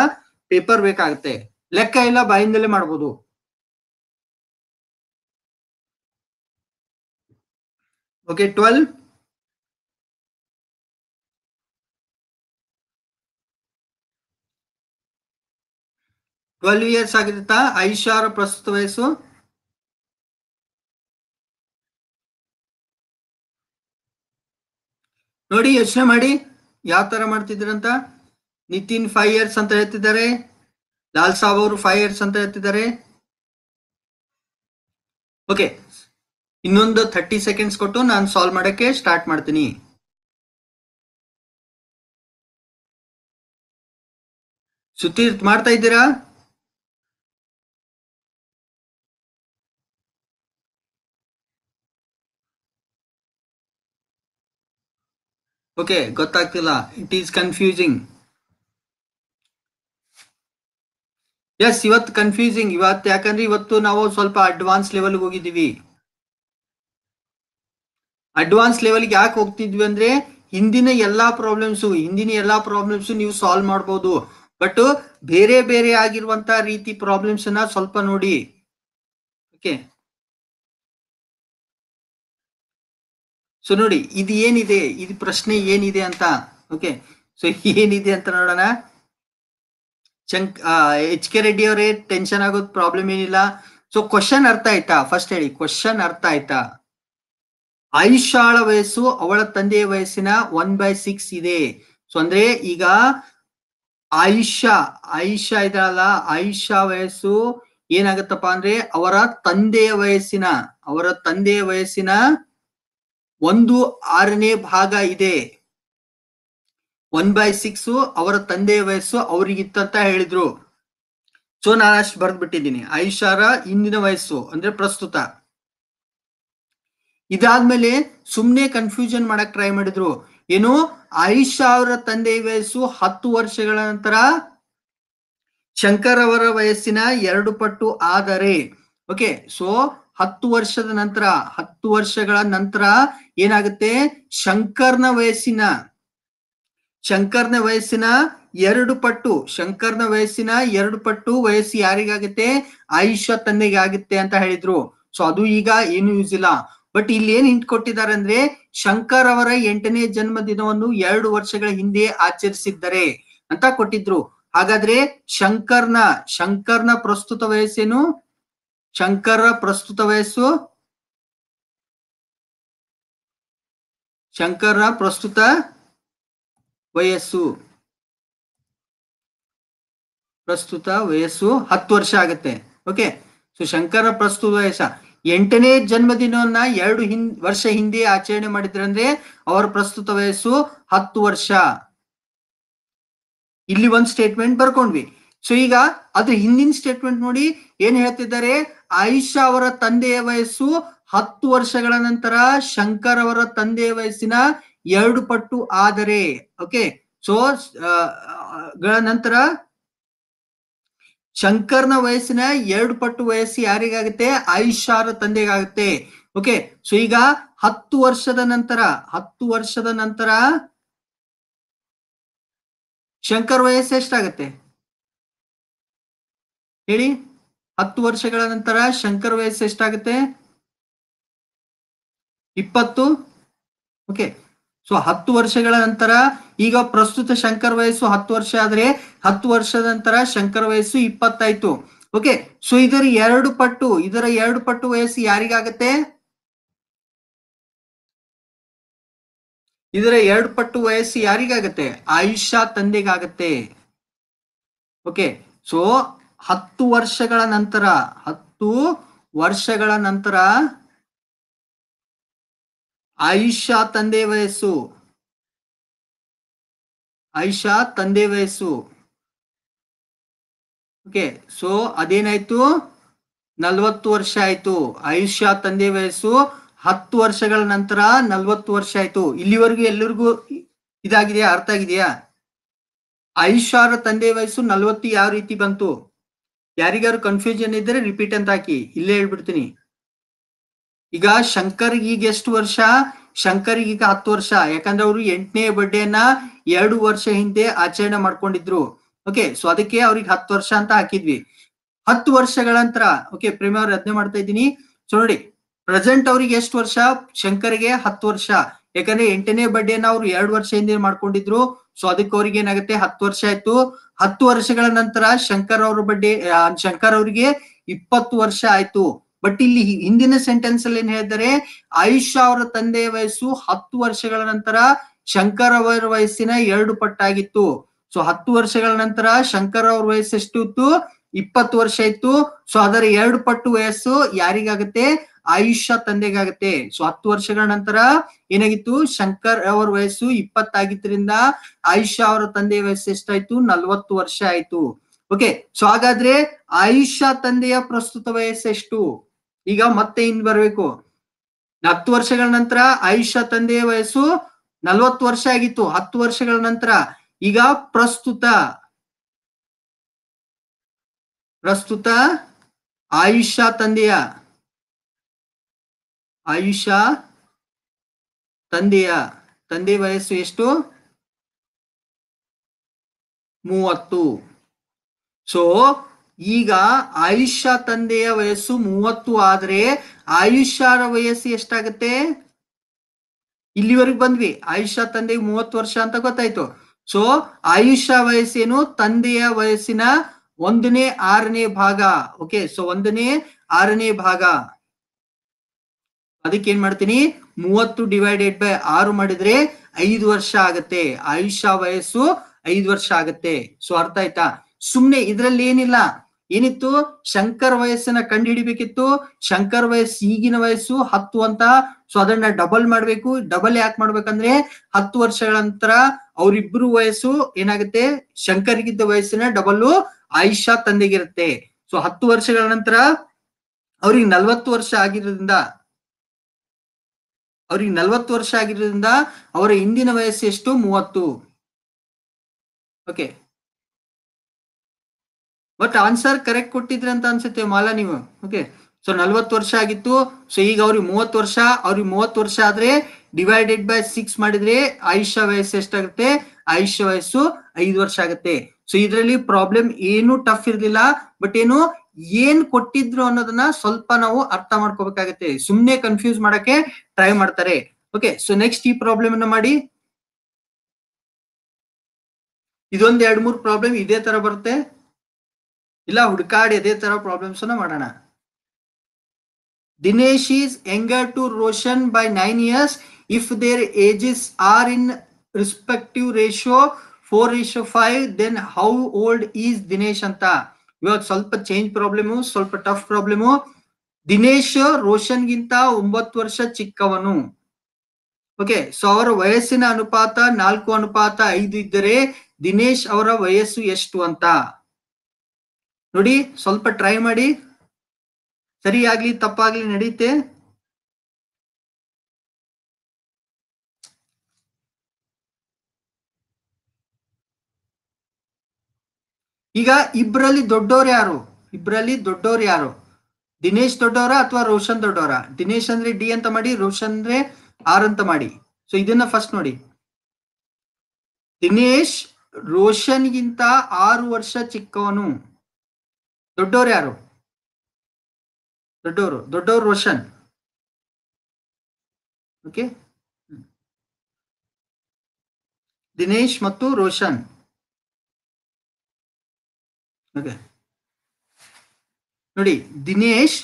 ಪೇಪರ್ ಬೇಕಾಗತ್ತೆ ಲೆಕ್ಕ ಎಲ್ಲ ಬಾಯಿಂದಲೇ ಮಾಡ್ಬೋದು ಓಕೆ ಟ್ವೆಲ್ವ್ ಟ್ವೆಲ್ವ್ ಇಯರ್ಸ್ ಆಗಿರ್ತಾ ಐಷಾರ ಪ್ರಸ್ತುತ ವಯಸ್ಸು ನೋಡಿ ಯೋಚನೆ ಮಾಡಿ ಯಾವ ತರ ಮಾಡ್ತಿದ್ರಂತ ನಿತಿನ್ ಫೈವ್ ಇಯರ್ಸ್ ಅಂತ ಹೇಳ್ತಿದ್ದಾರೆ ಲಾಲ್ ಸಾಬ್ ಅವರು ಫೈವ್ ಇಯರ್ಸ್ ಅಂತ ಹೇಳ್ತಿದ್ದಾರೆ ಓಕೆ ಇನ್ನೊಂದು ಥರ್ಟಿ ಸೆಕೆಂಡ್ಸ್ ಕೊಟ್ಟು ನಾನು ಸಾಲ್ವ್ ಮಾಡಕ್ಕೆ ಸ್ಟಾರ್ಟ್ ಮಾಡ್ತೀನಿ ಸುತೀರ್ತ್ ಮಾಡ್ತಾ ಇದ್ದೀರಾ ಓಕೆ ಗೊತ್ತಾಗ್ತಿಲ್ಲ ಇಟ್ ಈಸ್ ಕನ್ಫ್ಯೂಸಿಂಗ್ ಎಸ್ ಇವತ್ತು ಕನ್ಫ್ಯೂಸಿಂಗ್ ಇವತ್ತು ಯಾಕಂದ್ರೆ ಇವತ್ತು ನಾವು ಸ್ವಲ್ಪ ಅಡ್ವಾನ್ಸ್ ಲೆವೆಲ್ಗೆ ಹೋಗಿದ್ದೀವಿ ಅಡ್ವಾನ್ಸ್ ಲೆವೆಲ್ಗೆ ಯಾಕೆ ಹೋಗ್ತಿದ್ವಿ ಅಂದ್ರೆ ಹಿಂದಿನ ಎಲ್ಲಾ ಪ್ರಾಬ್ಲಮ್ಸು ಹಿಂದಿನ ಎಲ್ಲಾ ಪ್ರಾಬ್ಲಮ್ಸು ನೀವು ಸಾಲ್ವ್ ಮಾಡ್ಬೋದು ಬಟ್ ಬೇರೆ ಬೇರೆ ಆಗಿರುವಂತಹ ರೀತಿ ಪ್ರಾಬ್ಲಮ್ಸ್ ಸ್ವಲ್ಪ ನೋಡಿ ಓಕೆ ಸೊ ನೋಡಿ ಇದು ಏನಿದೆ ಇದು ಪ್ರಶ್ನೆ ಏನಿದೆ ಅಂತ ಓಕೆ ಸೊ ಏನಿದೆ ಅಂತ ನೋಡೋಣ ಚಂಕ್ ಎಚ್ ಕೆ ರೆಡ್ಡಿ ಅವರೇ ಟೆನ್ಷನ್ ಆಗೋದು ಪ್ರಾಬ್ಲಮ್ ಏನಿಲ್ಲ ಸೊ ಕ್ವಶನ್ ಅರ್ಥ ಆಯ್ತಾ ಫಸ್ಟ್ ಹೇಳಿ ಕ್ವಶನ್ ಅರ್ಥ ಆಯ್ತಾ ಆಯುಷಾಳ ವಯಸ್ಸು ಅವಳ ತಂದೆಯ ವಯಸ್ಸಿನ ಒನ್ ಬೈ ಸಿಕ್ಸ್ ಇದೆ ಸೊ ಅಂದ್ರೆ ಈಗ ಆಯುಷ್ಯ ಆಯುಷ್ಯ ಇದಲ್ಲ ಆಯುಷ ವಯಸ್ಸು ಏನಾಗತ್ತಪ್ಪ ಅಂದ್ರೆ ಅವರ ತಂದೆಯ ವಯಸ್ಸಿನ ಅವರ ತಂದೆಯ ವಯಸ್ಸಿನ ಒಂದು ಆರನೇ ಭಾಗ ಇದೆ ಒನ್ ಬೈ ಸಿಕ್ಸ್ ಅವರ ತಂದೆಯ ವಯಸ್ಸು ಅವ್ರಿಗಿತ್ತಂತ ಹೇಳಿದ್ರು ಸೊ ನಾನು ಅಷ್ಟು ಬಿಟ್ಟಿದ್ದೀನಿ ಐಷಾರ ಇಂದಿನ ವಯಸ್ಸು ಅಂದ್ರೆ ಪ್ರಸ್ತುತ ಇದಾದ್ಮೇಲೆ ಸುಮ್ನೆ ಕನ್ಫ್ಯೂಷನ್ ಮಾಡಕ್ ಟ್ರೈ ಮಾಡಿದ್ರು ಏನು ಆಯಿಷಾ ಅವರ ತಂದೆಯ ವಯಸ್ಸು ಹತ್ತು ವರ್ಷಗಳ ನಂತರ ಶಂಕರ್ ಅವರ ವಯಸ್ಸಿನ ಎರಡು ಪಟ್ಟು ಆದರೆ ಓಕೆ ಸೊ ಹತ್ತು ವರ್ಷದ ನಂತರ ಹತ್ತು ವರ್ಷಗಳ ನಂತರ ಏನಾಗುತ್ತೆ ಶಂಕರ್ನ ವಯಸ್ಸಿನ ಶಂಕರ್ನ ವಯಸ್ಸಿನ ಎರಡು ಪಟ್ಟು ಶಂಕರ್ನ ವಯಸ್ಸಿನ ಎರಡು ಪಟ್ಟು ವಯಸ್ಸು ಯಾರಿಗಾಗುತ್ತೆ ಆಯುಷ್ಯ ತಂದೆಗೆ ಆಗುತ್ತೆ ಅಂತ ಹೇಳಿದ್ರು ಸೊ ಅದು ಈಗ ಏನು ಯೂಸ್ ಇಲ್ಲ ಬಟ್ ಇಲ್ಲಿ ಏನ್ ಹಿಂಟ್ ಕೊಟ್ಟಿದ್ದಾರೆ ಅಂದ್ರೆ ಶಂಕರ್ ಅವರ ಎಂಟನೇ ಜನ್ಮ ದಿನವನ್ನು ಎರಡು ವರ್ಷಗಳ ಹಿಂದೆ ಆಚರಿಸಿದ್ದಾರೆ ಅಂತ ಕೊಟ್ಟಿದ್ರು ಹಾಗಾದ್ರೆ ಶಂಕರ್ನ ಶಂಕರ್ನ ಪ್ರಸ್ತುತ ವಯಸ್ಸೇನು ಶಂಕರ ಪ್ರಸ್ತುತ ವಯಸ್ಸು ಶಂಕರ ಪ್ರಸ್ತುತ ವಯಸ್ಸು ಪ್ರಸ್ತುತ ವಯಸ್ಸು ಹತ್ತು ವರ್ಷ ಆಗುತ್ತೆ ಓಕೆ ಸೊ ಶಂಕರ ಪ್ರಸ್ತುತ ವಯಸ್ಸ ಎಂಟನೇ ಜನ್ಮದಿನವನ್ನ ಎರಡು ಹಿಂದ್ ವರ್ಷ ಹಿಂದೆ ಆಚರಣೆ ಮಾಡಿದ್ರಂದ್ರೆ ಅವರ ಪ್ರಸ್ತುತ ವಯಸ್ಸು ಹತ್ತು ವರ್ಷ ಇಲ್ಲಿ ಒಂದು ಸ್ಟೇಟ್ಮೆಂಟ್ ಬರ್ಕೊಂಡ್ವಿ ಸೊ ಈಗ ಅದ್ರ ಹಿಂದಿನ ಸ್ಟೇಟ್ಮೆಂಟ್ ನೋಡಿ ಏನ್ ಹೇಳ್ತಿದ್ದಾರೆ ಆಯಿಷಾ ಅವರ ತಂದೆಯ ವಯಸ್ಸು ಹತ್ತು ವರ್ಷಗಳ ನಂತರ ಶಂಕರ್ ಅವರ ತಂದೆಯ ವಯಸ್ಸಿನ ಎರಡು ಪಟ್ಟು ಆದರೆ ಓಕೆ ಸೊ ಗಳ ನಂತರ ಶಂಕರ್ನ ವಯಸ್ಸಿನ ಎರಡು ಪಟ್ಟು ವಯಸ್ಸು ಯಾರಿಗಾಗುತ್ತೆ ಅವರ ತಂದೆಗಾಗುತ್ತೆ ಓಕೆ ಸೊ ಈಗ ಹತ್ತು ವರ್ಷದ ನಂತರ ಹತ್ತು ವರ್ಷದ ನಂತರ ಶಂಕರ್ ವಯಸ್ಸು ಎಷ್ಟಾಗತ್ತೆ ಹೇಳಿ ಹತ್ತು ವರ್ಷಗಳ ನಂತರ ಶಂಕರ ವಯಸ್ಸು ಎಷ್ಟಾಗುತ್ತೆ ಇಪ್ಪತ್ತು ಓಕೆ ಸೊ ಹತ್ತು ವರ್ಷಗಳ ನಂತರ ಈಗ ಪ್ರಸ್ತುತ ಶಂಕರ ವಯಸ್ಸು ಹತ್ತು ವರ್ಷ ಆದ್ರೆ ಹತ್ತು ವರ್ಷದ ನಂತರ ಶಂಕರ ವಯಸ್ಸು ಇಪ್ಪತ್ತಾಯ್ತು ಓಕೆ ಸೊ ಇದರ ಎರಡು ಪಟ್ಟು ಇದರ ಎರಡು ಪಟ್ಟು ವಯಸ್ಸು ಯಾರಿಗಾಗತ್ತೆ ಇದರ ಎರಡು ಪಟ್ಟು ವಯಸ್ಸು ಯಾರಿಗಾಗತ್ತೆ ಆಯುಷ್ಯ ತಂದೆಗಾಗತ್ತೆ ಓಕೆ ಸೊ ಹತ್ತು ವರ್ಷಗಳ ನಂತರ ಹತ್ತು ವರ್ಷಗಳ ನಂತರ ಆಯುಷಾ ತಂದೆ ವಯಸ್ಸು ಆಯುಷ್ಯ ತಂದೆ ವಯಸ್ಸು ಓಕೆ ಸೊ ಅದೇನಾಯ್ತು ನಲ್ವತ್ತು ವರ್ಷ ಆಯ್ತು ಆಯುಷ್ಯ ತಂದೆ ವಯಸ್ಸು ಹತ್ತು ವರ್ಷಗಳ ನಂತರ ನಲ್ವತ್ತು ವರ್ಷ ಆಯ್ತು ಇಲ್ಲಿವರೆಗೂ ಎಲ್ಲರಿಗೂ ಇದಾಗಿದೆಯಾ ಅರ್ಥ ಆಗಿದೆಯಾ ಐಷಾರ ತಂದೆ ವಯಸ್ಸು ನಲ್ವತ್ತು ಯಾವ ರೀತಿ ಬಂತು ಯಾರಿಗಾರು ಕನ್ಫ್ಯೂಷನ್ ಇದ್ರೆ ರಿಪೀಟ್ ಅಂತ ಹಾಕಿ ಇಲ್ಲೇ ಹೇಳ್ಬಿಡ್ತೀನಿ ಈಗ ಶಂಕರ್ ಈಗ ಎಷ್ಟು ವರ್ಷ ಶಂಕರ್ ಈಗ ಹತ್ತು ವರ್ಷ ಯಾಕಂದ್ರೆ ಅವರು ಎಂಟನೇ ಬರ್ಡೇನ ಎರಡು ವರ್ಷ ಹಿಂದೆ ಆಚರಣೆ ಮಾಡ್ಕೊಂಡಿದ್ರು ಓಕೆ ಸೊ ಅದಕ್ಕೆ ಅವ್ರಿಗೆ ಹತ್ತು ವರ್ಷ ಅಂತ ಹಾಕಿದ್ವಿ ಹತ್ತು ವರ್ಷಗಳ ನಂತರ ಓಕೆ ಪ್ರೇಮಿ ಅವ್ರ ರಚನೆ ಮಾಡ್ತಾ ಇದ್ದೀನಿ ಸೊ ನೋಡಿ ಪ್ರೆಸೆಂಟ್ ಅವ್ರಿಗೆ ಎಷ್ಟು ವರ್ಷ ಶಂಕರ್ಗೆ ಹತ್ತು ವರ್ಷ ಯಾಕಂದ್ರೆ ಎಂಟನೇ ಬರ್ಡೇನ ಅವ್ರು ಎರಡು ವರ್ಷ ಹಿಂದೆ ಮಾಡ್ಕೊಂಡಿದ್ರು ಸೊ ಅದಕ್ಕೆ ಅವ್ರಿಗೆ ಏನಾಗುತ್ತೆ ಹತ್ತು ವರ್ಷ ಆಯ್ತು ಹತ್ತು ವರ್ಷಗಳ ನಂತರ ಶಂಕರ್ ಅವ್ರ ಬಡ್ಡಿ ಶಂಕರ್ ಅವ್ರಿಗೆ ಇಪ್ಪತ್ತು ವರ್ಷ ಆಯ್ತು ಬಟ್ ಇಲ್ಲಿ ಹಿಂದಿನ ಸೆಂಟೆನ್ಸ್ ಅಲ್ಲಿ ಏನ್ ಹೇಳಿದರೆ ಆಯುಷ್ ಅವರ ತಂದೆಯ ವಯಸ್ಸು ಹತ್ತು ವರ್ಷಗಳ ನಂತರ ಶಂಕರ್ ಅವರ ವಯಸ್ಸಿನ ಎರಡು ಪಟ್ಟಾಗಿತ್ತು ಸೊ ಹತ್ತು ವರ್ಷಗಳ ನಂತರ ಶಂಕರ್ ಅವ್ರ ವಯಸ್ಸು ಎಷ್ಟು ಇತ್ತು ಇಪ್ಪತ್ತು ವರ್ಷ ಇತ್ತು ಸೊ ಅದರ ಎರಡು ಪಟ್ಟು ವಯಸ್ಸು ಯಾರಿಗಾಗುತ್ತೆ ಆಯುಷ್ಯ ತಂದೆಗಾಗತ್ತೆ ಸೊ ಹತ್ತು ವರ್ಷಗಳ ನಂತರ ಏನಾಗಿತ್ತು ಶಂಕರ್ ಅವರ ವಯಸ್ಸು ಇಪ್ಪತ್ತಾಗಿದ್ದರಿಂದ ಆಯುಷ್ಯ ಅವರ ತಂದೆಯ ವಯಸ್ಸು ಎಷ್ಟಾಯ್ತು ನಲ್ವತ್ತು ವರ್ಷ ಆಯ್ತು ಓಕೆ ಸೊ ಹಾಗಾದ್ರೆ ಆಯುಷ್ಯ ತಂದೆಯ ಪ್ರಸ್ತುತ ವಯಸ್ಸು ಎಷ್ಟು ಈಗ ಮತ್ತೆ ಇನ್ ಬರ್ಬೇಕು ಹತ್ತು ವರ್ಷಗಳ ನಂತರ ಆಯುಷ್ಯ ತಂದೆಯ ವಯಸ್ಸು ನಲ್ವತ್ತು ವರ್ಷ ಆಗಿತ್ತು ಹತ್ತು ವರ್ಷಗಳ ನಂತರ ಈಗ ಪ್ರಸ್ತುತ ಪ್ರಸ್ತುತ ಆಯುಷ್ಯ ತಂದೆಯ ಆಯುಷ ತಂದೆಯ ತಂದೆ ವಯಸ್ಸು ಎಷ್ಟು ಮೂವತ್ತು ಸೊ ಈಗ ಆಯುಷ್ಯ ತಂದೆಯ ವಯಸ್ಸು ಮೂವತ್ತು ಆದರೆ ಆಯುಷ್ಯರ ವಯಸ್ಸು ಎಷ್ಟಾಗತ್ತೆ ಇಲ್ಲಿವರೆಗೆ ಬಂದ್ವಿ ಆಯುಷ ತಂದೆಗೆ ಮೂವತ್ತು ವರ್ಷ ಅಂತ ಗೊತ್ತಾಯ್ತು ಸೊ ಆಯುಷ್ಯ ವಯಸ್ಸೇನು ತಂದೆಯ ವಯಸ್ಸಿನ ಒಂದನೇ ಆರನೇ ಭಾಗ ಓಕೆ ಸೊ ಒಂದನೇ ಆರನೇ ಭಾಗ ಅದಕ್ಕೆ ಏನ್ ಮಾಡ್ತೀನಿ ಮೂವತ್ತು ಡಿವೈಡೆಡ್ ಬೈ ಆರು ಮಾಡಿದ್ರೆ ಐದು ವರ್ಷ ಆಗತ್ತೆ ಆಯುಷ ವಯಸ್ಸು ಐದು ವರ್ಷ ಆಗತ್ತೆ ಸೊ ಅರ್ಥ ಆಯ್ತಾ ಸುಮ್ನೆ ಇದ್ರಲ್ಲಿ ಏನಿಲ್ಲ ಏನಿತ್ತು ಶಂಕರ್ ವಯಸ್ಸನ್ನ ಕಂಡು ಹಿಡಿಬೇಕಿತ್ತು ಶಂಕರ್ ವಯಸ್ಸು ಈಗಿನ ವಯಸ್ಸು ಹತ್ತು ಅಂತ ಸೊ ಅದನ್ನ ಡಬಲ್ ಮಾಡ್ಬೇಕು ಡಬಲ್ ಯಾಕೆ ಮಾಡ್ಬೇಕಂದ್ರೆ ಹತ್ತು ವರ್ಷಗಳ ನಂತರ ಅವರಿಬ್ರು ವಯಸ್ಸು ಏನಾಗುತ್ತೆ ಶಂಕರ್ಗಿದ್ದ ವಯಸ್ಸಿನ ಡಬಲ್ ಆಯುಷಾ ತಂದೆಗಿರುತ್ತೆ ಸೊ ಹತ್ತು ವರ್ಷಗಳ ನಂತರ ಅವ್ರಿಗೆ ನಲ್ವತ್ತು ವರ್ಷ ಆಗಿರೋದ್ರಿಂದ ಅವ್ರಿಗೆ ನಲ್ವತ್ತು ವರ್ಷ ಆಗಿರೋದ್ರಿಂದ ಅವರ ಹಿಂದಿನ ವಯಸ್ಸು ಎಷ್ಟು ಮೂವತ್ತು ಓಕೆ ಬಟ್ ಆನ್ಸರ್ ಕರೆಕ್ಟ್ ಕೊಟ್ಟಿದ್ರೆ ಅಂತ ಅನ್ಸುತ್ತೆ ಮಾಲಾ ನೀವು ಓಕೆ ಸೊ ನಲ್ವತ್ತು ವರ್ಷ ಆಗಿತ್ತು ಸೊ ಈಗ ಅವ್ರಿಗೆ ಮೂವತ್ತು ವರ್ಷ ಅವ್ರಿಗೆ ಮೂವತ್ತು ವರ್ಷ ಆದ್ರೆ ಡಿವೈಡೆಡ್ ಬೈ ಸಿಕ್ಸ್ ಮಾಡಿದ್ರೆ ಆಯುಷ್ಯ ವಯಸ್ಸು ಎಷ್ಟಾಗುತ್ತೆ ಆಯುಷ್ಯ ವಯಸ್ಸು ಐದು ವರ್ಷ ಆಗುತ್ತೆ ಸೊ ಇದರಲ್ಲಿ ಪ್ರಾಬ್ಲಮ್ ಏನು ಟಫ್ ಇರಲಿಲ್ಲ ಬಟ್ ಏನು ಏನ್ ಕೊಟ್ಟಿದ್ರು ಅನ್ನೋದನ್ನ ಸ್ವಲ್ಪ ನಾವು ಅರ್ಥ ಮಾಡ್ಕೋಬೇಕಾಗತ್ತೆ ಸುಮ್ನೆ ಕನ್ಫ್ಯೂಸ್ ಮಾಡಕ್ಕೆ ಟ್ರೈ ಮಾಡ್ತಾರೆ ಓಕೆ ಸೊ ನೆಕ್ಸ್ಟ್ ಈ ಪ್ರಾಬ್ಲಮ್ ಅನ್ನು ಮಾಡಿ ಇದೊಂದ್ ಎರಡ್ ಮೂರ್ ಪ್ರಾಬ್ಲಮ್ ಇದೇ ತರ ಬರುತ್ತೆ ಇಲ್ಲ ಹುಡ್ಕಾಡಿ ಅದೇ ತರ ಪ್ರಾಬ್ಲಮ್ಸ್ ಮಾಡೋಣ Dinesh is younger to Roshan by nine years if their ages are in respective ratio four ratio five then how old is Dinesh ಅಂತ ಇವತ್ತು ಸ್ವಲ್ಪ ಚೇಂಜ್ ಪ್ರಾಬ್ಲಮ್ ಸ್ವಲ್ಪ ಟಫ್ ಪ್ರಾಬ್ಲಮ್ ದಿನೇಶ್ ರೋಷನ್ಗಿಂತ ಒಂಬತ್ತು ವರ್ಷ ಚಿಕ್ಕವನು ಓಕೆ ಸೊ ಅವರ ವಯಸ್ಸಿನ ಅನುಪಾತ ನಾಲ್ಕು ಅನುಪಾತ ಐದು ಇದ್ದರೆ ದಿನೇಶ್ ಅವರ ವಯಸ್ಸು ಎಷ್ಟು ಅಂತ ನೋಡಿ ಸ್ವಲ್ಪ ಟ್ರೈ ಮಾಡಿ ಸರಿಯಾಗ್ಲಿ ತಪ್ಪಾಗ್ಲಿ ನಡೀತೆ ಈಗ ಇಬ್ಬರಲ್ಲಿ ದೊಡ್ಡವ್ರು ಯಾರು ಇಬ್ಬರಲ್ಲಿ ದೊಡ್ಡವ್ರು ಯಾರು ದಿನೇಶ್ ದೊಡ್ಡವರ ಅಥವಾ ರೋಷನ್ ದೊಡ್ಡವರ ದಿನೇಶ್ ಅಂದ್ರೆ ಡಿ ಅಂತ ಮಾಡಿ ರೋಷನ್ ಅಂದ್ರೆ ಆರ್ ಅಂತ ಮಾಡಿ ಸೊ ಇದನ್ನ ಫಸ್ಟ್ ನೋಡಿ ದಿನೇಶ್ ರೋಷನ್ಗಿಂತ ಆರು ವರ್ಷ ಚಿಕ್ಕವನು ದೊಡ್ಡವ್ರು ಯಾರು ದೊಡ್ಡವರು ದೊಡ್ಡವರು ರೋಷನ್ ಓಕೆ ದಿನೇಶ್ ಮತ್ತು ರೋಷನ್ ನೋಡಿ ದಿನೇಶ್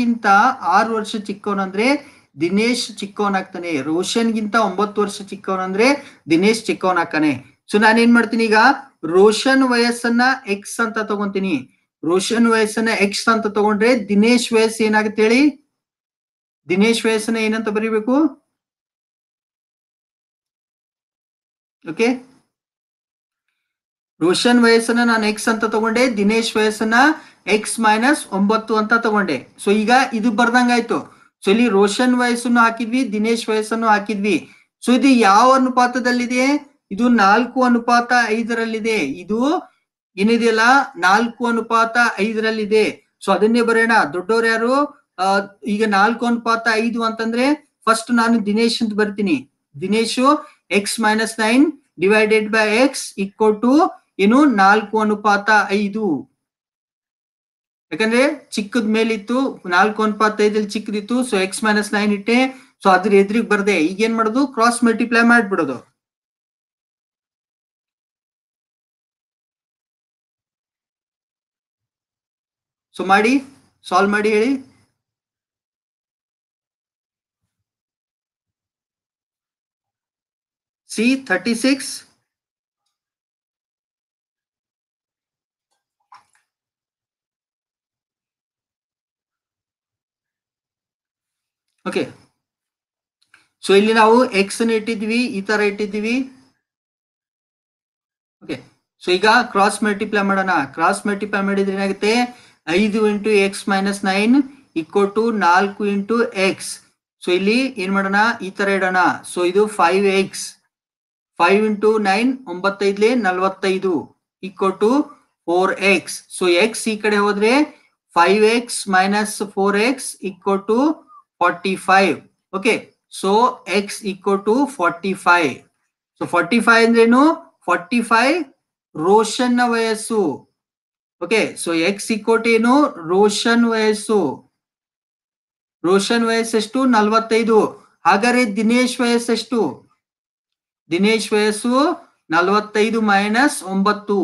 ಗಿಂತ ಆರು ವರ್ಷ ಚಿಕ್ಕವನಂದ್ರೆ ದಿನೇಶ್ ಚಿಕ್ಕವನಾಗ್ತಾನೆ ಗಿಂತ ಒಂಬತ್ತು ವರ್ಷ ಚಿಕ್ಕವನಂದ್ರೆ ದಿನೇಶ್ ಚಿಕ್ಕವನಾಗ್ತಾನೆ ಸೊ ನಾನೇನ್ ಮಾಡ್ತೀನಿ ಈಗ ರೋಷನ್ ವಯಸ್ಸನ್ನ ಎಕ್ಸ್ ಅಂತ ತಗೊಂತೀನಿ ರೋಷನ್ ವಯಸ್ಸನ್ನ ಎಕ್ಸ್ ಅಂತ ತಗೊಂಡ್ರೆ ದಿನೇಶ್ ವಯಸ್ಸು ಏನಾಗುತ್ತೆ ಹೇಳಿ ದಿನೇಶ್ ವಯಸ್ಸನ್ನ ಏನಂತ ಬರೀಬೇಕು ಓಕೆ ರೋಷನ್ ವಯಸ್ಸನ್ನ ನಾನು ಎಕ್ಸ್ ಅಂತ ತಗೊಂಡೆ ದಿನೇಶ್ ವಯಸ್ಸನ್ನ ಎಕ್ಸ್ ಮೈನಸ್ ಒಂಬತ್ತು ಅಂತ ತಗೊಂಡೆ ಸೊ ಈಗ ಇದು ಬರ್ದಂಗಾಯ್ತು ಸೊ ಇಲ್ಲಿ ರೋಷನ್ ವಯಸ್ಸನ್ನು ಹಾಕಿದ್ವಿ ದಿನೇಶ್ ವಯಸ್ಸನ್ನು ಹಾಕಿದ್ವಿ ಸೊ ಇದು ಯಾವ ಅನುಪಾತದಲ್ಲಿದೆ ಇದು ನಾಲ್ಕು ಅನುಪಾತ ಐದರಲ್ಲಿದೆ ಇದು ಏನಿದೆಯಲ್ಲ ನಾಲ್ಕು ಅನುಪಾತ ಐದರಲ್ಲಿದೆ ಸೊ ಅದನ್ನೇ ಬರೆಯೋಣ ದೊಡ್ಡವ್ರು ಯಾರು ಈಗ ನಾಲ್ಕು ಅನುಪಾತ ಐದು ಅಂತಂದ್ರೆ ಫಸ್ಟ್ ನಾನು ದಿನೇಶ್ ಅಂತ ಬರ್ತೀನಿ Dinesh x minus nine divided by x equal to ಏನು ನಾಲ್ಕು ಅನುಪಾತ ಐದು ಯಾಕಂದ್ರೆ ಚಿಕ್ಕದ ಮೇಲಿತ್ತು ನಾಲ್ಕು ಅನುಪಾತ ಐದಲ್ಲಿ ಚಿಕ್ಕದಿತ್ತು ಸೊ ಎಕ್ಸ್ ಮೈನಸ್ ನೈನ್ ಇಟ್ಟೆ ಸೊ ಅದ್ರ ಎದುರಿಗೆ ಬರ್ದೆ ಈಗ ಏನ್ ಮಾಡೋದು ಕ್ರಾಸ್ ಮಲ್ಟಿಪ್ಲೈ ಮಾಡ್ಬಿಡೋದು ಸೊ ಮಾಡಿ ಸಾಲ್ವ್ ಮಾಡಿ ಹೇಳಿ see thirty six okay so ಇಲ್ಲಿ ನಾವು ಎಕ್ಸ್ ಇಟ್ಟಿದ್ವಿ ಈ ತರ ಇಟ್ಟಿದ್ವಿ ಓಕೆ ಸೊ ಈಗ ಕ್ರಾಸ್ ಮಲ್ಟಿಪ್ಲೈ ಮಾಡೋಣ ಕ್ರಾಸ್ ಮಲ್ಟಿಪ್ಲೈ ಮಾಡಿದ್ರೆ ಏನಾಗುತ್ತೆ ಐದು into X minus nine equal to ನಾಲ್ಕು ಇಂಟು ಎಕ್ಸ್ ಸೊ ಇಲ್ಲಿ ಏನ್ ಮಾಡೋಣ ಈ ತರ ಇಡೋಣ ಸೊ ಇದು five x five into nine ಒಂಬತ್ತೈದ್ಲೆ ನಲ್ವತ್ತೈದು equal to four x so x ಈ ಕಡೆ ಹೋದ್ರೆ five x minus four x equal to five okay 45 okay so x equal to 45 so 45 ಅಂದ್ರೇನು ಫೈವ್ ರೋಷನ್ ವಯಸ್ಸು okay so x equal to ಏನು ರೋಷನ್ ವಯಸ್ಸು ರೋಷನ್ ವಯಸ್ಸೆಷ್ಟು ನಲವತ್ತೈದು ಹಾಗಾದ್ರೆ ದಿನೇಶ್ ವಯಸ್ಸೆಷ್ಟು ದಿನೇಶ್ ವಯಸ್ಸು ನಲವತ್ತೈದು ಮೈನಸ್ ಒಂಬತ್ತು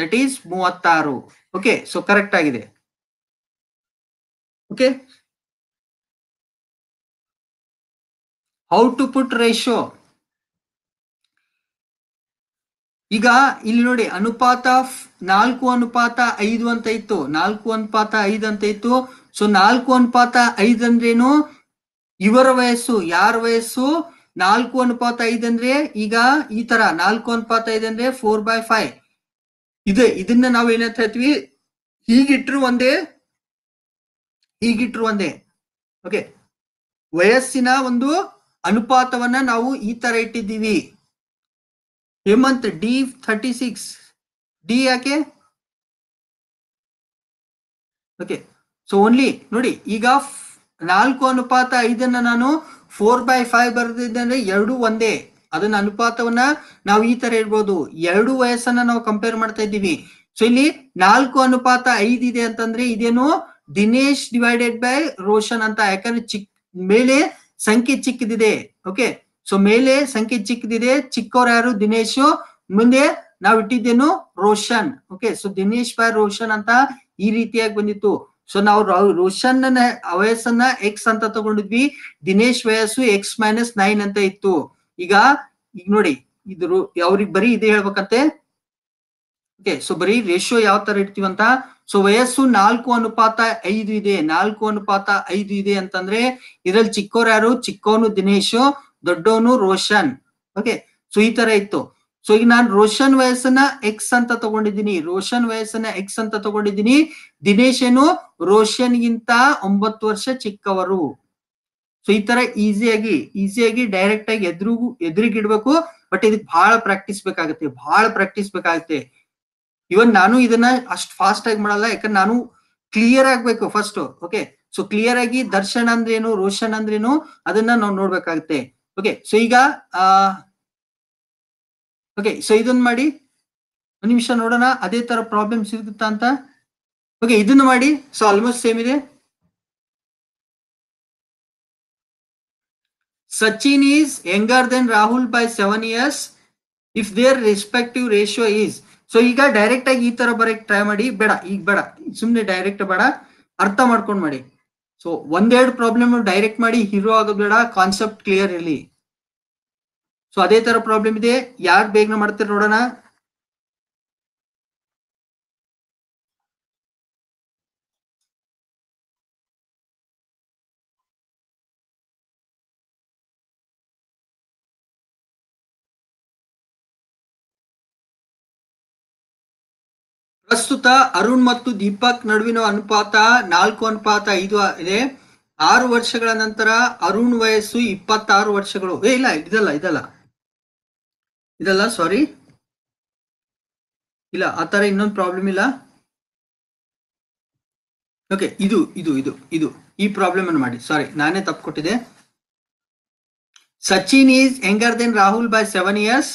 ದಟ್ ಈಸ್ ಮೂವತ್ತಾರು ಓಕೆ ಸೊ ಕರೆಕ್ಟ್ ಆಗಿದೆ ಹೌ ಟು ಪುಟ್ ರೇಷೋ ಈಗ ಇಲ್ಲಿ ನೋಡಿ ಅನುಪಾತ ನಾಲ್ಕು ಅನುಪಾತ ಐದು ಅಂತ ಇತ್ತು ನಾಲ್ಕು ಅನುಪಾತ ಐದು ಅಂತ ಇತ್ತು ಸೊ ನಾಲ್ಕು ಅನುಪಾತ ಐದು ಅಂದ್ರೇನು ಇವರ ವಯಸ್ಸು ಯಾರ ವಯಸ್ಸು ನಾಲ್ಕು ಅನುಪಾತ ಐದು ಅಂದ್ರೆ ಈಗ ಈ ತರ ನಾಲ್ಕು ಅನುಪಾತ ಐದು ಅಂದ್ರೆ ಫೋರ್ ಬೈ ಫೈವ್ ಇದೆ ಇದನ್ನ ನಾವು ಏನಂತ ಹೇಳ್ತೀವಿ ಹೀಗಿಟ್ರು ಒಂದೇ ಹೀಗಿಟ್ರು ಒಂದೇ ಓಕೆ ವಯಸ್ಸಿನ ಒಂದು ಅನುಪಾತವನ್ನ ನಾವು ಈ ತರ ಇಟ್ಟಿದ್ದೀವಿ Hemant D thirty six D ಯಾಕೆ ಓಕೆ ಸೊ ಓನ್ಲಿ ನೋಡಿ ಈಗ ನಾಲ್ಕು ಅನುಪಾತ ಐದನ್ನ ನಾನು ಫೋರ್ ಬೈ ಫೈವ್ ಬರೆದಿದ್ದಂದ್ರೆ ಎರಡು ಒಂದೇ ಅದನ್ನ ಅನುಪಾತವನ್ನ ನಾವು ಈ ತರ ಇರ್ಬೋದು ಎರಡು ವಯಸ್ಸನ್ನ ನಾವು ಕಂಪೇರ್ ಮಾಡ್ತಾ ಇದ್ದೀವಿ ಸೊ ಇಲ್ಲಿ ನಾಲ್ಕು ಅನುಪಾತ ಐದು ಇದೆ ಅಂತಂದ್ರೆ ಇದೇನು ದಿನೇಶ್ ಡಿವೈಡೆಡ್ ಬೈ ರೋಷನ್ ಅಂತ ಯಾಕಂದ್ರೆ ಚಿಕ್ ಮೇಲೆ ಸಂಖ್ಯೆ ಚಿಕ್ಕದಿದೆ ಓಕೆ ಸೊ ಮೇಲೆ ಸಂಖ್ಯೆ ಚಿಕ್ಕದಿದೆ ಚಿಕ್ಕವ್ರು ಯಾರು ದಿನೇಶ್ ಮುಂದೆ ನಾವು ಇಟ್ಟಿದ್ದೇನು Roshan okay so Dinesh boy Roshan ಅಂತ ಈ ರೀತಿಯಾಗಿ ಬಂದಿತ್ತು ಸೊ ನಾವು ರೋಷನ್ ವಯಸ್ಸನ್ನ ಎಕ್ಸ್ ಅಂತ ತಗೊಂಡಿದ್ವಿ ದಿನೇಶ್ ವಯಸ್ಸು ಎಕ್ಸ್ ಮೈನಸ್ ನೈನ್ ಅಂತ ಇತ್ತು ಈಗ ಈಗ ನೋಡಿ ಇದ್ರು ಅವ್ರಿಗೆ ಬರೀ ಇದೇ ಹೇಳ್ಬೇಕಂತೆ ಓಕೆ ಸೊ ಬರೀ ರೇಷಿಯೋ ಯಾವ ತರ ಇಡ್ತೀವಂತ ಸೊ ವಯಸ್ಸು ನಾಲ್ಕು ಅನುಪಾತ ಐದು ಇದೆ ನಾಲ್ಕು ಅನುಪಾತ ಐದು ಇದೆ ಅಂತಂದ್ರೆ ಇದ್ರಲ್ಲಿ ಚಿಕ್ಕೋರ್ ಯಾರು ಚಿಕ್ಕೋನು ದಿನೇಶ್ ದೊಡ್ಡೋನು ರೋಷನ್ ಓಕೆ ಸೊ ಈ ತರ ಇತ್ತು ಸೊ ಈಗ ನಾನು ರೋಷನ್ ವಯಸ್ಸನ್ನ ಎಕ್ಸ್ ಅಂತ ತಗೊಂಡಿದ್ದೀನಿ ರೋಷನ್ ವಯಸ್ಸನ್ನ ಎಕ್ಸ್ ಅಂತ ತಗೊಂಡಿದ್ದೀನಿ ದಿನೇಶ್ ಏನು ಗಿಂತ ಒಂಬತ್ತು ವರ್ಷ ಚಿಕ್ಕವರು ಸೊ ಈ ತರ ಈಸಿಯಾಗಿ ಈಸಿಯಾಗಿ ಡೈರೆಕ್ಟ್ ಆಗಿ ಎದುರು ಎದುರಿಗಿಡ್ಬೇಕು ಬಟ್ ಇದಕ್ಕೆ ಬಹಳ ಪ್ರಾಕ್ಟೀಸ್ ಬೇಕಾಗುತ್ತೆ ಬಹಳ ಪ್ರಾಕ್ಟೀಸ್ ಬೇಕಾಗುತ್ತೆ ಇವನ್ ನಾನು ಇದನ್ನ ಅಷ್ಟ್ ಫಾಸ್ಟ್ ಆಗಿ ಮಾಡಲ್ಲ ಯಾಕಂದ್ರೆ ನಾನು ಕ್ಲಿಯರ್ ಆಗ್ಬೇಕು ಫಸ್ಟ್ ಓಕೆ ಸೊ ಕ್ಲಿಯರ್ ಆಗಿ ದರ್ಶನ್ ಅಂದ್ರೇನು ರೋಷನ್ ಅಂದ್ರೇನು ಅದನ್ನ ನಾವು ನೋಡ್ಬೇಕಾಗತ್ತೆ ಓಕೆ ಸೊ ಈಗ ಓಕೆ ಸೊ ಇದನ್ನ ಮಾಡಿ ಒಂದ್ ನಿಮಿಷ ನೋಡೋಣ ಅದೇ ತರ ಪ್ರಾಬ್ಲಮ್ ಸಿಗುತ್ತಾ ಅಂತ ಓಕೆ ಇದನ್ನ ಮಾಡಿ ಸೊ ಆಲ್ಮೋಸ್ಟ್ ಸೇಮ್ ಇದೆ Sachin is younger than Rahul by seven years if their respective ratio is so ಈಗ ಡೈರೆಕ್ಟ್ ಆಗಿ ಈ ತರ ಬರಕ್ ಟ್ರೈ ಮಾಡಿ ಬೇಡ ಈಗ ಬೇಡ ಸುಮ್ನೆ ಡೈರೆಕ್ಟ್ ಬೇಡ ಅರ್ಥ ಮಾಡ್ಕೊಂಡ್ ಮಾಡಿ ಸೊ ಒಂದೆರಡು ಪ್ರಾಬ್ಲಮ್ ಡೈರೆಕ್ಟ್ ಮಾಡಿ ಹೀರೋ ಆಗೋದು ಬೇಡ ಕಾನ್ಸೆಪ್ಟ್ ಕ್ಲಿಯರ್ ಇರಲಿ ಸೊ ಅದೇ ತರ ಪ್ರಾಬ್ಲಮ್ ಇದೆ ಯಾರು ಬೇಗನೆ ಮಾಡ್ತಾರೆ ನೋಡೋಣ ಪ್ರಸ್ತುತ ಅರುಣ್ ಮತ್ತು ದೀಪಕ್ ನಡುವಿನ ಅನುಪಾತ ನಾಲ್ಕು ಅನುಪಾತ ಐದು ಇದೆ ಆರು ವರ್ಷಗಳ ನಂತರ ಅರುಣ್ ವಯಸ್ಸು ಇಪ್ಪತ್ತಾರು ವರ್ಷಗಳು ಏ ಇಲ್ಲ ಇದಲ್ಲ ಇದಲ್ಲ ಇದಲ್ಲ ಸಾರಿ ಇಲ್ಲ ಆ ತರ ಇನ್ನೊಂದು ಪ್ರಾಬ್ಲಮ್ ಇಲ್ಲ ಓಕೆ ಇದು ಇದು ಇದು ಇದು ಈ ಪ್ರಾಬ್ಲಮ್ ಅನ್ನು ಮಾಡಿ ಸಾರಿ ನಾನೇ ತಪ್ಪು ಕೊಟ್ಟಿದೆ Sachin is younger than Rahul by seven years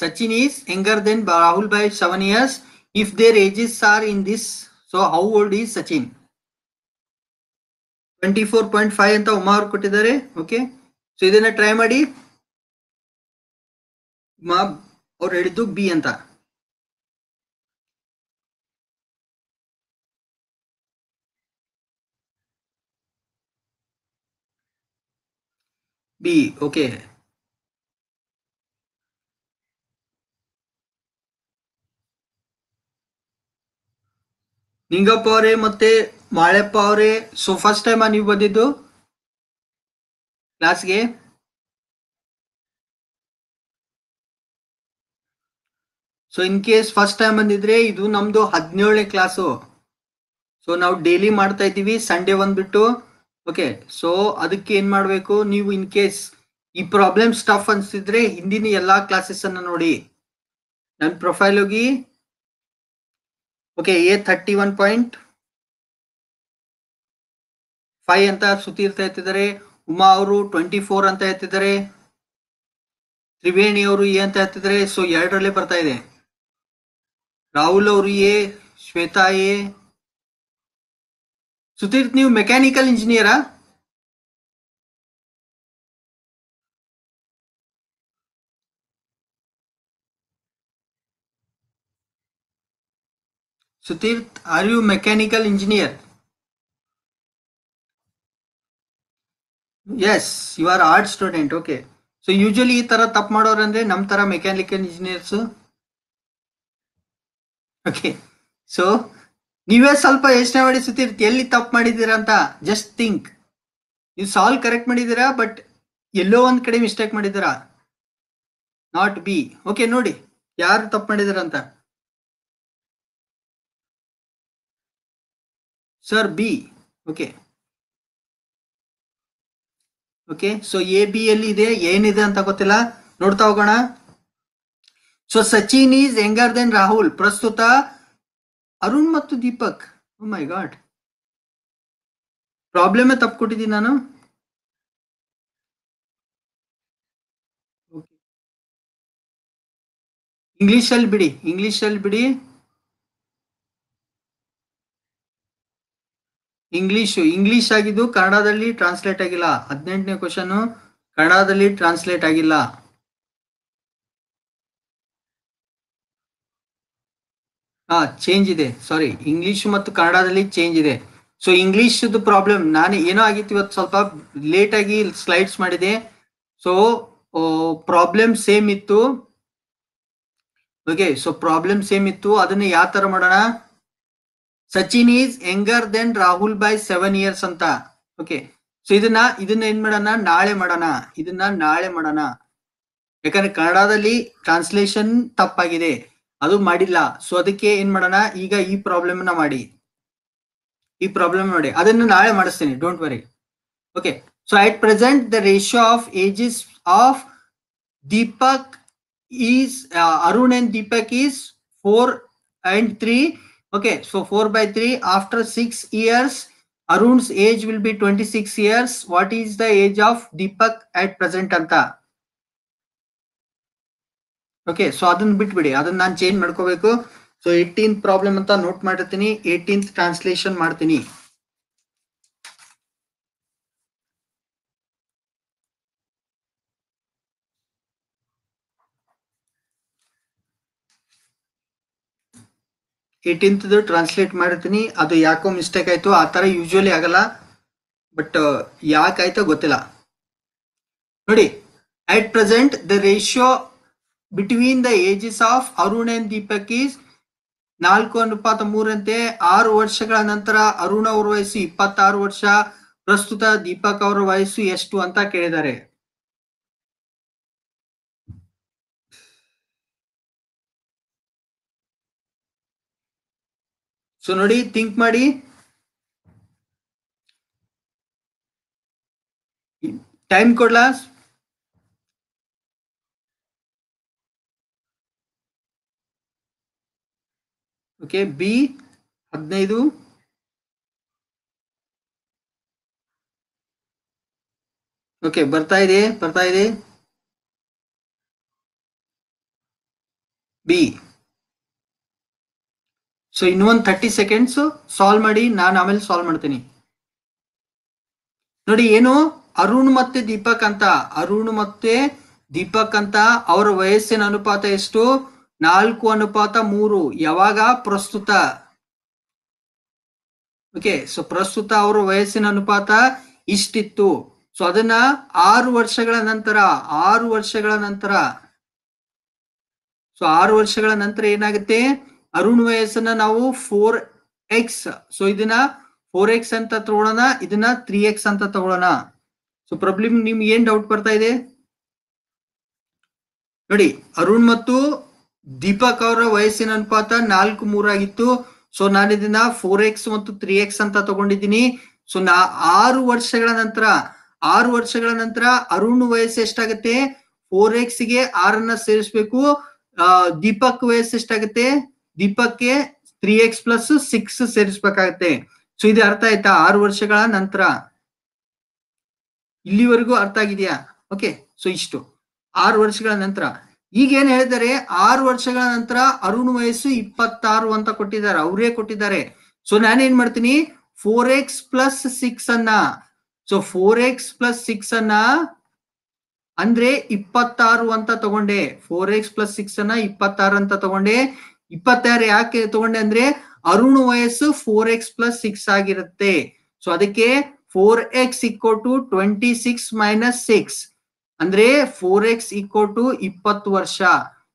Sachin is younger than Rahul by seven years if their ages are in this so how old is sachin 24.5 ಅಂತ ಉಮಾರ್ ಕೊಟ್ಟಿದ್ದಾರೆ ಓಕೆ ಸೊ ಇದನ್ನ ಟ್ರೈ ಮಾಡಿ ಮಾ ಅವ್ರು ಹೇಳಿದ್ದು ಬಿ ಅಂತ ಬಿ ಓಕೆ ನಿಂಗಪ್ಪ ಅವ್ರೆ ಮತ್ತೆ ಮಾಳೆಪ್ಪ ಅವ್ರೆ ಸೊ ಫಸ್ಟ್ ಟೈಮ್ ನೀವು ಬಂದಿದ್ದು ಕ್ಲಾಸ್ಗೆ so in case first time ಬಂದಿದ್ರೆ ಇದು ನಮ್ದು ಹದಿನೇಳನೇ ಕ್ಲಾಸು ಸೊ ನಾವು ಡೈಲಿ ಮಾಡ್ತಾ ಇದ್ದೀವಿ ಸಂಡೇ ಬಂದ್ಬಿಟ್ಟು ಓಕೆ ಸೊ ಅದಕ್ಕೆ ಏನ್ ಮಾಡಬೇಕು ನೀವು ಇನ್ ಕೇಸ್ ಈ ಪ್ರಾಬ್ಲಮ್ ಸ್ಟಫ್ ಅನ್ಸಿದ್ರೆ ಹಿಂದಿನ ಎಲ್ಲಾ ಕ್ಲಾಸಸ್ ಅನ್ನ ನೋಡಿ ನನ್ನ ಪ್ರೊಫೈಲ್ ಹೋಗಿ okay A thirty one point five ಅಂತ ಸುತೀರ್ಥ ಎತ್ತಿದ್ದಾರೆ ಉಮಾ ಅವರು ಟ್ವೆಂಟಿ ಫೋರ್ ಅಂತ ಎತ್ತಿದ್ದಾರೆ ತ್ರಿವೇಣಿ ಅವರು ಎ ಅಂತ ಎತ್ತಿದ್ದಾರೆ ಸೊ ಎರಡರಲ್ಲೇ ಬರ್ತಾ ಇದೆ ರಾಹುಲ್ ಅವರು ಎ ಶ್ವೇತಾ ಎ ಸುತೀರ್ಥ ನೀವು ಮೆಕ್ಯಾನಿಕಲ್ ಇಂಜಿನಿಯರಾ Sutirth are you mechanical engineer? Yes you are art student okay so usually ಈ ತರ ತಪ್ಪು ಮಾಡೋರು ಅಂದ್ರೆ ನಮ್ಮ ತರ ಮೆಕ್ಯಾನಿಕಲ್ ಇಂಜಿನಿಯರ್ಸ್ ಓಕೆ ಸೊ ನೀವೇ ಸ್ವಲ್ಪ ಯೋಚನೆ ಮಾಡಿ ಸುತ್ತಿರ್ತಿ ಎಲ್ಲಿ ತಪ್ಪು ಮಾಡಿದ್ದೀರಾ ಅಂತ ಜಸ್ಟ್ ಥಿಂಕ್ ನೀವು ಸಾಲ್ವ್ ಕರೆಕ್ಟ್ ಮಾಡಿದ್ದೀರಾ ಬಟ್ ಎಲ್ಲೋ ಒಂದ್ ಕಡೆ ಮಿಸ್ಟೇಕ್ ಮಾಡಿದ್ದೀರಾ ನಾಟ್ ಬಿ ಓಕೆ ನೋಡಿ ಯಾರು ತಪ್ಪು ಮಾಡಿದ್ದೀರಾ ಅಂತ sir B okay okay so A B ಎಲ್ಲಿ ಇದೆ ಏನಿದೆ ಅಂತ ಗೊತ್ತಿಲ್ಲ ನೋಡ್ತಾ ಹೋಗೋಣ so Sachin is younger than Rahul ಪ್ರಸ್ತುತ ಅರುಣ್ ಮತ್ತು ದೀಪಕ್ ಮೈ ಗಾಡ್ ಪ್ರಾಬ್ಲಮೇ ತಪ್ಪಿಕೊಟ್ಟಿದ್ದೀನಿ ನಾನು ಇಂಗ್ಲಿಷ್ ಅಲ್ಲಿ ಬಿಡಿ ಇಂಗ್ಲಿಷ್ ಅಲ್ಲಿ ಬಿಡಿ ಇಂಗ್ಲಿಷ್ ಇಂಗ್ಲಿಷ್ ಆಗಿದ್ದು ಕನ್ನಡದಲ್ಲಿ ಟ್ರಾನ್ಸ್ಲೇಟ್ ಆಗಿಲ್ಲ ಹದಿನೆಂಟನೇ ಕ್ವಶನ್ ಕನ್ನಡದಲ್ಲಿ ಟ್ರಾನ್ಸ್ಲೇಟ್ ಆಗಿಲ್ಲ ಹಾ ಚೇಂಜ್ ಇದೆ ಸಾರಿ ಇಂಗ್ಲಿಷ್ ಮತ್ತು ಕನ್ನಡದಲ್ಲಿ ಚೇಂಜ್ ಇದೆ ಸೊ ಇಂಗ್ಲಿಷ್ ಪ್ರಾಬ್ಲಮ್ ನಾನು ಏನೋ ಆಗಿತ್ತು ಇವತ್ತು ಸ್ವಲ್ಪ ಲೇಟ್ ಆಗಿ ಸ್ಲೈಡ್ಸ್ ಮಾಡಿದೆ ಸೊ ಪ್ರಾಬ್ಲಮ್ ಸೇಮ್ ಇತ್ತು ಓಕೆ ಸೊ ಪ್ರಾಬ್ಲಮ್ ಸೇಮ್ ಇತ್ತು ಅದನ್ನ ಯಾವ ತರ ಮಾಡೋಣ Sachin is younger than Rahul by seven years ಅಂತ ಓಕೆ ಸೊ ಇದನ್ನ ಇದನ್ನ ಏನ್ ಮಾಡೋಣ ನಾಳೆ ಮಾಡೋಣ ಇದನ್ನ ನಾಳೆ ಮಾಡೋಣ ಯಾಕಂದ್ರೆ ಕನ್ನಡದಲ್ಲಿ ಟ್ರಾನ್ಸ್ಲೇಷನ್ ತಪ್ಪಾಗಿದೆ ಅದು ಮಾಡಿಲ್ಲ ಸೊ ಅದಕ್ಕೆ ಏನ್ ಮಾಡೋಣ ಈಗ ಈ ಪ್ರಾಬ್ಲಮ್ ನ ಮಾಡಿ ಈ ಪ್ರಾಬ್ಲಮ್ ಮಾಡಿ ಅದನ್ನು ನಾಳೆ ಮಾಡಿಸ್ತೀನಿ don't worry okay so at present the ratio of ages of Deepak is Arun and Deepak is four and three Okay, so 4 by 3 after 6 years, Arun's age will be 26 years. What is the age of Deepak at present ಅಂತ ಓಕೆ ಸೊ ಅದನ್ನ ಬಿಟ್ಬಿಡಿ ಅದನ್ನ ನಾನು ಚೇಂಜ್ ಮಾಡ್ಕೋಬೇಕು ಸೊ ಏಯ್ಟೀನ್ ಪ್ರಾಬ್ಲಮ್ ಅಂತ ನೋಟ್ ಮಾಡಿರ್ತೀನಿ ಏಯ್ಟೀನ್ತ್ ಟ್ರಾನ್ಸ್ಲೇಷನ್ ಮಾಡ್ತೀನಿ ಏಯ್ಟೀನ್ತ್ ಟ್ರಾನ್ಸ್ಲೇಟ್ ಮಾಡಿರ್ತೀನಿ ಅದು ಯಾಕೋ ಮಿಸ್ಟೇಕ್ ಆಯ್ತು ಆ ಥರ ಯೂಶುವಲಿ ಆಗಲ್ಲ ಬಟ್ uh, ಯಾಕಾಯ್ತೋ ಗೊತ್ತಿಲ್ಲ ನೋಡಿ at present the ratio between the ages of Arun and Deepak is ನಾಲ್ಕು ಅನುಪಾತ ಮೂರಂತೆ ಆರು ವರ್ಷಗಳ ನಂತರ ಅರುಣ್ ಅವರ ವಯಸ್ಸು ಇಪ್ಪತ್ತಾರು ವರ್ಷ ಪ್ರಸ್ತುತ ದೀಪಕ್ ಅವರ ವಯಸ್ಸು ಎಷ್ಟು ಅಂತ ಕೇಳಿದ್ದಾರೆ ಸೊ ನೋಡಿ ಥಿಂಕ್ ಮಾಡಿ ಟೈಮ್ ಕೊಡ್ಲಾ ಓಕೆ ಬಿ ಹದಿನೈದು ಓಕೆ ಬರ್ತಾ ಇದೆ ಬರ್ತಾ ಇದೆ ಬಿ ಸೊ ಇನ್ನೊಂದು ಥರ್ಟಿ ಸೆಕೆಂಡ್ಸ್ ಸಾಲ್ವ್ ಮಾಡಿ ನಾನು ಆಮೇಲೆ ಸಾಲ್ವ್ ಮಾಡ್ತೀನಿ ನೋಡಿ ಏನು ಅರುಣ್ ಮತ್ತೆ ದೀಪಕ್ ಅಂತ ಅರುಣ್ ಮತ್ತೆ ದೀಪಕ್ ಅಂತ ಅವರ ವಯಸ್ಸಿನ ಅನುಪಾತ ಎಷ್ಟು ನಾಲ್ಕು ಅನುಪಾತ ಮೂರು ಯಾವಾಗ ಪ್ರಸ್ತುತ ಓಕೆ ಸೊ ಪ್ರಸ್ತುತ ಅವರ ವಯಸ್ಸಿನ ಅನುಪಾತ ಇಷ್ಟಿತ್ತು ಸೊ ಅದನ್ನ ಆರು ವರ್ಷಗಳ ನಂತರ ಆರು ವರ್ಷಗಳ ನಂತರ ಸೊ ಆರು ವರ್ಷಗಳ ನಂತರ ಏನಾಗುತ್ತೆ ಅರುಣ್ ವಯಸ್ಸನ್ನ ನಾವು ಫೋರ್ ಎಕ್ಸ್ ಸೊ ಇದನ್ನ ಫೋರ್ ಎಕ್ಸ್ ಅಂತ ತಗೊಳ್ಳೋಣ ಇದನ್ನ ತ್ರೀ ಎಕ್ಸ್ ಅಂತ ತಗೊಳ್ಳೋಣ ಸೊ ಪ್ರಾಬ್ಲಮ್ ನಿಮ್ಗೆ ಏನ್ ಡೌಟ್ ಬರ್ತಾ ಇದೆ ನೋಡಿ ಅರುಣ್ ಮತ್ತು ದೀಪಕ್ ಅವರ ವಯಸ್ಸಿನ ಅನುಪಾತ ನಾಲ್ಕು ಮೂರಾಗಿತ್ತು ಸೊ ನಾನು ಇದನ್ನ ಫೋರ್ ಎಕ್ಸ್ ಮತ್ತು ತ್ರೀ ಎಕ್ಸ್ ಅಂತ ತಗೊಂಡಿದ್ದೀನಿ ಸೊ ನಾ ಆರು ವರ್ಷಗಳ ನಂತರ ಆರು ವರ್ಷಗಳ ನಂತರ ಅರುಣ್ ವಯಸ್ಸು ಎಷ್ಟಾಗತ್ತೆ ಫೋರ್ ಎಕ್ಸ್ ಗೆ ಆರನ್ನ ಸೇರಿಸ್ಬೇಕು ದೀಪಕ್ ವಯಸ್ಸು ಎಷ್ಟಾಗತ್ತೆ ದೀಪಕ್ಕೆ ತ್ರೀ ಎಕ್ಸ್ ಪ್ಲಸ್ ಸಿಕ್ಸ್ ಸೇರಿಸ್ಬೇಕಾಗತ್ತೆ ಸೊ ಇದು ಅರ್ಥ ಆಯ್ತಾ ಆರು ವರ್ಷಗಳ ನಂತರ ಇಲ್ಲಿವರೆಗೂ ಅರ್ಥ ಆಗಿದೆಯಾ ಓಕೆ ಸೊ ಇಷ್ಟು ಆರು ವರ್ಷಗಳ ನಂತರ ಈಗ ಏನ್ ಹೇಳಿದ್ದಾರೆ ಆರು ವರ್ಷಗಳ ನಂತರ ಅರುಣ್ ವಯಸ್ಸು ಇಪ್ಪತ್ತಾರು ಅಂತ ಕೊಟ್ಟಿದ್ದಾರೆ ಅವರೇ ಕೊಟ್ಟಿದ್ದಾರೆ ಸೊ ನಾನೇನ್ ಮಾಡ್ತೀನಿ ಫೋರ್ ಎಕ್ಸ್ ಪ್ಲಸ್ ಸಿಕ್ಸ್ ಅನ್ನ so four x plus six ಅನ್ನ ಅಂದ್ರೆ ಇಪ್ಪತ್ತಾರು ಅಂತ ತಗೊಂಡೆ ಫೋರ್ ಎಕ್ಸ್ ಪ್ಲಸ್ ಸಿಕ್ಸ್ ಅನ್ನ ಇಪ್ಪತ್ತಾರು ಅಂತ ತಗೊಂಡೆ ಇಪ್ಪತ್ತಾರು ಯಾಕೆ ತಗೊಂಡೆ ಅಂದ್ರೆ ಅರುಣ್ ವಯಸ್ಸು ಫೋರ್ ಎಕ್ಸ್ ಪ್ಲಸ್ ಸಿಕ್ಸ್ ಆಗಿರುತ್ತೆ ಸೊ ಅದಕ್ಕೆ four x equal to twenty six minus six ಅಂದ್ರೆ ಫೋರ್ ಎಕ್ಸ್ ಇಕ್ವಲ್ ಟು ಇಪ್ಪತ್ತು ವರ್ಷ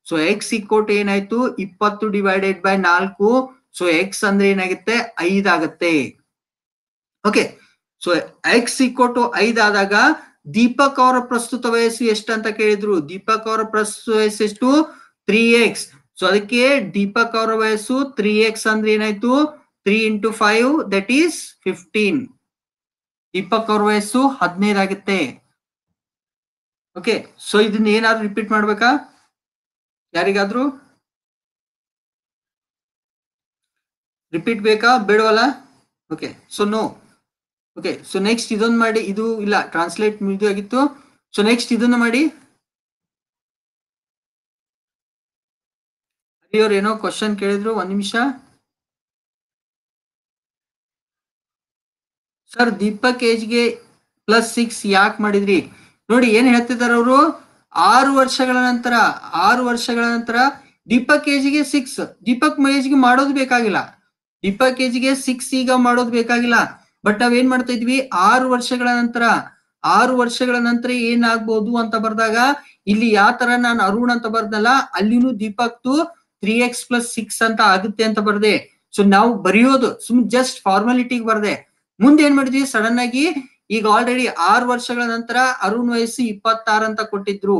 ಸೊ ಎಕ್ಸ್ ಇಕ್ವಲ್ ಟು ಏನಾಯ್ತು ಇಪ್ಪತ್ತು ಡಿವೈಡೆಡ್ ಬೈ ನಾಲ್ಕು ಸೊ ಎಕ್ಸ್ ಅಂದ್ರೆ ಏನಾಗುತ್ತೆ ಐದಾಗತ್ತೆ okay so x equal to ಐದಾದಾಗ ದೀಪಕ್ ಅವರ ಪ್ರಸ್ತುತ ವಯಸ್ಸು ಎಷ್ಟು ಅಂತ ಕೇಳಿದ್ರು ದೀಪಕ್ ಅವರ ಪ್ರಸ್ತುತ ವಯಸ್ಸು ಎಷ್ಟು ತ್ರೀ ಎಕ್ಸ್ ಸೊ ಅದಕ್ಕೆ ದೀಪಕ್ ಅವರ ವಯಸ್ಸು ತ್ರೀ ಎಕ್ಸ್ ಅಂದ್ರೆ ಏನಾಯ್ತು three into five that is fifteen Deepak ಅವ್ರ ವಯಸ್ಸು ಹದಿನೈದಾಗುತ್ತೆ ಓಕೆ ಸೊ ಇದನ್ನ ಏನಾದ್ರು ರಿಪೀಟ್ ಮಾಡ್ಬೇಕಾ ಯಾರಿಗಾದ್ರು ರಿಪೀಟ್ ಬೇಕಾ ಬೇಡವಲ್ಲ okay so no okay so next ಇದೊಂದು ಮಾಡಿ ಇದು ಇಲ್ಲ ಟ್ರಾನ್ಸ್ಲೇಟ್ ಇದು ಆಗಿತ್ತು ಸೊ ನೆಕ್ಸ್ಟ್ ಇದನ್ನ ಮಾಡಿ ಹರಿಯವ್ರು ಏನೋ ಕ್ವಶನ್ ಕೇಳಿದ್ರು ಒಂದ್ ನಿಮಿಷ ಸರ್ ದೀಪಕ್ ಏಜ್ಗೆ ಪ್ಲಸ್ ಸಿಕ್ಸ್ ಯಾಕೆ ಮಾಡಿದ್ರಿ ನೋಡಿ ಏನ್ ಹೇಳ್ತಿದ್ದಾರೆ ಅವರು ಆರು ವರ್ಷಗಳ ನಂತರ ಆರು ವರ್ಷಗಳ ನಂತರ ದೀಪಕ್ ಏಜ್ಗೆ ಸಿಕ್ಸ್ ದೀಪಕ್ ಗೆ ಮಾಡೋದು ಬೇಕಾಗಿಲ್ಲ ದೀಪಕ್ ಏಜ್ಗೆ ಸಿಕ್ಸ್ ಈಗ ಮಾಡೋದು ಬೇಕಾಗಿಲ್ಲ ಬಟ್ ನಾವೇನ್ ಮಾಡ್ತಾ ಇದ್ವಿ ಆರು ವರ್ಷಗಳ ನಂತರ ಆರು ವರ್ಷಗಳ ನಂತರ ಏನಾಗ್ಬೋದು ಅಂತ ಬರ್ದಾಗ ಇಲ್ಲಿ ಯಾವ ತರ ನಾನು ಅರುಣ್ ಅಂತ ಬರ್ದಲ್ಲ ಅಲ್ಲಿನೂ ದೀಪಕ್ತು ತ್ರೀ ಎಕ್ಸ್ ಪ್ಲಸ್ ಸಿಕ್ಸ್ ಅಂತ ಆಗುತ್ತೆ ಅಂತ ಬರ್ದೆ ಸೊ ನಾವು ಬರೆಯೋದು ಸುಮ್ ಜಸ್ಟ್ ಫಾರ್ಮಾಲಿಟಿಗೆ ಬರ್ದೆ ಮುಂದೆ ಏನ್ ಮಾಡಿದ್ವಿ ಸಡನ್ ಆಗಿ ಈಗ ಆಲ್ರೆಡಿ ಆರು ವರ್ಷಗಳ ನಂತರ ಅರುಣ್ ವಯಸ್ಸು ಇಪ್ಪತ್ತಾರು ಅಂತ ಕೊಟ್ಟಿದ್ರು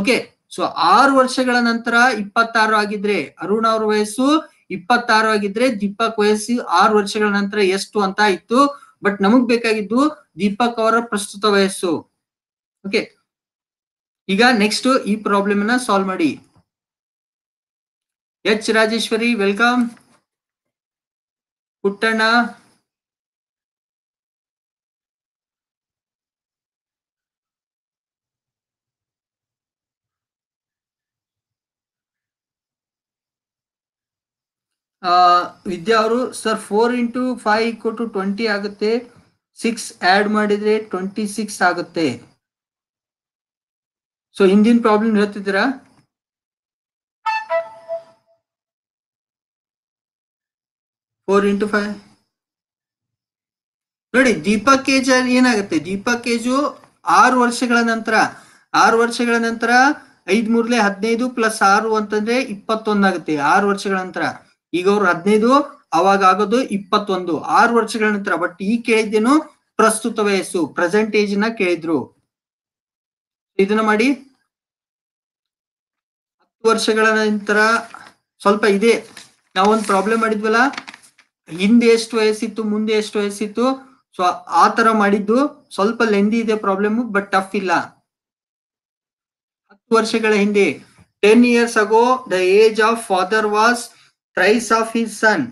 ಓಕೆ ಸೊ ಆರು ವರ್ಷಗಳ ನಂತರ ಇಪ್ಪತ್ತಾರು ಆಗಿದ್ರೆ ಅರುಣ್ ಅವ್ರ ವಯಸ್ಸು ಇಪ್ಪತ್ತಾರು ಆಗಿದ್ರೆ ದೀಪಕ್ ವಯಸ್ಸು ಆರು ವರ್ಷಗಳ ನಂತರ ಎಷ್ಟು ಅಂತ ಇತ್ತು ಬಟ್ ನಮಗ್ ಬೇಕಾಗಿದ್ದು ದೀಪಕ್ ಅವರ ಪ್ರಸ್ತುತ ವಯಸ್ಸು ಓಕೆ ಈಗ ನೆಕ್ಸ್ಟ್ ಈ ಪ್ರಾಬ್ಲಮ್ ಅನ್ನ ಸಾಲ್ವ್ ಮಾಡಿ ಎಚ್ ರಾಜೇಶ್ವರಿ ವೆಲ್ಕಮ್ ಪುಟ್ಟಣ್ಣ ವಿದ್ಯಾ ಅವರು sir four into five equal to twenty ಆಗುತ್ತೆ ಸಿಕ್ಸ್ ಆ್ಯಡ್ ಮಾಡಿದರೆ ಟ್ವೆಂಟಿ ಸಿಕ್ಸ್ ಆಗುತ್ತೆ ಸೊ ಹಿಂದಿನ ಪ್ರಾಬ್ಲಮ್ ಹೇಳ್ತಿದ್ದೀರಾ ಫೋರ್ ಇಂಟು ಫೈವ್ ನೋಡಿ ದೀಪಕ್ ಏಜ್ ಅಲ್ಲಿ ಏನಾಗುತ್ತೆ ದೀಪಕ್ ಏಜು ಆರು ವರ್ಷಗಳ ನಂತರ ಆರು ವರ್ಷಗಳ ನಂತರ ಐದ್ ಮೂರ್ಲೆ ಹದಿನೈದು ಪ್ಲಸ್ ಆರು ಅಂತಂದ್ರೆ ಇಪ್ಪತ್ತೊಂದಾಗುತ್ತೆ ಆರು ವರ್ಷಗಳ ನಂತರ ಈಗ ಅವ್ರು ಹದಿನೈದು ಅವಾಗ ಆಗೋದು ಇಪ್ಪತ್ತೊಂದು ಆರು ವರ್ಷಗಳ ನಂತರ ಬಟ್ ಈ ಕೇಳಿದ್ದೇನು ಪ್ರಸ್ತುತ ವಯಸ್ಸು ಪ್ರೆಸೆಂಟ್ ಏಜ್ ನ ಕೇಳಿದ್ರು ಇದನ್ನ ಮಾಡಿ ಹತ್ತು ವರ್ಷಗಳ ನಂತರ ಸ್ವಲ್ಪ ಇದೆ ನಾವೊಂದು ಪ್ರಾಬ್ಲಮ್ ಮಾಡಿದ್ವಲ್ಲ ಹಿಂದೆ ಎಷ್ಟು ವಯಸ್ಸಿತ್ತು ಮುಂದೆ ಎಷ್ಟು ವಯಸ್ಸಿತ್ತು ಸೊ ಆತರ ಮಾಡಿದ್ದು ಸ್ವಲ್ಪ ಲೆಂದಿ ಇದೆ ಪ್ರಾಬ್ಲಮ್ ಬಟ್ ಟಫ್ ಇಲ್ಲ ಹತ್ತು ವರ್ಷಗಳ ಹಿಂದೆ ten years ago the age of father was ಪ್ರೈಸ್ ಆಫ್ ಹಿಸ್ ಸನ್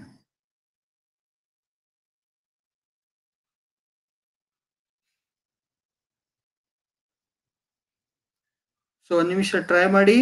ಸೊ ಒಂದ್ ನಿಮಿಷ ಟ್ರೈ ಮಾಡಿ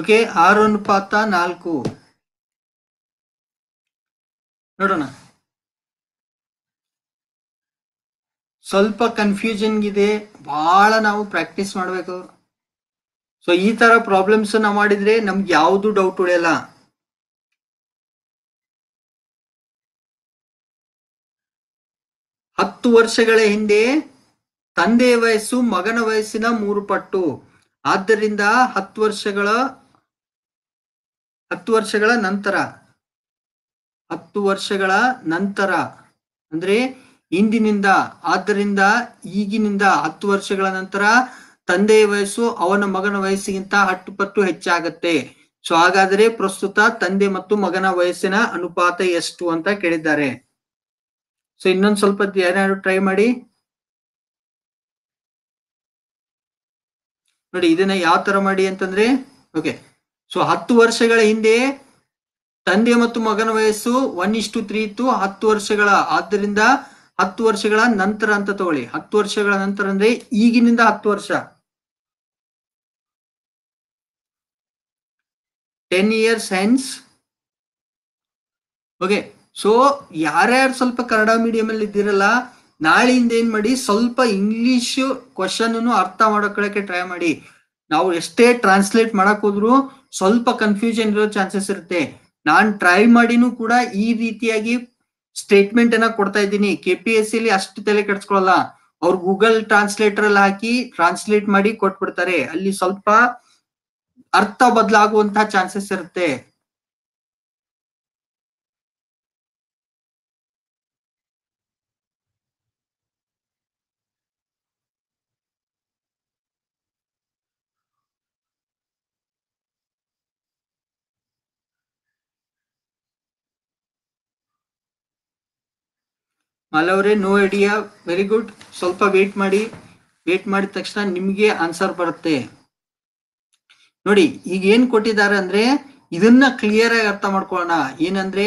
ಓಕೆ ಆರು ಅನುಪಾತ ನಾಲ್ಕು ನೋಡೋಣ ಸ್ವಲ್ಪ ಕನ್ಫ್ಯೂಷನ್ ಇದೆ ಬಹಳ ನಾವು ಪ್ರಾಕ್ಟೀಸ್ ಮಾಡಬೇಕು ಸೊ ಈ ತರ ಪ್ರಾಬ್ಲಮ್ಸ್ ನಾವು ಮಾಡಿದ್ರೆ ನಮ್ಗೆ ಯಾವುದು ಡೌಟ್ ಉಳಿಯಲ್ಲ ಹತ್ತು ವರ್ಷಗಳ ಹಿಂದೆ ತಂದೆಯ ವಯಸ್ಸು ಮಗನ ವಯಸ್ಸಿನ ಮೂರು ಪಟ್ಟು ಆದ್ದರಿಂದ ಹತ್ತು ವರ್ಷಗಳ ಹತ್ತು ವರ್ಷಗಳ ನಂತರ ಹತ್ತು ವರ್ಷಗಳ ನಂತರ ಅಂದ್ರೆ ಇಂದಿನಿಂದ ಆದ್ದರಿಂದ ಈಗಿನಿಂದ ಹತ್ತು ವರ್ಷಗಳ ನಂತರ ತಂದೆಯ ವಯಸ್ಸು ಅವನ ಮಗನ ವಯಸ್ಸಿಗಿಂತ ಹತ್ತು ಪಟ್ಟು ಹೆಚ್ಚಾಗತ್ತೆ ಸೊ ಹಾಗಾದ್ರೆ ಪ್ರಸ್ತುತ ತಂದೆ ಮತ್ತು ಮಗನ ವಯಸ್ಸಿನ ಅನುಪಾತ ಎಷ್ಟು ಅಂತ ಕೇಳಿದ್ದಾರೆ ಸೊ ಇನ್ನೊಂದು ಸ್ವಲ್ಪ ಏನಾದ್ರು ಟ್ರೈ ಮಾಡಿ ನೋಡಿ ಇದನ್ನ ಯಾವ ತರ ಮಾಡಿ ಅಂತಂದ್ರೆ ಓಕೆ ಸೊ ಹತ್ತು ವರ್ಷಗಳ ಹಿಂದೆ ತಂದೆ ಮತ್ತು ಮಗನ ವಯಸ್ಸು ಒನ್ ಇಷ್ಟು ತ್ರೀ ಇತ್ತು ಹತ್ತು ವರ್ಷಗಳ ಆದ್ದರಿಂದ ಹತ್ತು ವರ್ಷಗಳ ನಂತರ ಅಂತ ತಗೊಳ್ಳಿ ಹತ್ತು ವರ್ಷಗಳ ನಂತರ ಅಂದ್ರೆ ಈಗಿನಿಂದ ಹತ್ತು ವರ್ಷ ten years hence okay so ಯಾರ್ಯಾರು ಸ್ವಲ್ಪ ಕನ್ನಡ ಮೀಡಿಯಂ ಅಲ್ಲಿ ಇದ್ದಿರಲ್ಲ ನಾಳೆಯಿಂದ ಏನ್ ಮಾಡಿ ಸ್ವಲ್ಪ ಇಂಗ್ಲಿಷ್ ಕ್ವಶನ್ ಅರ್ಥ ಮಾಡ್ಕೊಳ್ಳೋಕೆ ಟ್ರೈ ಮಾಡಿ ನಾವು ಎಷ್ಟೇ ಟ್ರಾನ್ಸ್ಲೇಟ್ ಮಾಡಕ್ ಹೋದ್ರು ಸ್ವಲ್ಪ ಕನ್ಫ್ಯೂಷನ್ ಇರೋ ಚಾನ್ಸಸ್ ಇರುತ್ತೆ ನಾನ್ ಟ್ರೈ ಮಾಡಿನೂ ಕೂಡ ಈ ರೀತಿಯಾಗಿ ಸ್ಟೇಟ್ಮೆಂಟ್ ಅನ್ನ ಕೊಡ್ತಾ ಇದ್ದೀನಿ ಕೆ ಪಿ ಎಸ್ ಸಿಲಿ ಅಷ್ಟು ತಲೆ ಕೆಡ್ಸ್ಕೊಳಲ್ಲ ಅವ್ರು ಗೂಗಲ್ ಟ್ರಾನ್ಸ್ಲೇಟರ್ ಅಲ್ಲಿ ಹಾಕಿ ಟ್ರಾನ್ಸ್ಲೇಟ್ ಮಾಡಿ ಕೊಟ್ಬಿಡ್ತಾರೆ ಅಲ್ಲಿ ಸ್ವಲ್ಪ ಅರ್ಥ ಬದಲಾಗುವಂತಹ ಚಾನ್ಸಸ್ ಇರುತ್ತೆ ಮಾಲವ್ರೆ ನೋ ಐಡಿಯಾ ವೆರಿ ಗುಡ್ ಸ್ವಲ್ಪ ವೇಟ್ ಮಾಡಿ ವೇಟ್ ಮಾಡಿದ ತಕ್ಷಣ ನಿಮಗೆ ಆನ್ಸರ್ ಬರುತ್ತೆ ನೋಡಿ ಈಗ ಏನ್ ಕೊಟ್ಟಿದ್ದಾರೆ ಅಂದ್ರೆ ಇದನ್ನ ಕ್ಲಿಯರ್ ಆಗಿ ಅರ್ಥ ಮಾಡ್ಕೊಳ್ಳೋಣ ಏನಂದ್ರೆ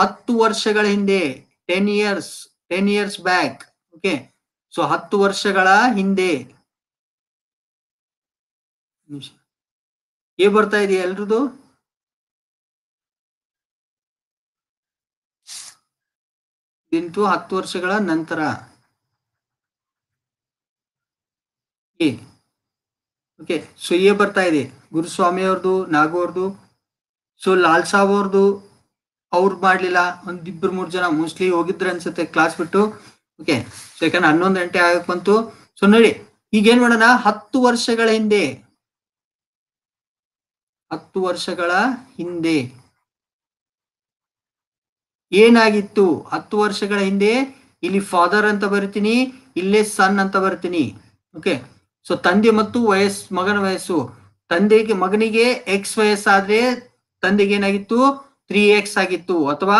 ಹತ್ತು ವರ್ಷಗಳ ಹಿಂದೆ ten years ten years back okay so ಹತ್ತು ವರ್ಷಗಳ ಹಿಂದೆ ಏ ಬರ್ತಾ ಇದೆಯಾ ಎಲ್ರದು ಇಂಟು ಹತ್ತು ವರ್ಷಗಳ ನಂತರ ಓಕೆ ಸೊ ಏ ಬರ್ತಾ ಇದೆ ಗುರುಸ್ವಾಮಿ ಅವ್ರದ್ದು ನಾಗೋರ್ದು ಸೊ ಲಾಲ್ ಸಾಬ್ ಅವ್ರದ್ದು ಅವ್ರು ಮಾಡ್ಲಿಲ್ಲ ಇಬ್ರು ಮೂರು ಜನ ಮೋಸ್ಟ್ಲಿ ಹೋಗಿದ್ರೆ ಅನ್ಸುತ್ತೆ ಕ್ಲಾಸ್ ಬಿಟ್ಟು ಓಕೆ ಸೊ ಯಾಕಂದ್ರೆ ಹನ್ನೊಂದು ಗಂಟೆ ಆಗಕ್ ಬಂತು ಸೊ ನೋಡಿ ಈಗ ಏನ್ ಮಾಡೋಣ ಹತ್ತು ವರ್ಷಗಳ ಹಿಂದೆ ಹತ್ತು ವರ್ಷಗಳ ಹಿಂದೆ ಏನಾಗಿತ್ತು ಹತ್ತು ವರ್ಷಗಳ ಹಿಂದೆ ಇಲ್ಲಿ ಫಾದರ್ ಅಂತ ಬರ್ತೀನಿ ಇಲ್ಲೇ ಸನ್ ಅಂತ ಬರ್ತೀನಿ ಓಕೆ ಸೊ ತಂದೆ ಮತ್ತು ವಯಸ್ ಮಗನ ವಯಸ್ಸು ತಂದೆಗೆ ಮಗನಿಗೆ ಎಕ್ಸ್ ವಯಸ್ಸಾದ್ರೆ ತಂದೆಗೆ ಏನಾಗಿತ್ತು ತ್ರೀ ಎಕ್ಸ್ ಆಗಿತ್ತು ಅಥವಾ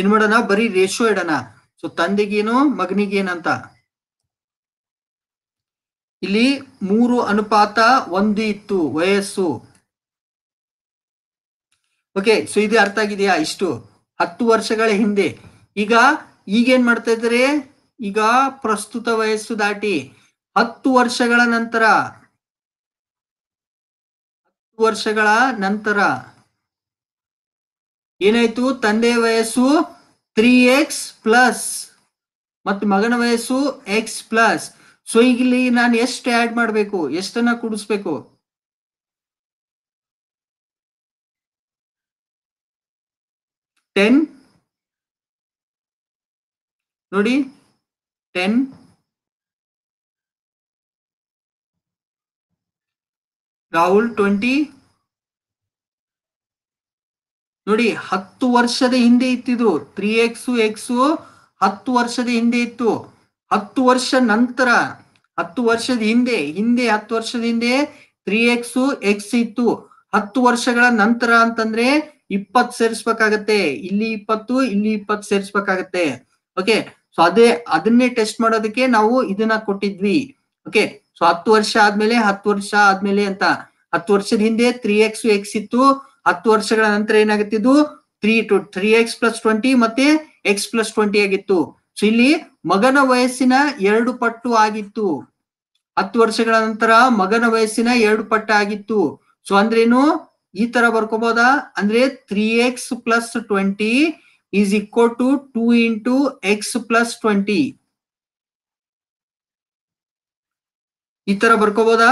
ಏನ್ ಮಾಡೋಣ ಬರೀ ರೇಷೋ ಇಡೋಣ ಸೊ ತಂದೆಗೇನು ಮಗನಿಗೇನಂತ ಇಲ್ಲಿ ಮೂರು ಅನುಪಾತ ಒಂದು ಇತ್ತು ವಯಸ್ಸು ಓಕೆ ಸೊ ಇದು ಅರ್ಥ ಆಗಿದೆಯಾ ಇಷ್ಟು ಹತ್ತು ವರ್ಷಗಳ ಹಿಂದೆ ಈಗ ಈಗ ಏನ್ ಮಾಡ್ತಾ ಇದ್ರೆ ಈಗ ಪ್ರಸ್ತುತ ವಯಸ್ಸು ದಾಟಿ ಹತ್ತು ವರ್ಷಗಳ ನಂತರ ಹತ್ತು ವರ್ಷಗಳ ನಂತರ ಏನಾಯ್ತು ತಂದೆಯ ವಯಸ್ಸು ತ್ರೀ ಎಕ್ಸ್ ಪ್ಲಸ್ ಮತ್ತು ಮಗನ ವಯಸ್ಸು ಎಕ್ಸ್ ಪ್ಲಸ್ ಸೊ ಈಗ ನಾನು ಎಷ್ಟು ಆ್ಯಡ್ ಮಾಡಬೇಕು ಎಷ್ಟನ್ನ ಕೂಡಿಸ್ಬೇಕು ಟೆನ್ ನೋಡಿ ಟೆನ್ ರಾಹುಲ್ ಟ್ವೆಂಟಿ ನೋಡಿ ಹತ್ತು ವರ್ಷದ ಹಿಂದೆ ಇತ್ತಿದ್ರು ತ್ರೀ ಎಕ್ಸ್ ಎಕ್ಸ್ ಹತ್ತು ವರ್ಷದ ಹಿಂದೆ ಇತ್ತು ಹತ್ತು ವರ್ಷ ನಂತರ ಹತ್ತು ವರ್ಷದ ಹಿಂದೆ ಹಿಂದೆ ಹತ್ತು ವರ್ಷದ ಹಿಂದೆ ತ್ರೀ ಎಕ್ಸ್ ಎಕ್ಸ್ ಇತ್ತು ಹತ್ತು ವರ್ಷಗಳ ನಂತರ ಅಂತಂದ್ರೆ ಇಪ್ಪತ್ತು ಸೇರಿಸ್ಬೇಕಾಗತ್ತೆ ಇಲ್ಲಿ ಇಪ್ಪತ್ತು ಇಲ್ಲಿ ಇಪ್ಪತ್ತು ಸೇರಿಸ್ಬೇಕಾಗತ್ತೆ ಓಕೆ ಸೊ ಅದೇ ಅದನ್ನೇ ಟೆಸ್ಟ್ ಮಾಡೋದಕ್ಕೆ ನಾವು ಇದನ್ನ ಕೊಟ್ಟಿದ್ವಿ ಓಕೆ ಸೊ ಹತ್ತು ವರ್ಷ ಆದ್ಮೇಲೆ ಹತ್ತು ವರ್ಷ ಆದ್ಮೇಲೆ ಅಂತ ಹತ್ತು ವರ್ಷದ ಹಿಂದೆ ತ್ರೀ ಎಕ್ಸ್ ಎಕ್ಸ್ ಇತ್ತು ಹತ್ತು ವರ್ಷಗಳ ನಂತರ ಏನಾಗುತ್ತಿದ್ದು three to three x plus twenty ಮತ್ತೆ ಎಕ್ಸ್ ಪ್ಲಸ್ ಟ್ವೆಂಟಿ ಆಗಿತ್ತು ಸೊ ಇಲ್ಲಿ ಮಗನ ವಯಸ್ಸಿನ ಎರಡು ಪಟ್ಟು ಆಗಿತ್ತು ಹತ್ತು ವರ್ಷಗಳ ನಂತರ ಮಗನ ವಯಸ್ಸಿನ ಎರಡು ಪಟ್ಟು ಆಗಿತ್ತು ಸೊ ಅಂದ್ರೇನು ಈ ತರ ಬರ್ಕೋಬಹುದಾ ಅಂದ್ರೆ three x plus twenty is equal to two into X plus twenty ಈ ತರ ಬರ್ಕೋಬಹುದಾ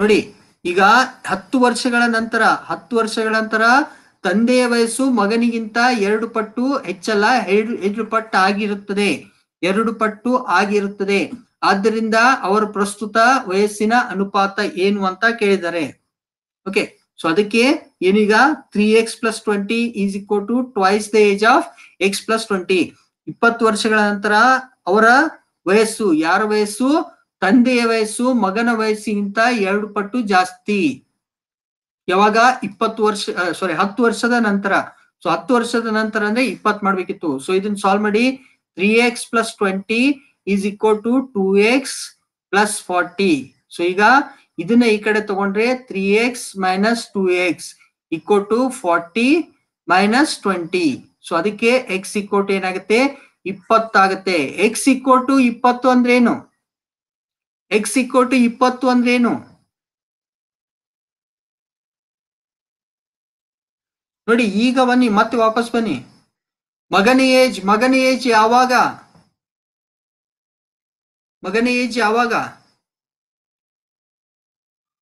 ನೋಡಿ ಈಗ ಹತ್ತು ವರ್ಷಗಳ ನಂತರ ಹತ್ತು ವರ್ಷಗಳ ನಂತರ ತಂದೆಯ ವಯಸ್ಸು ಮಗನಿಗಿಂತ ಎರಡು ಪಟ್ಟು ಹೆಚ್ಚಲ್ಲ ಎರಡು ಎರಡು ಪಟ್ಟು ಆಗಿರುತ್ತದೆ ಎರಡು ಪಟ್ಟು ಆಗಿರುತ್ತದೆ ಆದ್ದರಿಂದ ಅವರ ಪ್ರಸ್ತುತ ವಯಸ್ಸಿನ ಅನುಪಾತ ಏನು ಅಂತ ಕೇಳಿದ್ದಾರೆ ಓಕೆ ಸೊ ಅದಕ್ಕೆ ಏನೀಗ three x plus twenty is equal to twice the age of x plus twenty ಇಪ್ಪತ್ತು ವರ್ಷಗಳ ನಂತರ ಅವರ ವಯಸ್ಸು ಯಾರ ವಯಸ್ಸು ತಂದೆಯ ವಯಸ್ಸು ಮಗನ ವಯಸ್ಸಿಗಿಂತ ಎರಡು ಪಟ್ಟು ಜಾಸ್ತಿ ಯಾವಾಗ ಇಪ್ಪತ್ತು ವರ್ಷ ಸಾರಿ ಹತ್ತು ವರ್ಷದ ನಂತರ ಸೊ ಹತ್ತು ವರ್ಷದ ನಂತರ ಅಂದ್ರೆ ಇಪ್ಪತ್ ಮಾಡ್ಬೇಕಿತ್ತು ಸೊ ಇದನ್ನ ಸಾಲ್ವ್ ಮಾಡಿ three x plus twenty is equal to two X plus forty so ಈಗ ಇದನ್ನ ಈ ಕಡೆ ತಗೊಂಡ್ರೆ three x minus two x equal to forty minus twenty so ಅದಕ್ಕೆ ಎಕ್ಸ್ ಟು ಏನಾಗುತ್ತೆ ಇಪ್ಪತ್ತಾಗುತ್ತೆ ಎಕ್ಸ್ ಟು ಇಪ್ಪತ್ತು ಅಂದ್ರೆ ಏನು ಎಕ್ಸ್ ಟು ಇಪ್ಪತ್ತು ಅಂದ್ರೆ ಏನು ನೋಡಿ ಈಗ ಬನ್ನಿ ಮತ್ತೆ ವಾಪಸ್ ಬನ್ನಿ ಮಗನ ಏಜ್ ಮಗನ ಏಜ್ ಯಾವಾಗ ಮಗನ ಏಜ್ ಯಾವಾಗ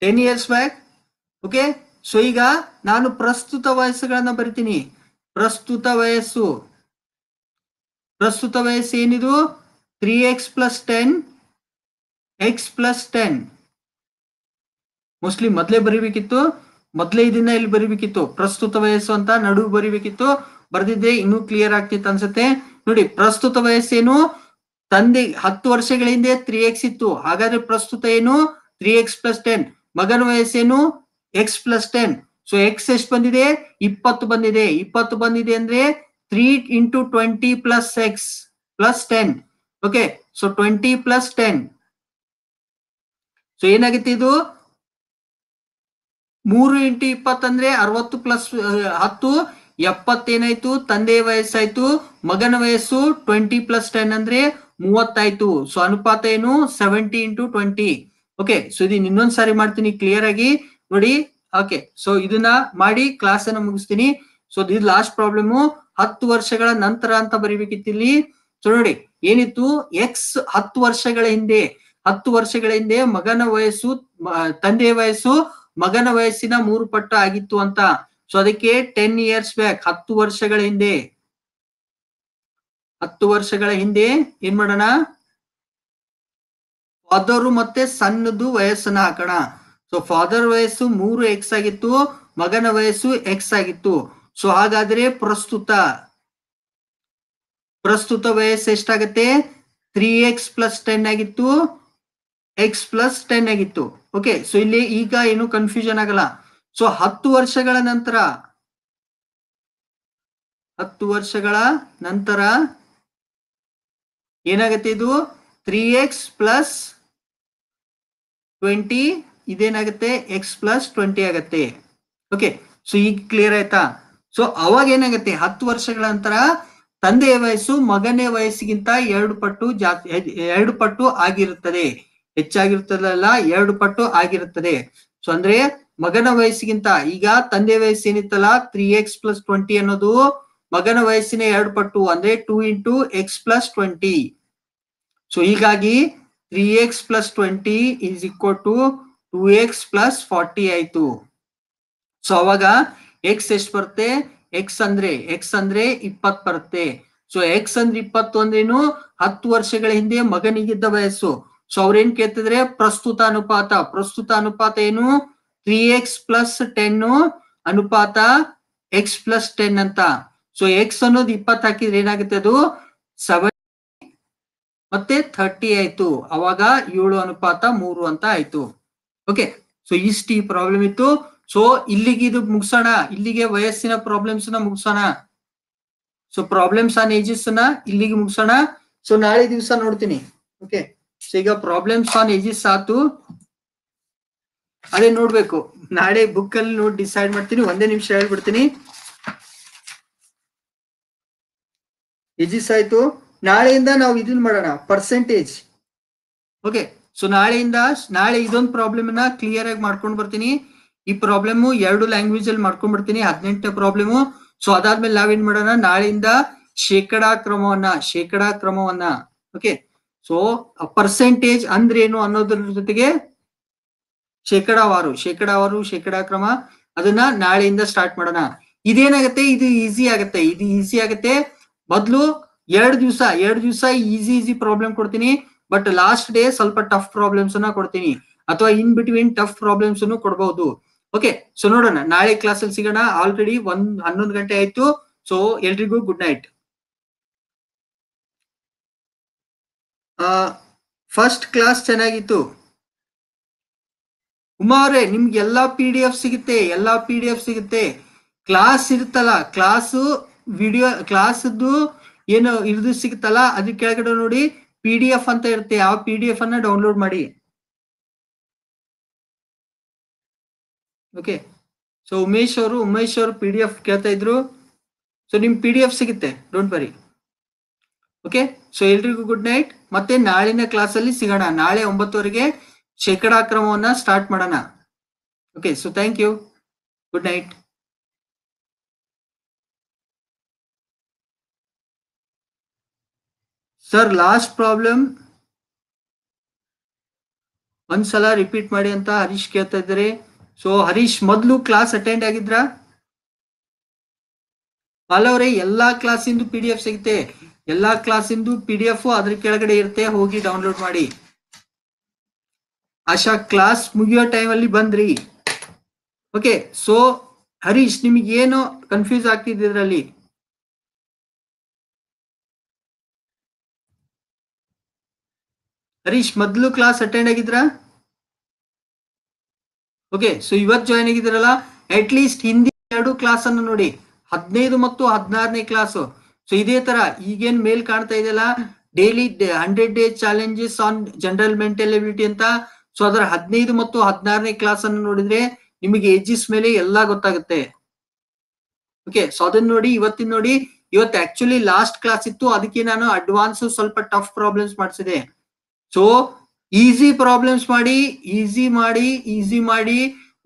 ten years back okay so ಈಗ ನಾನು ಪ್ರಸ್ತುತ ವಯಸ್ಸುಗಳನ್ನ ಬರಿತೀನಿ ಪ್ರಸ್ತುತ ವಯಸ್ಸು ಪ್ರಸ್ತುತ ವಯಸ್ಸು ಏನಿದು three x plus ten x plus ten mostly ಮೊದಲೇ ಬರಿಬೇಕಿತ್ತು ಮೊದಲೇ ಇದನ್ನ ಇಲ್ಲಿ ಬರಿಬೇಕಿತ್ತು ಪ್ರಸ್ತುತ ವಯಸ್ಸು ಅಂತ ನಡು ಬರಿಬೇಕಿತ್ತು ಬರ್ದಿದ್ದೆ ಇನ್ನೂ ಕ್ಲಿಯರ್ ಆಗ್ತಿತ್ತು ಅನ್ಸುತ್ತೆ ನೋಡಿ ಪ್ರಸ್ತುತ ವಯಸ್ಸೇನು ತಂದೆ ಹತ್ತು ವರ್ಷಗಳ ಹಿಂದೆ ತ್ರೀ ಎಕ್ಸ್ ಇತ್ತು ಹಾಗಾದ್ರೆ ಪ್ರಸ್ತುತ ಏನು ತ್ರೀ ಎಕ್ಸ್ ಪ್ಲಸ್ ಟೆನ್ ಮಗನ ವಯಸ್ಸೇನು x plus ten so x ಎಷ್ಟು ಬಂದಿದೆ ಇಪ್ಪತ್ತು ಬಂದಿದೆ ಇಪ್ಪತ್ತು ಬಂದಿದೆ ಅಂದ್ರೆ three into twenty plus x plus ten okay so twenty plus ten so ಏನಾಗುತ್ತೆ ಇದು ಮೂರು ಇಂಟು ಇಪ್ಪತ್ತಂದ್ರೆ ಅರವತ್ತು ಪ್ಲಸ್ ಹತ್ತು ಎಪ್ಪತ್ತೇನಾಯ್ತು ತಂದೆ ವಯಸ್ಸಾಯ್ತು ಮಗನ ವಯಸ್ಸು ಟ್ವೆಂಟಿ ಪ್ಲಸ್ ಟೆನ್ ಅಂದ್ರೆ ಮೂವತ್ತಾಯ್ತು ಸೊ ಅನುಪಾತ ಏನು seventy into twenty okay so ಇದನ್ನ ಇನ್ನೊಂದ್ ಸಾರಿ ಮಾಡ್ತೀನಿ ಕ್ಲಿಯರ್ ಆಗಿ ನೋಡಿ ಓಕೆ ಸೊ ಇದನ್ನ ಮಾಡಿ ಕ್ಲಾಸ್ ಅನ್ನ ಮುಗಿಸ್ತೀನಿ ಸೊ ಇದು ಲಾಸ್ಟ್ ಪ್ರಾಬ್ಲಮ್ ಹತ್ತು ವರ್ಷಗಳ ನಂತರ ಅಂತ ಬರಿಬೇಕಿತ್ತು ಇಲ್ಲಿ ಸೊ ನೋಡಿ ಏನಿತ್ತು ಎಕ್ಸ್ ಹತ್ತು ವರ್ಷಗಳ ಹಿಂದೆ ಹತ್ತು ವರ್ಷಗಳ ಹಿಂದೆ ಮಗನ ವಯಸ್ಸು ತಂದೆಯ ವಯಸ್ಸು ಮಗನ ವಯಸ್ಸಿನ ಮೂರು ಪಟ್ಟು ಆಗಿತ್ತು ಅಂತ ಸೊ ಅದಕ್ಕೆ ಟೆನ್ ಇಯರ್ಸ್ ಬ್ಯಾಕ್ ಹತ್ತು ವರ್ಷಗಳ ಹಿಂದೆ ಹತ್ತು ವರ್ಷಗಳ ಹಿಂದೆ ಏನ್ ಮಾಡೋಣ ಫಾದರು ಮತ್ತೆ ಸಣ್ಣದು ವಯಸ್ಸನ್ನ ಹಾಕೋಣ ಸೊ ಫಾದರ್ ವಯಸ್ಸು ಮೂರು ಎಕ್ಸ್ ಆಗಿತ್ತು ಮಗನ ವಯಸ್ಸು ಎಕ್ಸ್ ಆಗಿತ್ತು ಸೊ ಹಾಗಾದ್ರೆ ಪ್ರಸ್ತುತ ಪ್ರಸ್ತುತ ವಯಸ್ಸು ಎಷ್ಟಾಗತ್ತೆ ತ್ರೀ ಎಕ್ಸ್ ಪ್ಲಸ್ ಟೆನ್ ಆಗಿತ್ತು ಎಕ್ಸ್ ಪ್ಲಸ್ ಟೆನ್ ಆಗಿತ್ತು ಓಕೆ ಸೊ ಇಲ್ಲಿ ಈಗ ಏನು ಕನ್ಫ್ಯೂಷನ್ ಆಗಲ್ಲ ಸೊ ಹತ್ತು ವರ್ಷಗಳ ನಂತರ ಹತ್ತು ವರ್ಷಗಳ ನಂತರ ಏನಾಗತ್ತೆ ಇದು ತ್ರೀ ಎಕ್ಸ್ ಪ್ಲಸ್ ಟ್ವೆಂಟಿ ಇದೇನಾಗುತ್ತೆ ಎಕ್ಸ್ ಪ್ಲಸ್ ಟ್ವೆಂಟಿ ಆಗತ್ತೆ ಓಕೆ ಸೊ ಈಗ ಕ್ಲಿಯರ್ ಆಯ್ತಾ ಸೊ ಅವಾಗ ಏನಾಗುತ್ತೆ ಹತ್ತು ವರ್ಷಗಳ ನಂತರ ತಂದೆಯ ವಯಸ್ಸು ಮಗನೇ ವಯಸ್ಸಿಗಿಂತ ಎರಡು ಪಟ್ಟು ಜಾಸ್ತಿ ಎರಡು ಪಟ್ಟು ಆಗಿರುತ್ತದೆ ಹೆಚ್ಚಾಗಿರ್ತದಲ್ಲ ಎರಡು ಪಟ್ಟು ಆಗಿರುತ್ತದೆ ಸೊ ಅಂದ್ರೆ ಮಗನ ವಯಸ್ಸಿಗಿಂತ ಈಗ ತಂದೆ ವಯಸ್ಸು ಏನಿತ್ತಲ್ಲ ತ್ರೀ ಎಕ್ಸ್ ಪ್ಲಸ್ ಟ್ವೆಂಟಿ ಅನ್ನೋದು ಮಗನ ವಯಸ್ಸಿನ ಎರಡು ಪಟ್ಟು ಅಂದ್ರೆ two into X plus twenty so ಹೀಗಾಗಿ 3x plus 20 is equal to 2x plus 40 ಆಯ್ತು ಸೊ ಅವಾಗ ಎಕ್ಸ್ ಎಷ್ಟು ಬರುತ್ತೆ ಎಕ್ಸ್ ಅಂದ್ರೆ ಎಕ್ಸ್ ಅಂದ್ರೆ ಇಪ್ಪತ್ ಬರುತ್ತೆ ಸೊ ಎಕ್ಸ್ ಅಂದ್ರೆ ಇಪ್ಪತ್ತು ಅಂದ್ರೇನು ಹತ್ತು ವರ್ಷಗಳ ಹಿಂದೆ ಮಗನಿಗಿದ್ದ ವಯಸ್ಸು ಸೊ ಅವ್ರೇನ್ ಕೇಳ್ತಿದ್ರೆ ಪ್ರಸ್ತುತ ಅನುಪಾತ ಪ್ರಸ್ತುತ ಅನುಪಾತ ಏನು ತ್ರೀ ಎಕ್ಸ್ ಪ್ಲಸ್ ಟೆನ್ ಅನುಪಾತ ಎಕ್ಸ್ ಪ್ಲಸ್ ಟೆನ್ ಅಂತ ಸೊ ಎಕ್ಸ್ ಅನ್ನೋದು ಇಪ್ಪತ್ ಹಾಕಿದ್ರೆ ಏನಾಗುತ್ತೆ ಅದು ಸೆವೆನ್ ಮತ್ತೆ ಥರ್ಟಿ ಆಯ್ತು ಅವಾಗ ಏಳು ಅನುಪಾತ ಮೂರು ಅಂತ ಆಯ್ತು ಓಕೆ ಸೊ ಇಷ್ಟು ಈ ಪ್ರಾಬ್ಲಮ್ ಇತ್ತು ಸೊ ಇಲ್ಲಿಗೆ ಇದು ಮುಗಿಸೋಣ ಇಲ್ಲಿಗೆ ವಯಸ್ಸಿನ ಪ್ರಾಬ್ಲಮ್ಸ್ ನ ಮುಗಿಸೋಣ ಸೊ ಪ್ರಾಬ್ಲಮ್ಸ್ ಆನ್ ಏಜಸ್ ನ ಇಲ್ಲಿಗೆ ಮುಗಿಸೋಣ ಸೊ ನಾಳೆ ದಿವಸ ನೋಡ್ತೀನಿ ಓಕೆ ಸೊ ಈಗ ಪ್ರಾಬ್ಲಮ್ಸ್ ಆನ್ ಏಜಸ್ ಆತು ಅದೇ ನೋಡ್ಬೇಕು ನಾಳೆ ಬುಕ್ ಅಲ್ಲಿ ನೋಡಿ ಡಿಸೈಡ್ ಮಾಡ್ತೀನಿ ಒಂದೇ ನಿಮಿಷ ಹೇಳ್ಬಿಡ್ತೀನಿ ಏಜಿಸ್ ಆಯ್ತು ನಾಳೆಯಿಂದ ನಾವು ಇದನ್ನ ಮಾಡೋಣ ಪರ್ಸೆಂಟೇಜ್ ಓಕೆ ಸೊ ನಾಳೆಯಿಂದ ನಾಳೆ ಇದೊಂದು ಪ್ರಾಬ್ಲಮ್ ನ ಕ್ಲಿಯರ್ ಆಗಿ ಮಾಡ್ಕೊಂಡು ಬರ್ತೀನಿ ಈ ಪ್ರಾಬ್ಲಮ್ ಎರಡು ಲ್ಯಾಂಗ್ವೇಜ್ ಅಲ್ಲಿ ಮಾಡ್ಕೊಂಡ್ ಬರ್ತೀನಿ ಹದಿನೆಂಟನೇ ಪ್ರಾಬ್ಲಮು ಸೊ ಅದಾದ್ಮೇಲೆ ನಾವೇನ್ ಮಾಡೋಣ ನಾಳೆಯಿಂದ ಶೇಕಡಾ ಕ್ರಮವನ್ನ ಶೇಕಡಾ ಕ್ರಮವನ್ನ ಓಕೆ ಸೊ ಪರ್ಸೆಂಟೇಜ್ ಅಂದ್ರೇನು ಅನ್ನೋದ್ರ ಜೊತೆಗೆ ಶೇಕಡಾವಾರು ಶೇಕಡಾವಾರು ಶೇಕಡಾ ಕ್ರಮ ಅದನ್ನ ನಾಳೆಯಿಂದ ಸ್ಟಾರ್ಟ್ ಮಾಡೋಣ ಇದೇನಾಗತ್ತೆ ಇದು ಈಸಿ ಆಗತ್ತೆ ಇದು ಈಸಿ ಆಗತ್ತೆ ಮೊದ್ಲು ಎರಡು ದಿವಸ ಎರಡು ದಿವಸ ಈಸಿ ಈಸಿ ಪ್ರಾಬ್ಲಮ್ ಕೊಡ್ತೀನಿ ಬಟ್ ಲಾಸ್ಟ್ ಡೇ ಸ್ವಲ್ಪ ಟಫ್ ಪ್ರಾಬ್ಲಮ್ಸ್ ಅನ್ನ ಕೊಡ್ತೀನಿ ಅಥವಾ ಇನ್ ಬಿಟ್ವೀನ್ ಟಫ್ ಪ್ರಾಬ್ಲಮ್ಸ್ ಅನ್ನು ಕೊಡಬಹುದು ಓಕೆ ಸೊ ನೋಡೋಣ ನಾಳೆ ಕ್ಲಾಸ್ ಅಲ್ಲಿ ಸಿಗೋಣ ಆಲ್ರೆಡಿ ಒಂದ್ ಹನ್ನೊಂದು ಗಂಟೆ ಆಯ್ತು ಸೊ ಎಲ್ರಿಗೂ ಗುಡ್ ನೈಟ್ ಫಸ್ಟ್ ಕ್ಲಾಸ್ ಚೆನ್ನಾಗಿತ್ತು ಉಮಾ ಅವರೇ ನಿಮ್ಗೆ ಎಲ್ಲಾ ಪಿ ಡಿ ಎಫ್ ಸಿಗುತ್ತೆ ಎಲ್ಲಾ ಪಿ ಡಿ ಎಫ್ ಸಿಗುತ್ತೆ ಕ್ಲಾಸ್ ಇರುತ್ತಲ್ಲ ಕ್ಲಾಸು ವಿಡಿಯೋ ಕ್ಲಾಸದ್ದು ಏನು ಇದು ಸಿಗುತ್ತಲ್ಲ ಅದ್ರ ಕೆಳಗಡೆ ನೋಡಿ ಪಿ ಡಿ ಎಫ್ ಅಂತ ಇರುತ್ತೆ ಯಾವ ಪಿ ಡಿ ಎಫ್ ಅನ್ನ ಡೌನ್ಲೋಡ್ ಮಾಡಿ ಓಕೆ ಸೊ ಉಮೇಶ್ ಅವರು ಉಮೇಶ್ ಅವರು ಪಿ ಡಿ ಎಫ್ ಕೇಳ್ತಾ ಇದ್ರು ಸೊ ನಿಮ್ ಪಿ ಡಿ ಎಫ್ ಸಿಗುತ್ತೆ ಡೋಂಟ್ ವರಿ ಓಕೆ ಸೊ ಎಲ್ರಿಗೂ ಗುಡ್ ನೈಟ್ ಮತ್ತೆ ನಾಳಿನ ಕ್ಲಾಸ್ ಅಲ್ಲಿ ಸಿಗೋಣ ನಾಳೆ ಒಂಬತ್ತುವರೆಗೆ ಶೇಕಡಾ ಕ್ರಮವನ್ನ ಸ್ಟಾರ್ಟ್ ಮಾಡೋಣ okay so thank you good night sir last problem ಒಂದ್ಸಲ ರಿಪೀಟ್ ಮಾಡಿ ಅಂತ ಹರೀಶ್ ಕೇಳ್ತಾ ಇದ್ರಿ ಸೊ ಹರೀಶ್ ಮೊದಲು ಕ್ಲಾಸ್ ಅಟೆಂಡ್ ಆಗಿದ್ರ ಅಲ್ಲವ್ರೆ ಎಲ್ಲಾ ಕ್ಲಾಸಿಂದು ಪಿ ಡಿ ಎಫ್ ಸಿಗುತ್ತೆ ಎಲ್ಲಾ ಕ್ಲಾಸಿಂದು ಪಿ ಡಿ ಎಫ್ ಅದ್ರ ಕೆಳಗಡೆ ಇರುತ್ತೆ ಹೋಗಿ ಡೌನ್ಲೋಡ್ ಮಾಡಿ ಆಶಾ ಕ್ಲಾಸ್ ಮುಗಿಯೋ ಟೈಮಲ್ಲಿ ಬಂದ್ರಿ ಓಕೆ ಸೊ ಹರೀಶ್ ನಿಮಗೆ ಏನೋ ಕನ್ಫ್ಯೂಸ್ ಆಗ್ತಿದ್ರಲ್ಲಿ ಹರೀಶ್ ಮೊದ್ಲು ಕ್ಲಾಸ್ ಅಟೆಂಡ್ ಆಗಿದ್ರಾ ಓಕೆ ಸೊ ಇವತ್ತು ಜಾಯ್ನ್ ಆಗಿದ್ದೀರಲ್ಲ ಅಟ್ ಲೀಸ್ಟ್ ಹಿಂದಿ ಎರಡು ಕ್ಲಾಸ್ ಅನ್ನು ನೋಡಿ ಹದಿನೈದು ಮತ್ತು ಹದಿನಾರನೇ ಕ್ಲಾಸ್ ಸೊ ಇದೇ ತರ ಈಗೇನ್ ಮೇಲ್ ಕಾಣ್ತಾ ಇದೆಯಲ್ಲ daily hundred day challenges on general mental ability ಅಂತ ಸೊ ಅದರ ಹದಿನೈದು ಮತ್ತು ಹದಿನಾರನೇ ಕ್ಲಾಸ್ ಅನ್ನು ನೋಡಿದ್ರೆ ನಿಮಗೆ ಏಜಸ್ ಮೇಲೆ ಎಲ್ಲಾ ಗೊತ್ತಾಗುತ್ತೆ ಓಕೆ ಸೊ ಅದನ್ನ ನೋಡಿ ಇವತ್ತಿನ ನೋಡಿ ಇವತ್ತು ಆಕ್ಚುಲಿ ಲಾಸ್ಟ್ ಕ್ಲಾಸ್ ಇತ್ತು ಅದಕ್ಕೆ ನಾನು ಅಡ್ವಾನ್ಸ್ ಸ್ವಲ್ಪ ಟಫ್ ಪ್ರಾಬ್ಲಮ್ಸ್ ಮಾಡಿಸಿದೆ ಸೊ ಈಸಿ ಪ್ರಾಬ್ಲಮ್ಸ್ ಮಾಡಿ ಈಸಿ ಮಾಡಿ ಈಸಿ ಮಾಡಿ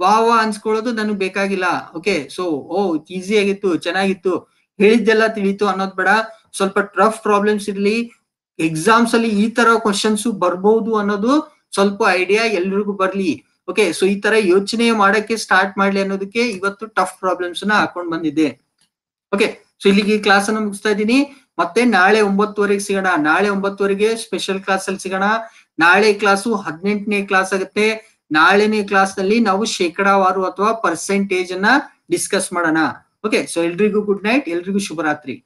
ವಾ ವಾ ಅನ್ಸ್ಕೊಳ್ಳೋದು ನನಗೆ ಬೇಕಾಗಿಲ್ಲ ಓಕೆ ಸೊ ಓ ಈಸಿ ಆಗಿತ್ತು ಚೆನ್ನಾಗಿತ್ತು ಹೇಳಿದ್ದೆಲ್ಲ ತಿಳಿತು ಅನ್ನೋದ್ ಬೇಡ ಸ್ವಲ್ಪ ಟಫ್ ಪ್ರಾಬ್ಲಮ್ಸ್ ಇರ್ಲಿ ಎಕ್ಸಾಮ್ಸ್ ಅಲ್ಲಿ ಈ ತರ ಕ್ವಶನ್ಸ್ ಬರ್ಬಹುದು ಅನ್ನೋದು ಸ್ವಲ್ಪ ಐಡಿಯಾ ಎಲ್ರಿಗೂ ಬರ್ಲಿ ಓಕೆ ಸೊ ಈ ತರ ಯೋಚನೆ ಮಾಡಕ್ಕೆ ಸ್ಟಾರ್ಟ್ ಮಾಡ್ಲಿ ಅನ್ನೋದಕ್ಕೆ ಇವತ್ತು ಟಫ್ ಪ್ರಾಬ್ಲಮ್ಸ್ ನ ಹಾಕೊಂಡ್ ಬಂದಿದ್ದೆ ಓಕೆ ಸೊ ಇಲ್ಲಿಗೆ ಕ್ಲಾಸ್ ಅನ್ನು ಮುಗಿಸ್ತಾ ಇದ್ದೀನಿ ಮತ್ತೆ ನಾಳೆ ಒಂಬತ್ತುವರೆಗೆ ಸಿಗೋಣ ನಾಳೆ ಒಂಬತ್ತುವರೆಗೆ ಸ್ಪೆಷಲ್ ಕ್ಲಾಸ್ ಅಲ್ಲಿ ಸಿಗೋಣ ನಾಳೆ ಕ್ಲಾಸು ಹದಿನೆಂಟನೇ ಕ್ಲಾಸ್ ಆಗುತ್ತೆ ನಾಳೆನೇ ಕ್ಲಾಸ್ ನಲ್ಲಿ ನಾವು ಶೇಕಡಾವಾರು ಅಥವಾ ಪರ್ಸೆಂಟೇಜ್ ಅನ್ನ ಡಿಸ್ಕಸ್ ಮಾಡೋಣ ಓಕೆ ಸೊ ಎಲ್ರಿಗೂ ಗುಡ್ ನೈಟ್ ಎಲ್ರಿಗೂ ಶುಭರಾತ್ರಿ